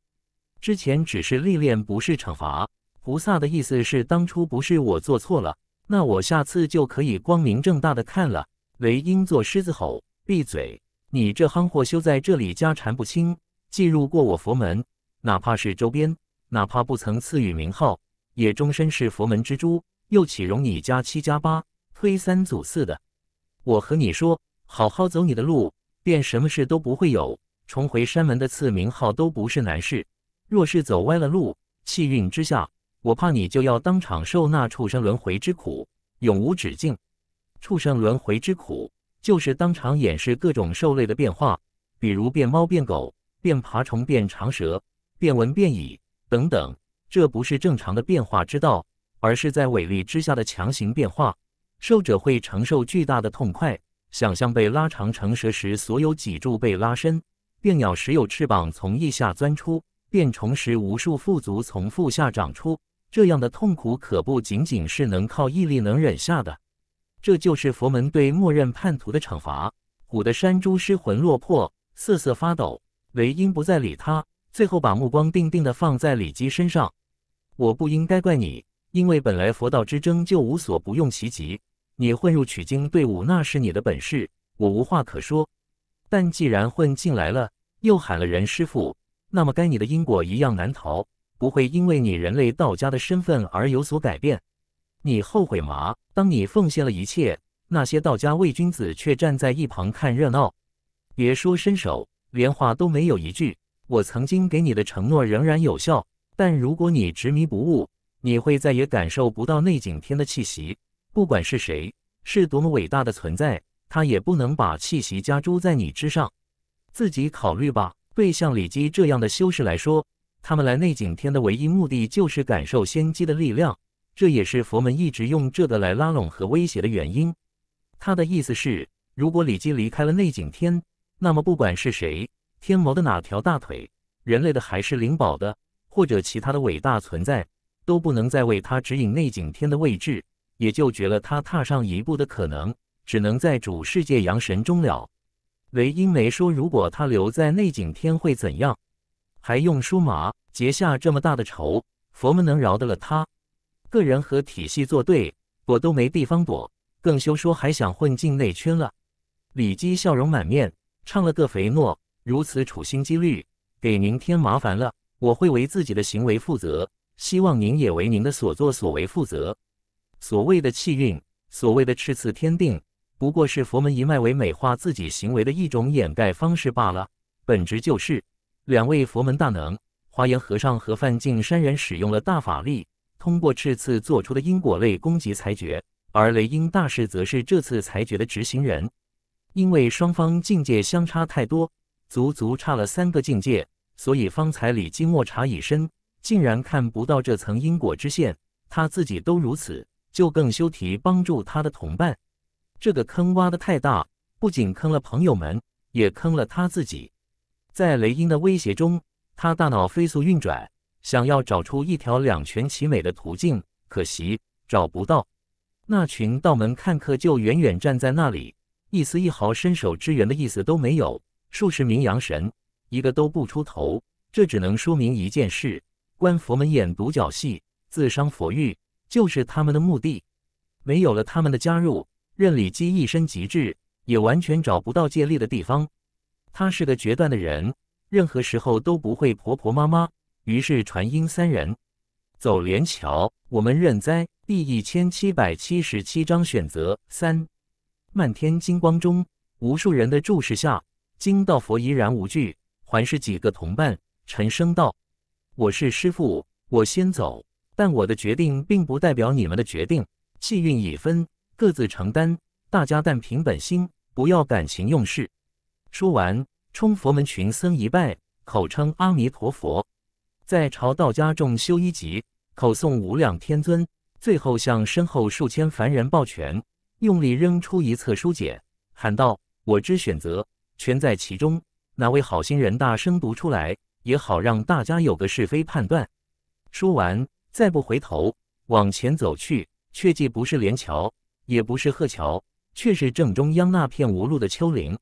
之前只是历练，不是惩罚。菩萨的意思是，当初不是我做错了，那我下次就可以光明正大的看了。雷音作狮子吼，闭嘴！你这憨货，休在这里家缠不清。既入过我佛门，哪怕是周边，哪怕不曾赐予名号，也终身是佛门之珠，又岂容你加七加八，推三阻四的？我和你说，好好走你的路，便什么事都不会有。重回山门的赐名号都不是难事，若是走歪了路，气运之下。我怕你就要当场受那畜生轮回之苦，永无止境。畜生轮回之苦，就是当场演示各种兽类的变化，比如变猫变狗、变爬虫变长蛇、变蚊变蚁等等。这不是正常的变化之道，而是在伟力之下的强行变化。受者会承受巨大的痛快，想象被拉长成蛇时，所有脊柱被拉伸；变鸟时，有翅膀从腋下钻出；变虫时，无数腹足从腹下长出。这样的痛苦可不仅仅是能靠毅力能忍下的，这就是佛门对默认叛徒的惩罚。唬的山猪失魂落魄，瑟瑟发抖，雷音不再理他，最后把目光定定地放在李姬身上。我不应该怪你，因为本来佛道之争就无所不用其极，你混入取经队伍那是你的本事，我无话可说。但既然混进来了，又喊了人师傅，那么该你的因果一样难逃。不会因为你人类道家的身份而有所改变。你后悔吗？当你奉献了一切，那些道家伪君子却站在一旁看热闹，别说伸手，连话都没有一句。我曾经给你的承诺仍然有效，但如果你执迷不悟，你会再也感受不到内景天的气息。不管是谁，是多么伟大的存在，他也不能把气息加诸在你之上。自己考虑吧。对像李基这样的修士来说。他们来内景天的唯一目的就是感受仙机的力量，这也是佛门一直用这个来拉拢和威胁的原因。他的意思是，如果李姬离开了内景天，那么不管是谁，天魔的哪条大腿，人类的还是灵宝的，或者其他的伟大存在，都不能再为他指引内景天的位置，也就绝了他踏上一步的可能，只能在主世界扬神终了。雷英梅说，如果他留在内景天会怎样。还用舒麻结下这么大的仇？佛门能饶得了他？个人和体系作对，躲都没地方躲，更休说还想混进内圈了。李姬笑容满面，唱了个肥诺，如此处心积虑，给您添麻烦了。我会为自己的行为负责，希望您也为您的所作所为负责。所谓的气运，所谓的赤赐天定，不过是佛门一脉为美化自己行为的一种掩盖方式罢了，本质就是。两位佛门大能，华严和尚和范进山人使用了大法力，通过这次做出的因果类攻击裁决。而雷音大师则是这次裁决的执行人。因为双方境界相差太多，足足差了三个境界，所以方才李金墨查以深竟然看不到这层因果之线。他自己都如此，就更休提帮助他的同伴。这个坑挖的太大，不仅坑了朋友们，也坑了他自己。在雷音的威胁中，他大脑飞速运转，想要找出一条两全其美的途径，可惜找不到。那群道门看客就远远站在那里，一丝一毫伸手支援的意思都没有。数十名阳神，一个都不出头，这只能说明一件事：观佛门演独角戏，自伤佛誉，就是他们的目的。没有了他们的加入，任里基一身极致，也完全找不到借力的地方。他是个决断的人，任何时候都不会婆婆妈妈。于是传音三人走连桥，我们认栽。第一千七百七十七章选择三。漫天金光中，无数人的注视下，金道佛依然无惧，环视几个同伴，沉声道：“我是师父，我先走。但我的决定并不代表你们的决定，气运已分，各自承担。大家但凭本心，不要感情用事。”说完，冲佛门群僧一拜，口称阿弥陀佛；在朝道家众修一级，口诵无量天尊。最后向身后数千凡人抱拳，用力扔出一册书简，喊道：“我之选择，全在其中。哪位好心人，大声读出来也好，让大家有个是非判断。”说完，再不回头，往前走去。却既不是连桥，也不是鹤桥，却是正中央那片无路的丘陵。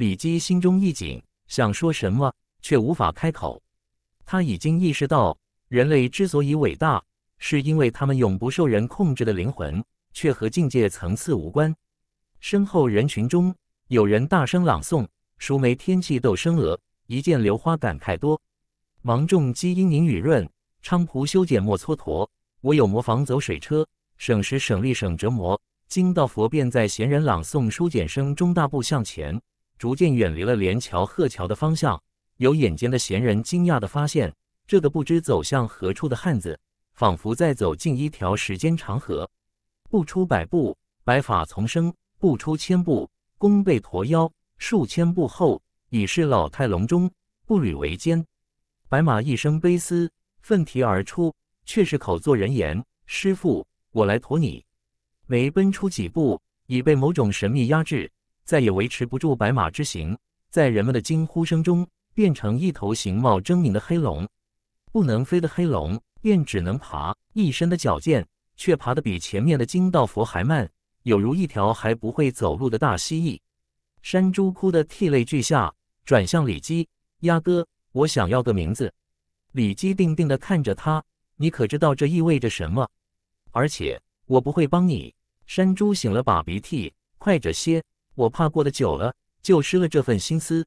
李基心中一紧，想说什么却无法开口。他已经意识到，人类之所以伟大，是因为他们永不受人控制的灵魂，却和境界层次无关。身后人群中，有人大声朗诵：“熟梅天气斗生蛾，一见榴花感慨多。芒种积阴凝雨润，菖蒲修剪莫蹉跎。我有磨坊走水车，省时省力省折磨。”金道佛便在闲人朗诵书简声中大步向前。逐渐远离了连桥、鹤桥的方向，有眼尖的闲人惊讶地发现，这个不知走向何处的汉子，仿佛在走进一条时间长河。不出百步，白发丛生；不出千步，弓背驼腰；数千步后，已是老态龙钟，步履维艰。白马一声悲嘶，奋蹄而出，却是口作人言：“师傅，我来驮你。”没奔出几步，已被某种神秘压制。再也维持不住白马之行，在人们的惊呼声中，变成一头形貌狰狞的黑龙。不能飞的黑龙便只能爬，一身的矫健却爬得比前面的金道佛还慢，有如一条还不会走路的大蜥蜴。山猪哭得涕泪俱下，转向李基：“鸭哥，我想要个名字。”李基定定地看着他：“你可知道这意味着什么？而且我不会帮你。”山猪擤了把鼻涕：“快着些。”我怕过得久了，就失了这份心思，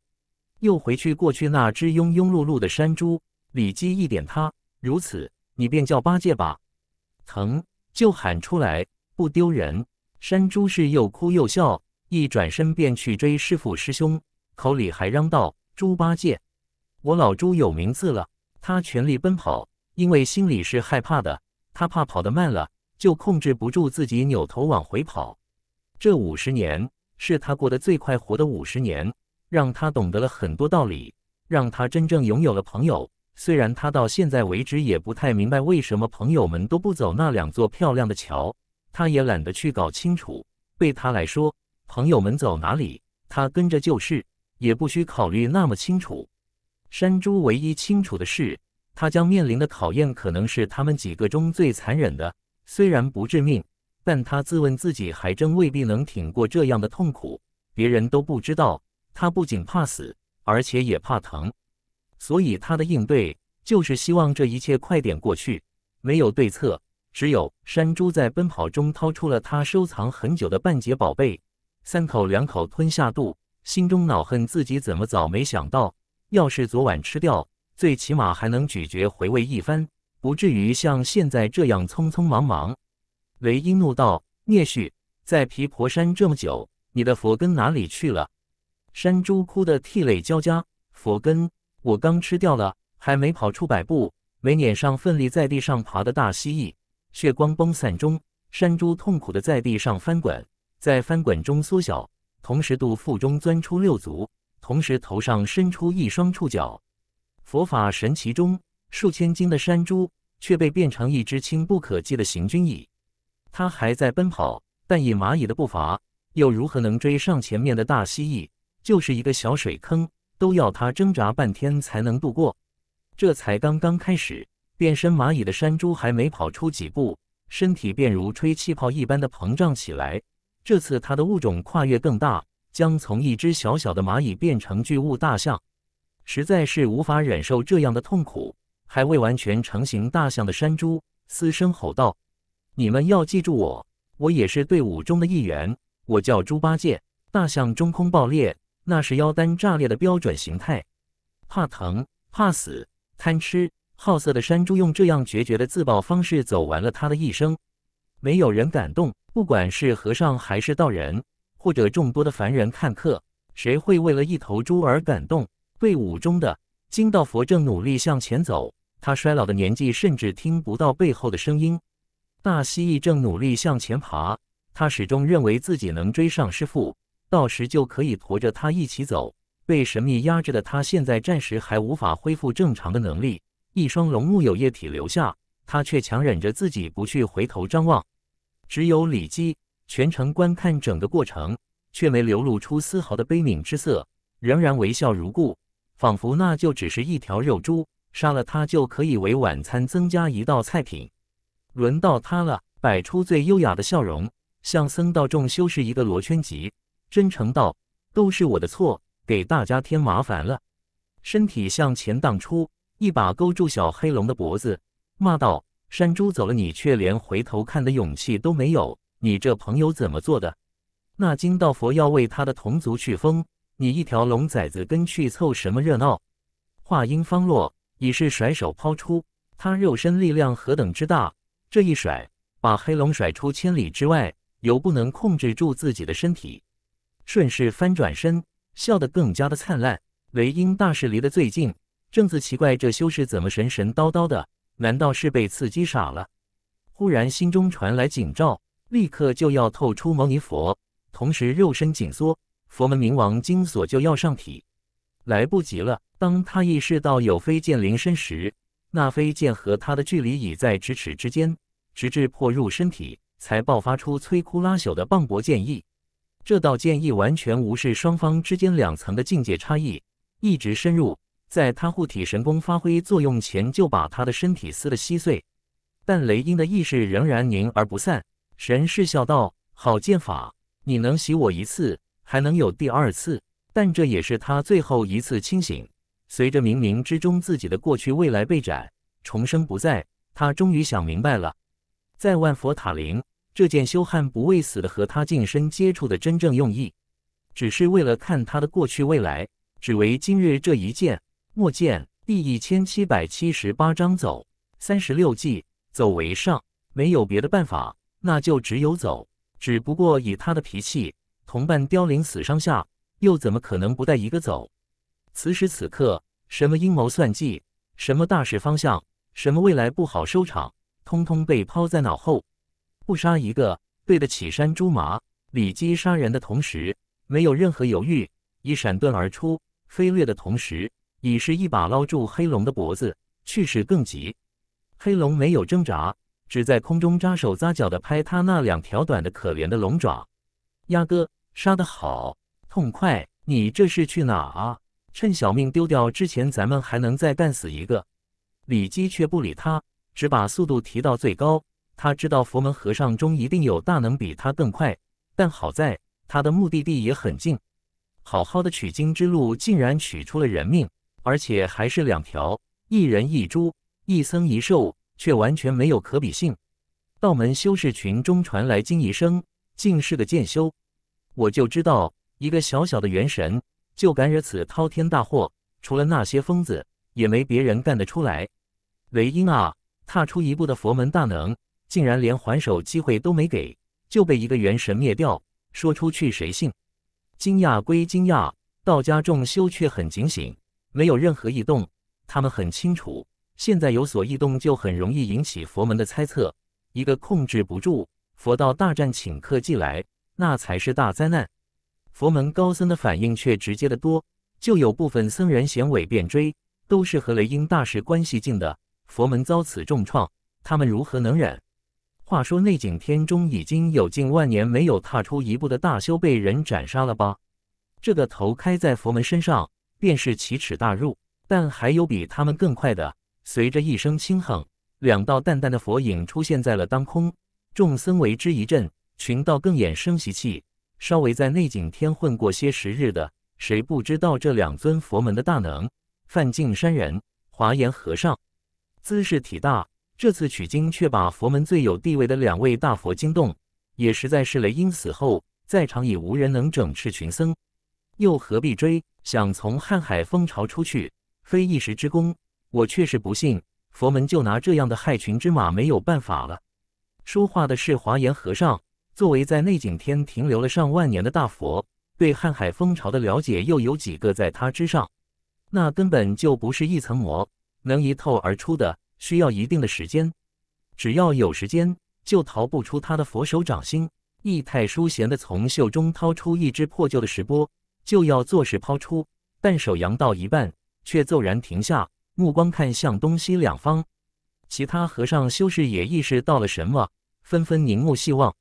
又回去过去那只庸庸碌碌的山猪里记一点。他如此，你便叫八戒吧，疼就喊出来，不丢人。山猪是又哭又笑，一转身便去追师父师兄，口里还嚷道：“猪八戒，我老猪有名字了。”他全力奔跑，因为心里是害怕的，他怕跑得慢了，就控制不住自己扭头往回跑。这五十年。是他过得最快活的五十年，让他懂得了很多道理，让他真正拥有了朋友。虽然他到现在为止也不太明白为什么朋友们都不走那两座漂亮的桥，他也懒得去搞清楚。对他来说，朋友们走哪里，他跟着就是，也不需考虑那么清楚。山猪唯一清楚的是，他将面临的考验可能是他们几个中最残忍的，虽然不致命。但他自问自己还真未必能挺过这样的痛苦，别人都不知道，他不仅怕死，而且也怕疼，所以他的应对就是希望这一切快点过去。没有对策，只有山猪在奔跑中掏出了他收藏很久的半截宝贝，三口两口吞下肚，心中恼恨自己怎么早没想到，要是昨晚吃掉，最起码还能咀嚼回味一番，不至于像现在这样匆匆忙忙。雷音怒道：“聂旭，在皮婆山这么久，你的佛根哪里去了？”山猪哭得涕泪交加：“佛根，我刚吃掉了，还没跑出百步，没撵上奋力在地上爬的大蜥蜴，血光崩散中，山猪痛苦地在地上翻滚，在翻滚中缩小，同时肚腹中钻出六足，同时头上伸出一双触角。佛法神奇中，数千斤的山猪却被变成一只轻不可及的行军蚁。”它还在奔跑，但以蚂蚁的步伐，又如何能追上前面的大蜥蜴？就是一个小水坑，都要它挣扎半天才能度过。这才刚刚开始，变身蚂蚁的山猪还没跑出几步，身体便如吹气泡一般的膨胀起来。这次它的物种跨越更大，将从一只小小的蚂蚁变成巨物大象，实在是无法忍受这样的痛苦。还未完全成型大象的山猪嘶声吼道。你们要记住我，我也是队伍中的一员。我叫猪八戒，大象中空爆裂，那是妖丹炸裂的标准形态。怕疼、怕死、贪吃、好色的山猪，用这样决绝的自爆方式走完了他的一生。没有人感动，不管是和尚还是道人，或者众多的凡人看客，谁会为了一头猪而感动？队伍中的金道佛正努力向前走，他衰老的年纪甚至听不到背后的声音。大蜥蜴正努力向前爬，他始终认为自己能追上师傅，到时就可以驮着他一起走。被神秘压制的他，现在暂时还无法恢复正常的能力。一双龙目有液体流下，他却强忍着自己不去回头张望。只有李姬全程观看整个过程，却没流露出丝毫的悲悯之色，仍然微笑如故，仿佛那就只是一条肉猪，杀了他就可以为晚餐增加一道菜品。轮到他了，摆出最优雅的笑容，向僧道众修士一个罗圈揖，真诚道：“都是我的错，给大家添麻烦了。”身体向前荡出，一把勾住小黑龙的脖子，骂道：“山猪走了，你却连回头看的勇气都没有，你这朋友怎么做的？”那金道佛要为他的同族去疯，你一条龙崽子跟去凑什么热闹？话音方落，已是甩手抛出，他肉身力量何等之大。这一甩，把黑龙甩出千里之外，又不能控制住自己的身体，顺势翻转身，笑得更加的灿烂。雷音大师离得最近，正自奇怪这修士怎么神神叨叨的，难道是被刺激傻了？忽然心中传来警兆，立刻就要透出蒙尼佛，同时肉身紧缩，佛门冥王金锁就要上体，来不及了。当他意识到有飞剑临身时，那飞剑和他的距离已在咫尺之间。直至破入身体，才爆发出摧枯拉朽的磅礴剑意。这道剑意完全无视双方之间两层的境界差异，一直深入，在他护体神功发挥作用前，就把他的身体撕得稀碎。但雷音的意识仍然凝而不散。神是笑道：“好剑法，你能洗我一次，还能有第二次，但这也是他最后一次清醒。随着冥冥之中自己的过去、未来被斩，重生不在，他终于想明白了。”在万佛塔林，这件修汉不畏死的和他近身接触的真正用意，只是为了看他的过去、未来，只为今日这一剑。莫剑第一千七百七十八章走三十六计，走为上，没有别的办法，那就只有走。只不过以他的脾气，同伴凋零死伤下，又怎么可能不带一个走？此时此刻，什么阴谋算计，什么大事方向，什么未来不好收场？通通被抛在脑后，不杀一个，对得起山猪麻里基。杀人的同时，没有任何犹豫，一闪遁而出，飞掠的同时，已是一把捞住黑龙的脖子，去势更急。黑龙没有挣扎，只在空中扎手扎脚的拍他那两条短的可怜的龙爪。鸭哥，杀得好，痛快！你这是去哪啊？趁小命丢掉之前，咱们还能再干死一个。李基却不理他。只把速度提到最高。他知道佛门和尚中一定有大能比他更快，但好在他的目的地也很近。好好的取经之路竟然取出了人命，而且还是两条，一人一猪，一僧一兽，却完全没有可比性。道门修士群中传来惊疑声：“竟是个剑修！我就知道，一个小小的元神就敢惹此滔天大祸，除了那些疯子，也没别人干得出来。”雷音啊！踏出一步的佛门大能，竟然连还手机会都没给，就被一个元神灭掉。说出去谁信？惊讶归惊讶，道家众修却很警醒，没有任何异动。他们很清楚，现在有所异动，就很容易引起佛门的猜测。一个控制不住，佛道大战顷刻即来，那才是大灾难。佛门高僧的反应却直接的多，就有部分僧人显尾便追，都是和雷音大师关系近的。佛门遭此重创，他们如何能忍？话说内景天中已经有近万年没有踏出一步的大修被人斩杀了吧？这个头开在佛门身上，便是奇耻大辱。但还有比他们更快的。随着一声轻哼，两道淡淡的佛影出现在了当空，众僧为之一震，群道更衍生习气。稍微在内景天混过些时日的，谁不知道这两尊佛门的大能？范净山人、华严和尚。姿势体大，这次取经却把佛门最有地位的两位大佛惊动，也实在是雷音死后在场已无人能整治群僧，又何必追？想从瀚海风潮出去，非一时之功。我确实不信佛门就拿这样的害群之马没有办法了。说话的是华严和尚，作为在内景天停留了上万年的大佛，对瀚海风潮的了解又有几个在他之上？那根本就不是一层膜。能一透而出的需要一定的时间，只要有时间就逃不出他的佛手掌心。易太淑闲的从袖中掏出一只破旧的石钵，就要作势抛出，但手扬到一半却骤然停下，目光看向东西两方。其他和尚修士也意识到了什么，纷纷凝目细望。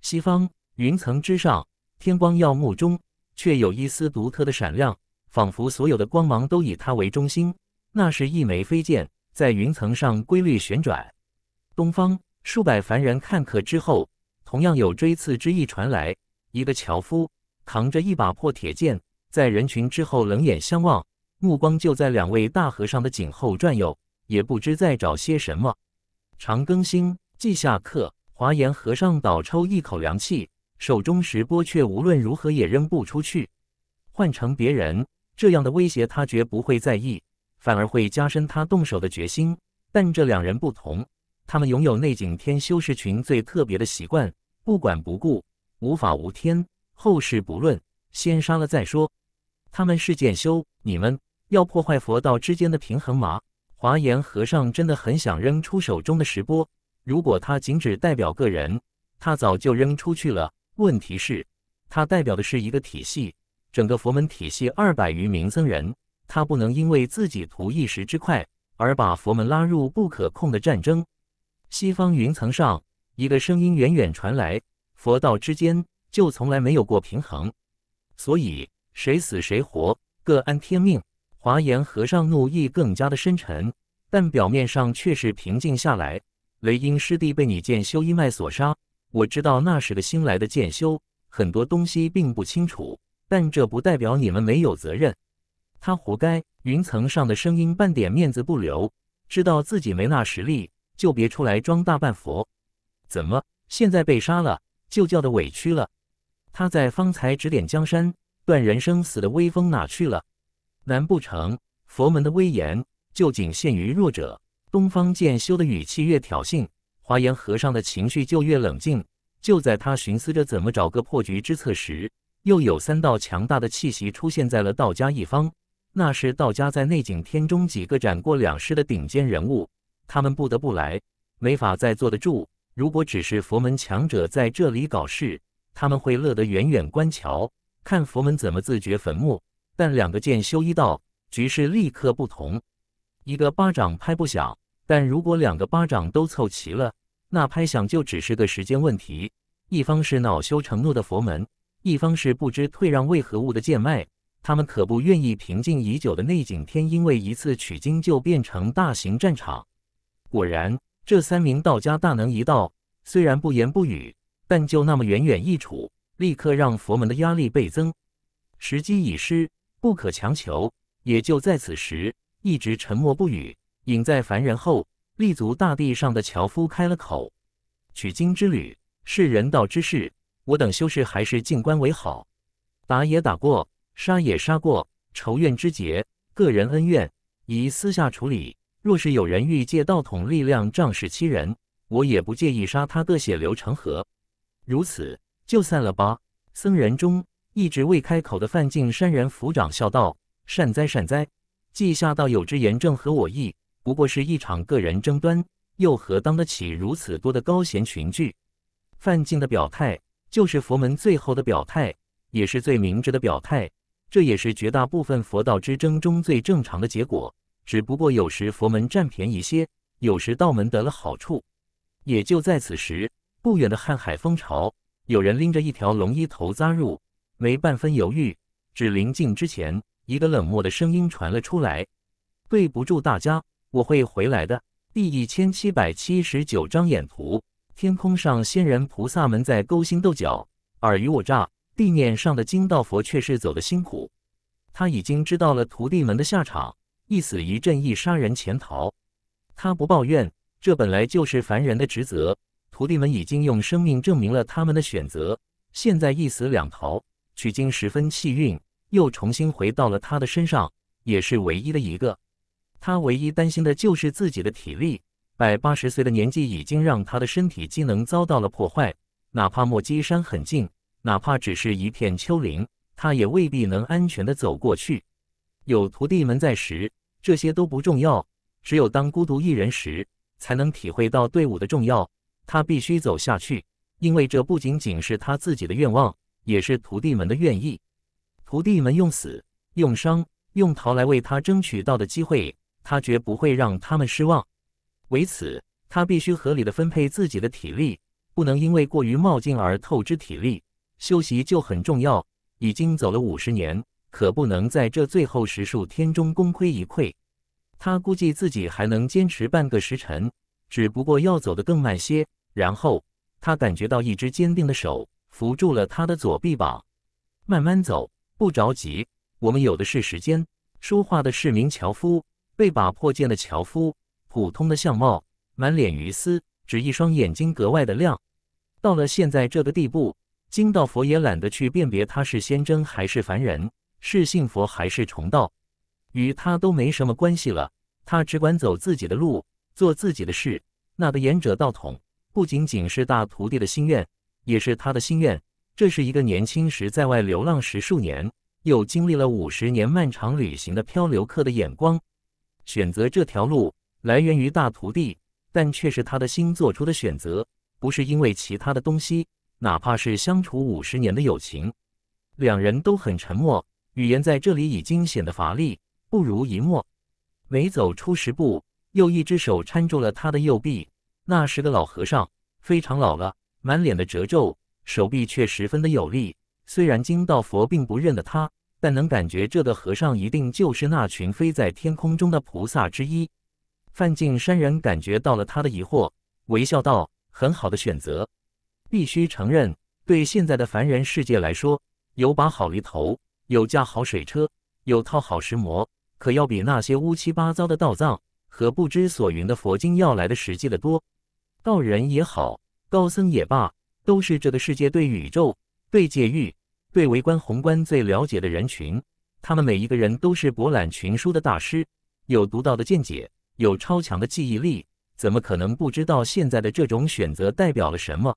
西方云层之上，天光耀目中，却有一丝独特的闪亮，仿佛所有的光芒都以它为中心。那是一枚飞剑，在云层上规律旋转。东方数百凡人看客之后，同样有追刺之意传来。一个樵夫扛着一把破铁剑，在人群之后冷眼相望，目光就在两位大和尚的颈后转悠，也不知在找些什么。长庚星既下课，华严和尚倒抽一口凉气，手中石钵却无论如何也扔不出去。换成别人，这样的威胁他绝不会在意。反而会加深他动手的决心，但这两人不同，他们拥有内景天修士群最特别的习惯：不管不顾，无法无天，后事不论，先杀了再说。他们是剑修，你们要破坏佛道之间的平衡吗？华严和尚真的很想扔出手中的石钵，如果他仅只代表个人，他早就扔出去了。问题是，他代表的是一个体系，整个佛门体系二百余名僧人。他不能因为自己图一时之快而把佛门拉入不可控的战争。西方云层上，一个声音远远传来：“佛道之间就从来没有过平衡，所以谁死谁活，各安天命。”华严和尚怒意更加的深沉，但表面上却是平静下来。雷音师弟被你剑修一脉所杀，我知道那是个新来的剑修很多东西并不清楚，但这不代表你们没有责任。他活该！云层上的声音半点面子不留，知道自己没那实力，就别出来装大半佛。怎么现在被杀了就叫的委屈了？他在方才指点江山、断人生死的威风哪去了？难不成佛门的威严就仅限于弱者？东方剑修的语气越挑衅，华严和尚的情绪就越冷静。就在他寻思着怎么找个破局之策时，又有三道强大的气息出现在了道家一方。那是道家在内景天中几个斩过两尸的顶尖人物，他们不得不来，没法再坐得住。如果只是佛门强者在这里搞事，他们会乐得远远观瞧，看佛门怎么自掘坟墓。但两个剑修一道，局势立刻不同。一个巴掌拍不响，但如果两个巴掌都凑齐了，那拍响就只是个时间问题。一方是恼羞成怒的佛门，一方是不知退让为何物的剑脉。他们可不愿意平静已久的内景天因为一次取经就变成大型战场。果然，这三名道家大能一道，虽然不言不语，但就那么远远一杵，立刻让佛门的压力倍增。时机已失，不可强求。也就在此时，一直沉默不语、隐在凡人后、立足大地上的樵夫开了口：“取经之旅是人道之事，我等修士还是静观为好。打也打过。”杀也杀过，仇怨之结、个人恩怨，宜私下处理。若是有人欲借道统力量仗势欺人，我也不介意杀他个血流成河。如此就散了吧。僧人中一直未开口的范进潸然抚掌笑道：“善哉善哉，既下道友之言正合我意。不过是一场个人争端，又何当得起如此多的高贤群聚？”范进的表态，就是佛门最后的表态，也是最明智的表态。这也是绝大部分佛道之争中最正常的结果，只不过有时佛门占便宜些，有时道门得了好处。也就在此时，不远的瀚海风潮，有人拎着一条龙，一头扎入，没半分犹豫。只临近之前，一个冷漠的声音传了出来：“对不住大家，我会回来的。”第一千七百七十九张眼图，天空上仙人菩萨们在勾心斗角，尔虞我诈。地面上的金道佛却是走得辛苦，他已经知道了徒弟们的下场：一死一阵一杀人潜逃。他不抱怨，这本来就是凡人的职责。徒弟们已经用生命证明了他们的选择。现在一死两逃，取经十分气运又重新回到了他的身上，也是唯一的一个。他唯一担心的就是自己的体力，百八十岁的年纪已经让他的身体机能遭到了破坏。哪怕莫基山很近。哪怕只是一片丘陵，他也未必能安全的走过去。有徒弟们在时，这些都不重要。只有当孤独一人时，才能体会到队伍的重要。他必须走下去，因为这不仅仅是他自己的愿望，也是徒弟们的愿意。徒弟们用死、用伤、用逃来为他争取到的机会，他绝不会让他们失望。为此，他必须合理的分配自己的体力，不能因为过于冒进而透支体力。休息就很重要。已经走了五十年，可不能在这最后十数天中功亏一篑。他估计自己还能坚持半个时辰，只不过要走得更慢些。然后他感觉到一只坚定的手扶住了他的左臂膀，慢慢走，不着急，我们有的是时间。说话的是名樵夫，被把破剑的樵夫，普通的相貌，满脸鱼丝，只一双眼睛格外的亮。到了现在这个地步。金道佛也懒得去辨别他是仙真还是凡人，是信佛还是崇道，与他都没什么关系了。他只管走自己的路，做自己的事。那个言者道统，不仅仅是大徒弟的心愿，也是他的心愿。这是一个年轻时在外流浪十数年，又经历了五十年漫长旅行的漂流客的眼光。选择这条路，来源于大徒弟，但却是他的心做出的选择，不是因为其他的东西。哪怕是相处五十年的友情，两人都很沉默，语言在这里已经显得乏力，不如一默。每走出十步，又一只手搀住了他的右臂。那时的老和尚非常老了，满脸的褶皱，手臂却十分的有力。虽然金道佛并不认得他，但能感觉这个和尚一定就是那群飞在天空中的菩萨之一。范进山人感觉到了他的疑惑，微笑道：“很好的选择。”必须承认，对现在的凡人世界来说，有把好犁头，有架好水车，有套好石磨，可要比那些乌七八糟的道藏和不知所云的佛经要来的实际的多。道人也好，高僧也罢，都是这个世界对宇宙、对界域、对围观宏观最了解的人群。他们每一个人都是博览群书的大师，有独到的见解，有超强的记忆力，怎么可能不知道现在的这种选择代表了什么？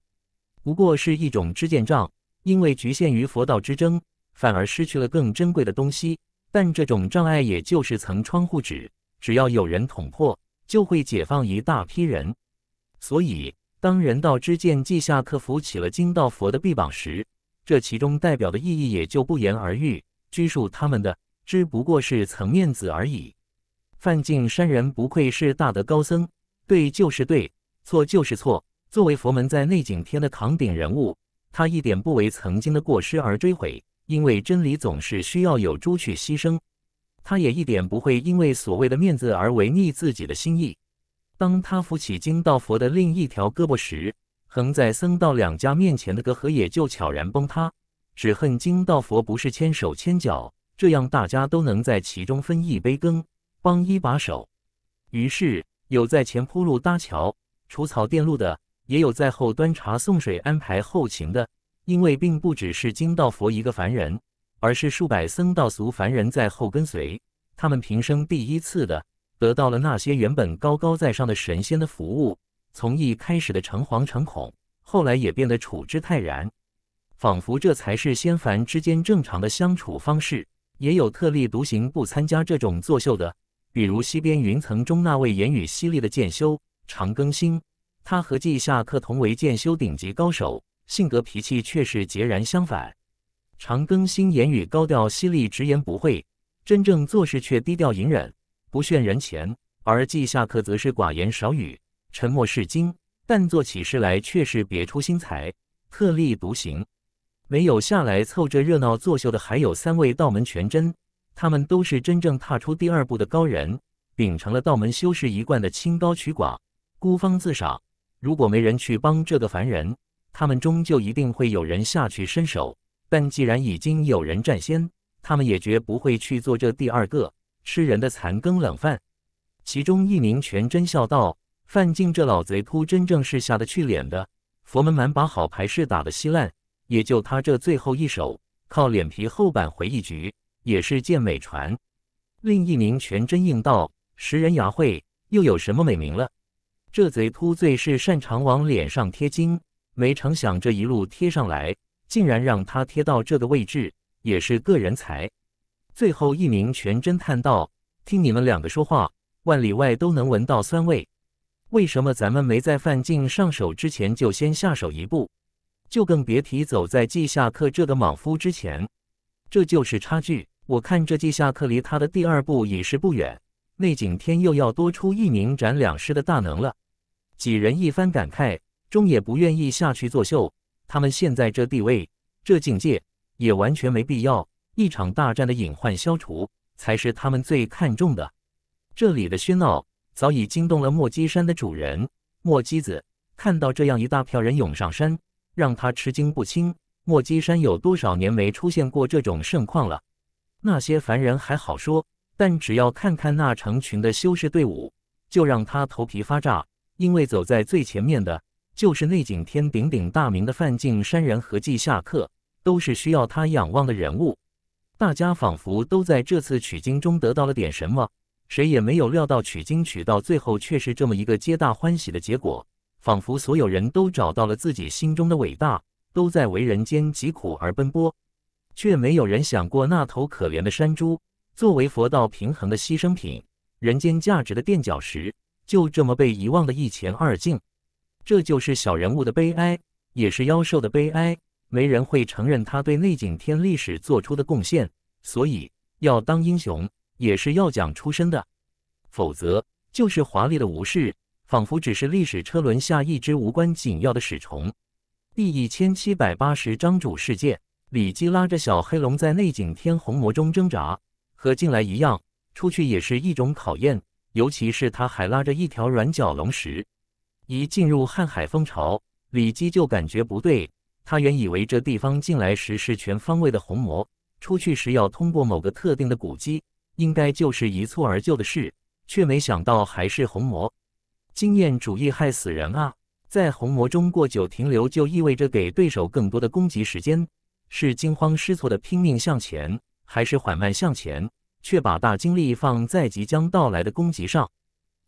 不过是一种支箭障，因为局限于佛道之争，反而失去了更珍贵的东西。但这种障碍也就是层窗户纸，只要有人捅破，就会解放一大批人。所以，当人道之剑记下克服起了金道佛的臂膀时，这其中代表的意义也就不言而喻。拘束他们的只不过是层面子而已。范进山人不愧是大德高僧，对就是对，错就是错。作为佛门在内景天的扛鼎人物，他一点不为曾经的过失而追悔，因为真理总是需要有猪去牺牲。他也一点不会因为所谓的面子而违逆自己的心意。当他扶起金道佛的另一条胳膊时，横在僧道两家面前的隔阂也就悄然崩塌。只恨金道佛不是牵手牵脚，这样大家都能在其中分一杯羹，帮一把手。于是有在前铺路搭桥、除草电路的。也有在后端茶送水、安排后勤的，因为并不只是金道佛一个凡人，而是数百僧道俗凡人在后跟随。他们平生第一次的得到了那些原本高高在上的神仙的服务，从一开始的诚惶诚恐，后来也变得处之泰然，仿佛这才是仙凡之间正常的相处方式。也有特立独行、不参加这种作秀的，比如西边云层中那位言语犀利的剑修常更新。他和季夏克同为剑修顶级高手，性格脾气却是截然相反。常更新言语高调犀利，直言不讳；真正做事却低调隐忍，不炫人前。而季下克则是寡言少语，沉默是金，但做起事来却是别出心裁，特立独行。没有下来凑这热闹作秀的，还有三位道门全真，他们都是真正踏出第二步的高人，秉承了道门修士一贯的清高、取寡、孤芳自赏。如果没人去帮这个凡人，他们终究一定会有人下去伸手。但既然已经有人占先，他们也绝不会去做这第二个吃人的残羹冷饭。其中一名全真笑道：“范进这老贼，秃，真正是下得去脸的。佛门满把好牌是打的稀烂，也就他这最后一手靠脸皮厚扳回一局，也是件美传。”另一名全真应道：“食人牙慧，又有什么美名了？”这贼秃最是擅长往脸上贴金，没成想这一路贴上来，竟然让他贴到这个位置，也是个人才。最后一名全真叹道：“听你们两个说话，万里外都能闻到酸味。为什么咱们没在范进上手之前就先下手一步？就更别提走在季下客这个莽夫之前，这就是差距。我看这季下客离他的第二步已是不远，内景天又要多出一名斩两尸的大能了。”几人一番感慨，终也不愿意下去作秀。他们现在这地位、这境界，也完全没必要。一场大战的隐患消除，才是他们最看重的。这里的喧闹早已惊动了墨姬山的主人墨姬子。看到这样一大票人涌上山，让他吃惊不清。墨姬山有多少年没出现过这种盛况了？那些凡人还好说，但只要看看那成群的修士队伍，就让他头皮发炸。因为走在最前面的，就是内景天鼎鼎大名的范进山人，合计下客都是需要他仰望的人物。大家仿佛都在这次取经中得到了点什么，谁也没有料到取经取到最后却是这么一个皆大欢喜的结果。仿佛所有人都找到了自己心中的伟大，都在为人间疾苦而奔波，却没有人想过那头可怜的山猪，作为佛道平衡的牺牲品，人间价值的垫脚石。就这么被遗忘的一钱二净，这就是小人物的悲哀，也是妖兽的悲哀。没人会承认他对内景天历史做出的贡献，所以要当英雄也是要讲出身的，否则就是华丽的无视，仿佛只是历史车轮下一只无关紧要的屎虫。第一千七百八十章主世界，李基拉着小黑龙在内景天红魔中挣扎，和进来一样，出去也是一种考验。尤其是他还拉着一条软脚龙时，一进入瀚海蜂巢，李基就感觉不对。他原以为这地方进来时是全方位的红魔，出去时要通过某个特定的古迹，应该就是一蹴而就的事，却没想到还是红魔。经验主义害死人啊！在红魔中过久停留，就意味着给对手更多的攻击时间。是惊慌失措的拼命向前，还是缓慢向前？却把大精力放在即将到来的攻击上。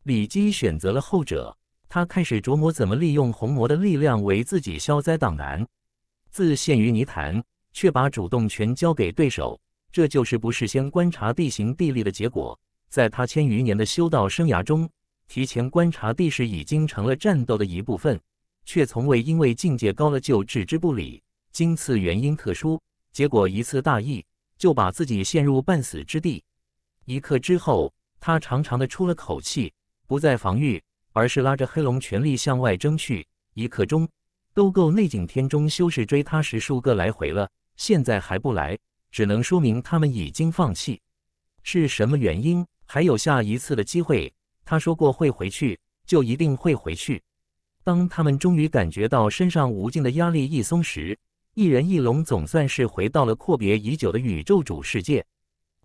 李基选择了后者，他开始琢磨怎么利用红魔的力量为自己消灾挡难。自陷于泥潭，却把主动权交给对手，这就是不事先观察地形地利的结果。在他千余年的修道生涯中，提前观察地势已经成了战斗的一部分，却从未因为境界高了就置之不理。今次原因特殊，结果一次大意。就把自己陷入半死之地。一刻之后，他长长的出了口气，不再防御，而是拉着黑龙全力向外挣去。一刻钟都够内景天中修士追他十数个来回了，现在还不来，只能说明他们已经放弃。是什么原因？还有下一次的机会。他说过会回去，就一定会回去。当他们终于感觉到身上无尽的压力一松时，一人一龙总算是回到了阔别已久的宇宙主世界，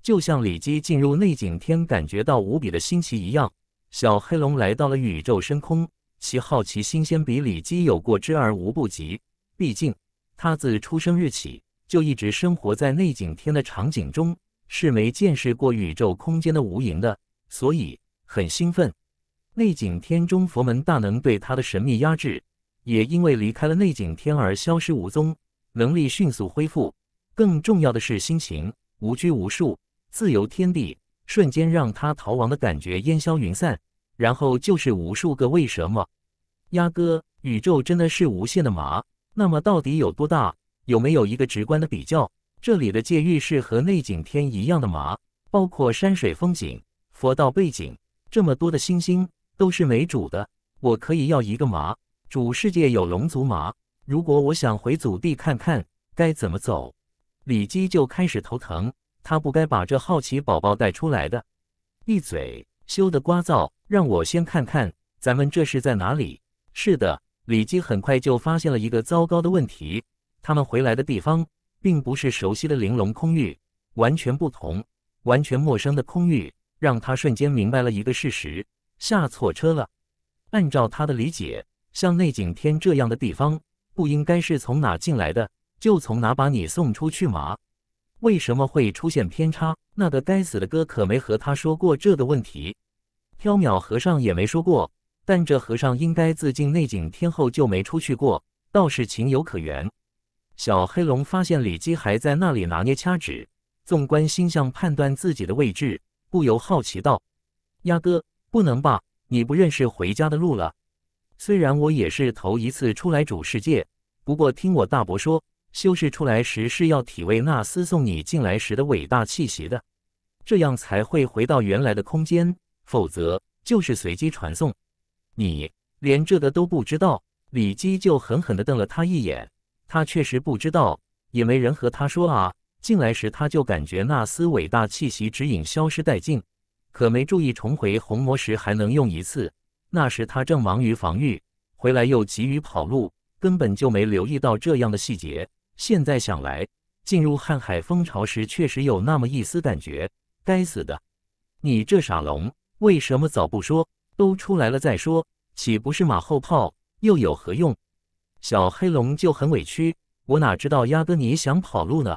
就像李基进入内景天感觉到无比的新奇一样，小黑龙来到了宇宙深空，其好奇新鲜比李基有过之而无不及。毕竟他自出生日起就一直生活在内景天的场景中，是没见识过宇宙空间的无垠的，所以很兴奋。内景天中佛门大能对他的神秘压制，也因为离开了内景天而消失无踪。能力迅速恢复，更重要的是心情无拘无束，自由天地，瞬间让他逃亡的感觉烟消云散。然后就是无数个为什么？鸭哥，宇宙真的是无限的吗？那么到底有多大？有没有一个直观的比较？这里的界域是和内景天一样的吗？包括山水风景、佛道背景，这么多的星星都是没主的。我可以要一个吗？主世界有龙族吗？如果我想回祖地看看，该怎么走？李基就开始头疼。他不该把这好奇宝宝带出来的。闭嘴！羞得聒噪！让我先看看咱们这是在哪里。是的，李基很快就发现了一个糟糕的问题：他们回来的地方并不是熟悉的玲珑空域，完全不同，完全陌生的空域让他瞬间明白了一个事实：下错车了。按照他的理解，像内景天这样的地方。不应该是从哪进来的，就从哪把你送出去吗？为什么会出现偏差？那个该死的哥可没和他说过这个问题，缥缈和尚也没说过。但这和尚应该自进内景天后就没出去过，倒是情有可原。小黑龙发现李基还在那里拿捏掐指，纵观星象判断自己的位置，不由好奇道：“鸭哥，不能吧？你不认识回家的路了？”虽然我也是头一次出来主世界，不过听我大伯说，修士出来时是要体味那厮送你进来时的伟大气息的，这样才会回到原来的空间，否则就是随机传送。你连这个都不知道，李基就狠狠地瞪了他一眼。他确实不知道，也没人和他说啊。进来时他就感觉那丝伟大气息指引消失殆尽，可没注意重回红魔时还能用一次。那时他正忙于防御，回来又急于跑路，根本就没留意到这样的细节。现在想来，进入瀚海蜂巢时确实有那么一丝感觉。该死的，你这傻龙，为什么早不说？都出来了再说，岂不是马后炮？又有何用？小黑龙就很委屈：“我哪知道压哥你想跑路呢？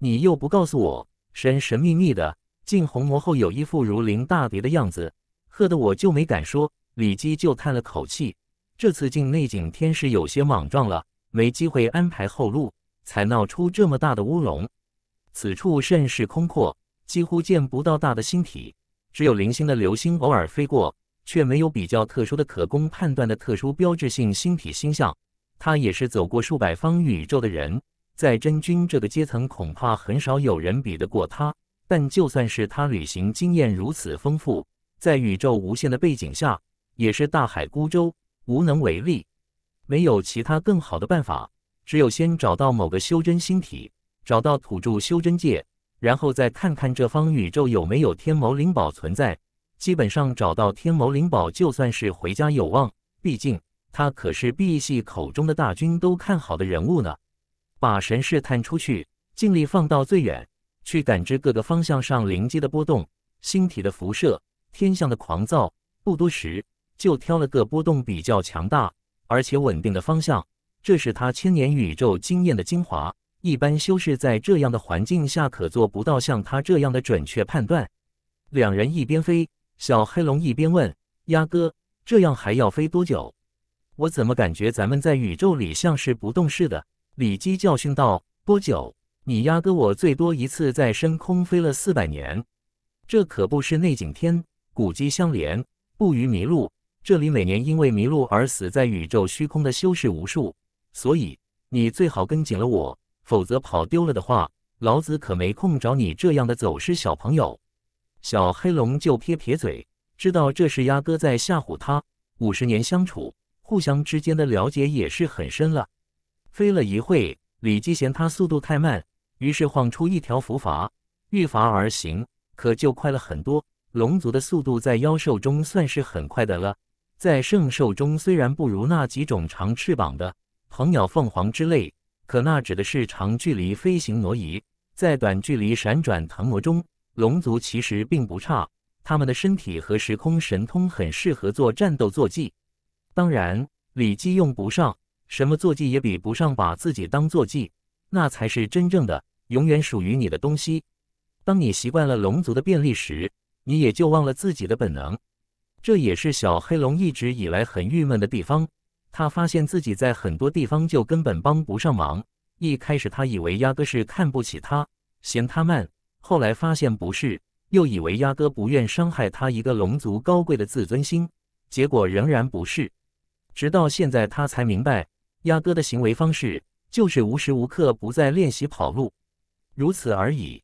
你又不告诉我，神神秘秘的进红魔后有一副如临大敌的样子，吓得我就没敢说。”李基就叹了口气，这次进内景天是有些莽撞了，没机会安排后路，才闹出这么大的乌龙。此处甚是空阔，几乎见不到大的星体，只有零星的流星偶尔飞过，却没有比较特殊的可供判断的特殊标志性星体星象。他也是走过数百方宇宙的人，在真君这个阶层，恐怕很少有人比得过他。但就算是他旅行经验如此丰富，在宇宙无限的背景下，也是大海孤舟，无能为力，没有其他更好的办法，只有先找到某个修真星体，找到土著修真界，然后再看看这方宇宙有没有天魔灵宝存在。基本上找到天魔灵宝，就算是回家有望。毕竟他可是 B 系口中的大军都看好的人物呢。把神视探出去，尽力放到最远，去感知各个方向上灵机的波动、星体的辐射、天象的狂躁。不多时。就挑了个波动比较强大而且稳定的方向，这是他千年宇宙经验的精华。一般修士在这样的环境下可做不到像他这样的准确判断。两人一边飞，小黑龙一边问：“鸭哥，这样还要飞多久？”我怎么感觉咱们在宇宙里像是不动似的？”李基教训道：“多久？你鸭哥我最多一次在深空飞了四百年，这可不是内景天，古迹相连，不疑迷路。”这里每年因为迷路而死在宇宙虚空的修士无数，所以你最好跟紧了我，否则跑丢了的话，老子可没空找你这样的走失小朋友。小黑龙就撇撇嘴，知道这是鸭哥在吓唬他。五十年相处，互相之间的了解也是很深了。飞了一会，李基嫌他速度太慢，于是晃出一条浮筏，御筏而行，可就快了很多。龙族的速度在妖兽中算是很快的了。在圣兽中，虽然不如那几种长翅膀的，鹏鸟、凤凰之类，可那指的是长距离飞行挪移。在短距离闪转腾挪中，龙族其实并不差。他们的身体和时空神通很适合做战斗坐骑。当然，李记用不上，什么坐骑也比不上把自己当坐骑，那才是真正的永远属于你的东西。当你习惯了龙族的便利时，你也就忘了自己的本能。这也是小黑龙一直以来很郁闷的地方。他发现自己在很多地方就根本帮不上忙。一开始他以为鸭哥是看不起他，嫌他慢；后来发现不是，又以为鸭哥不愿伤害他一个龙族高贵的自尊心，结果仍然不是。直到现在，他才明白，鸭哥的行为方式就是无时无刻不在练习跑路，如此而已。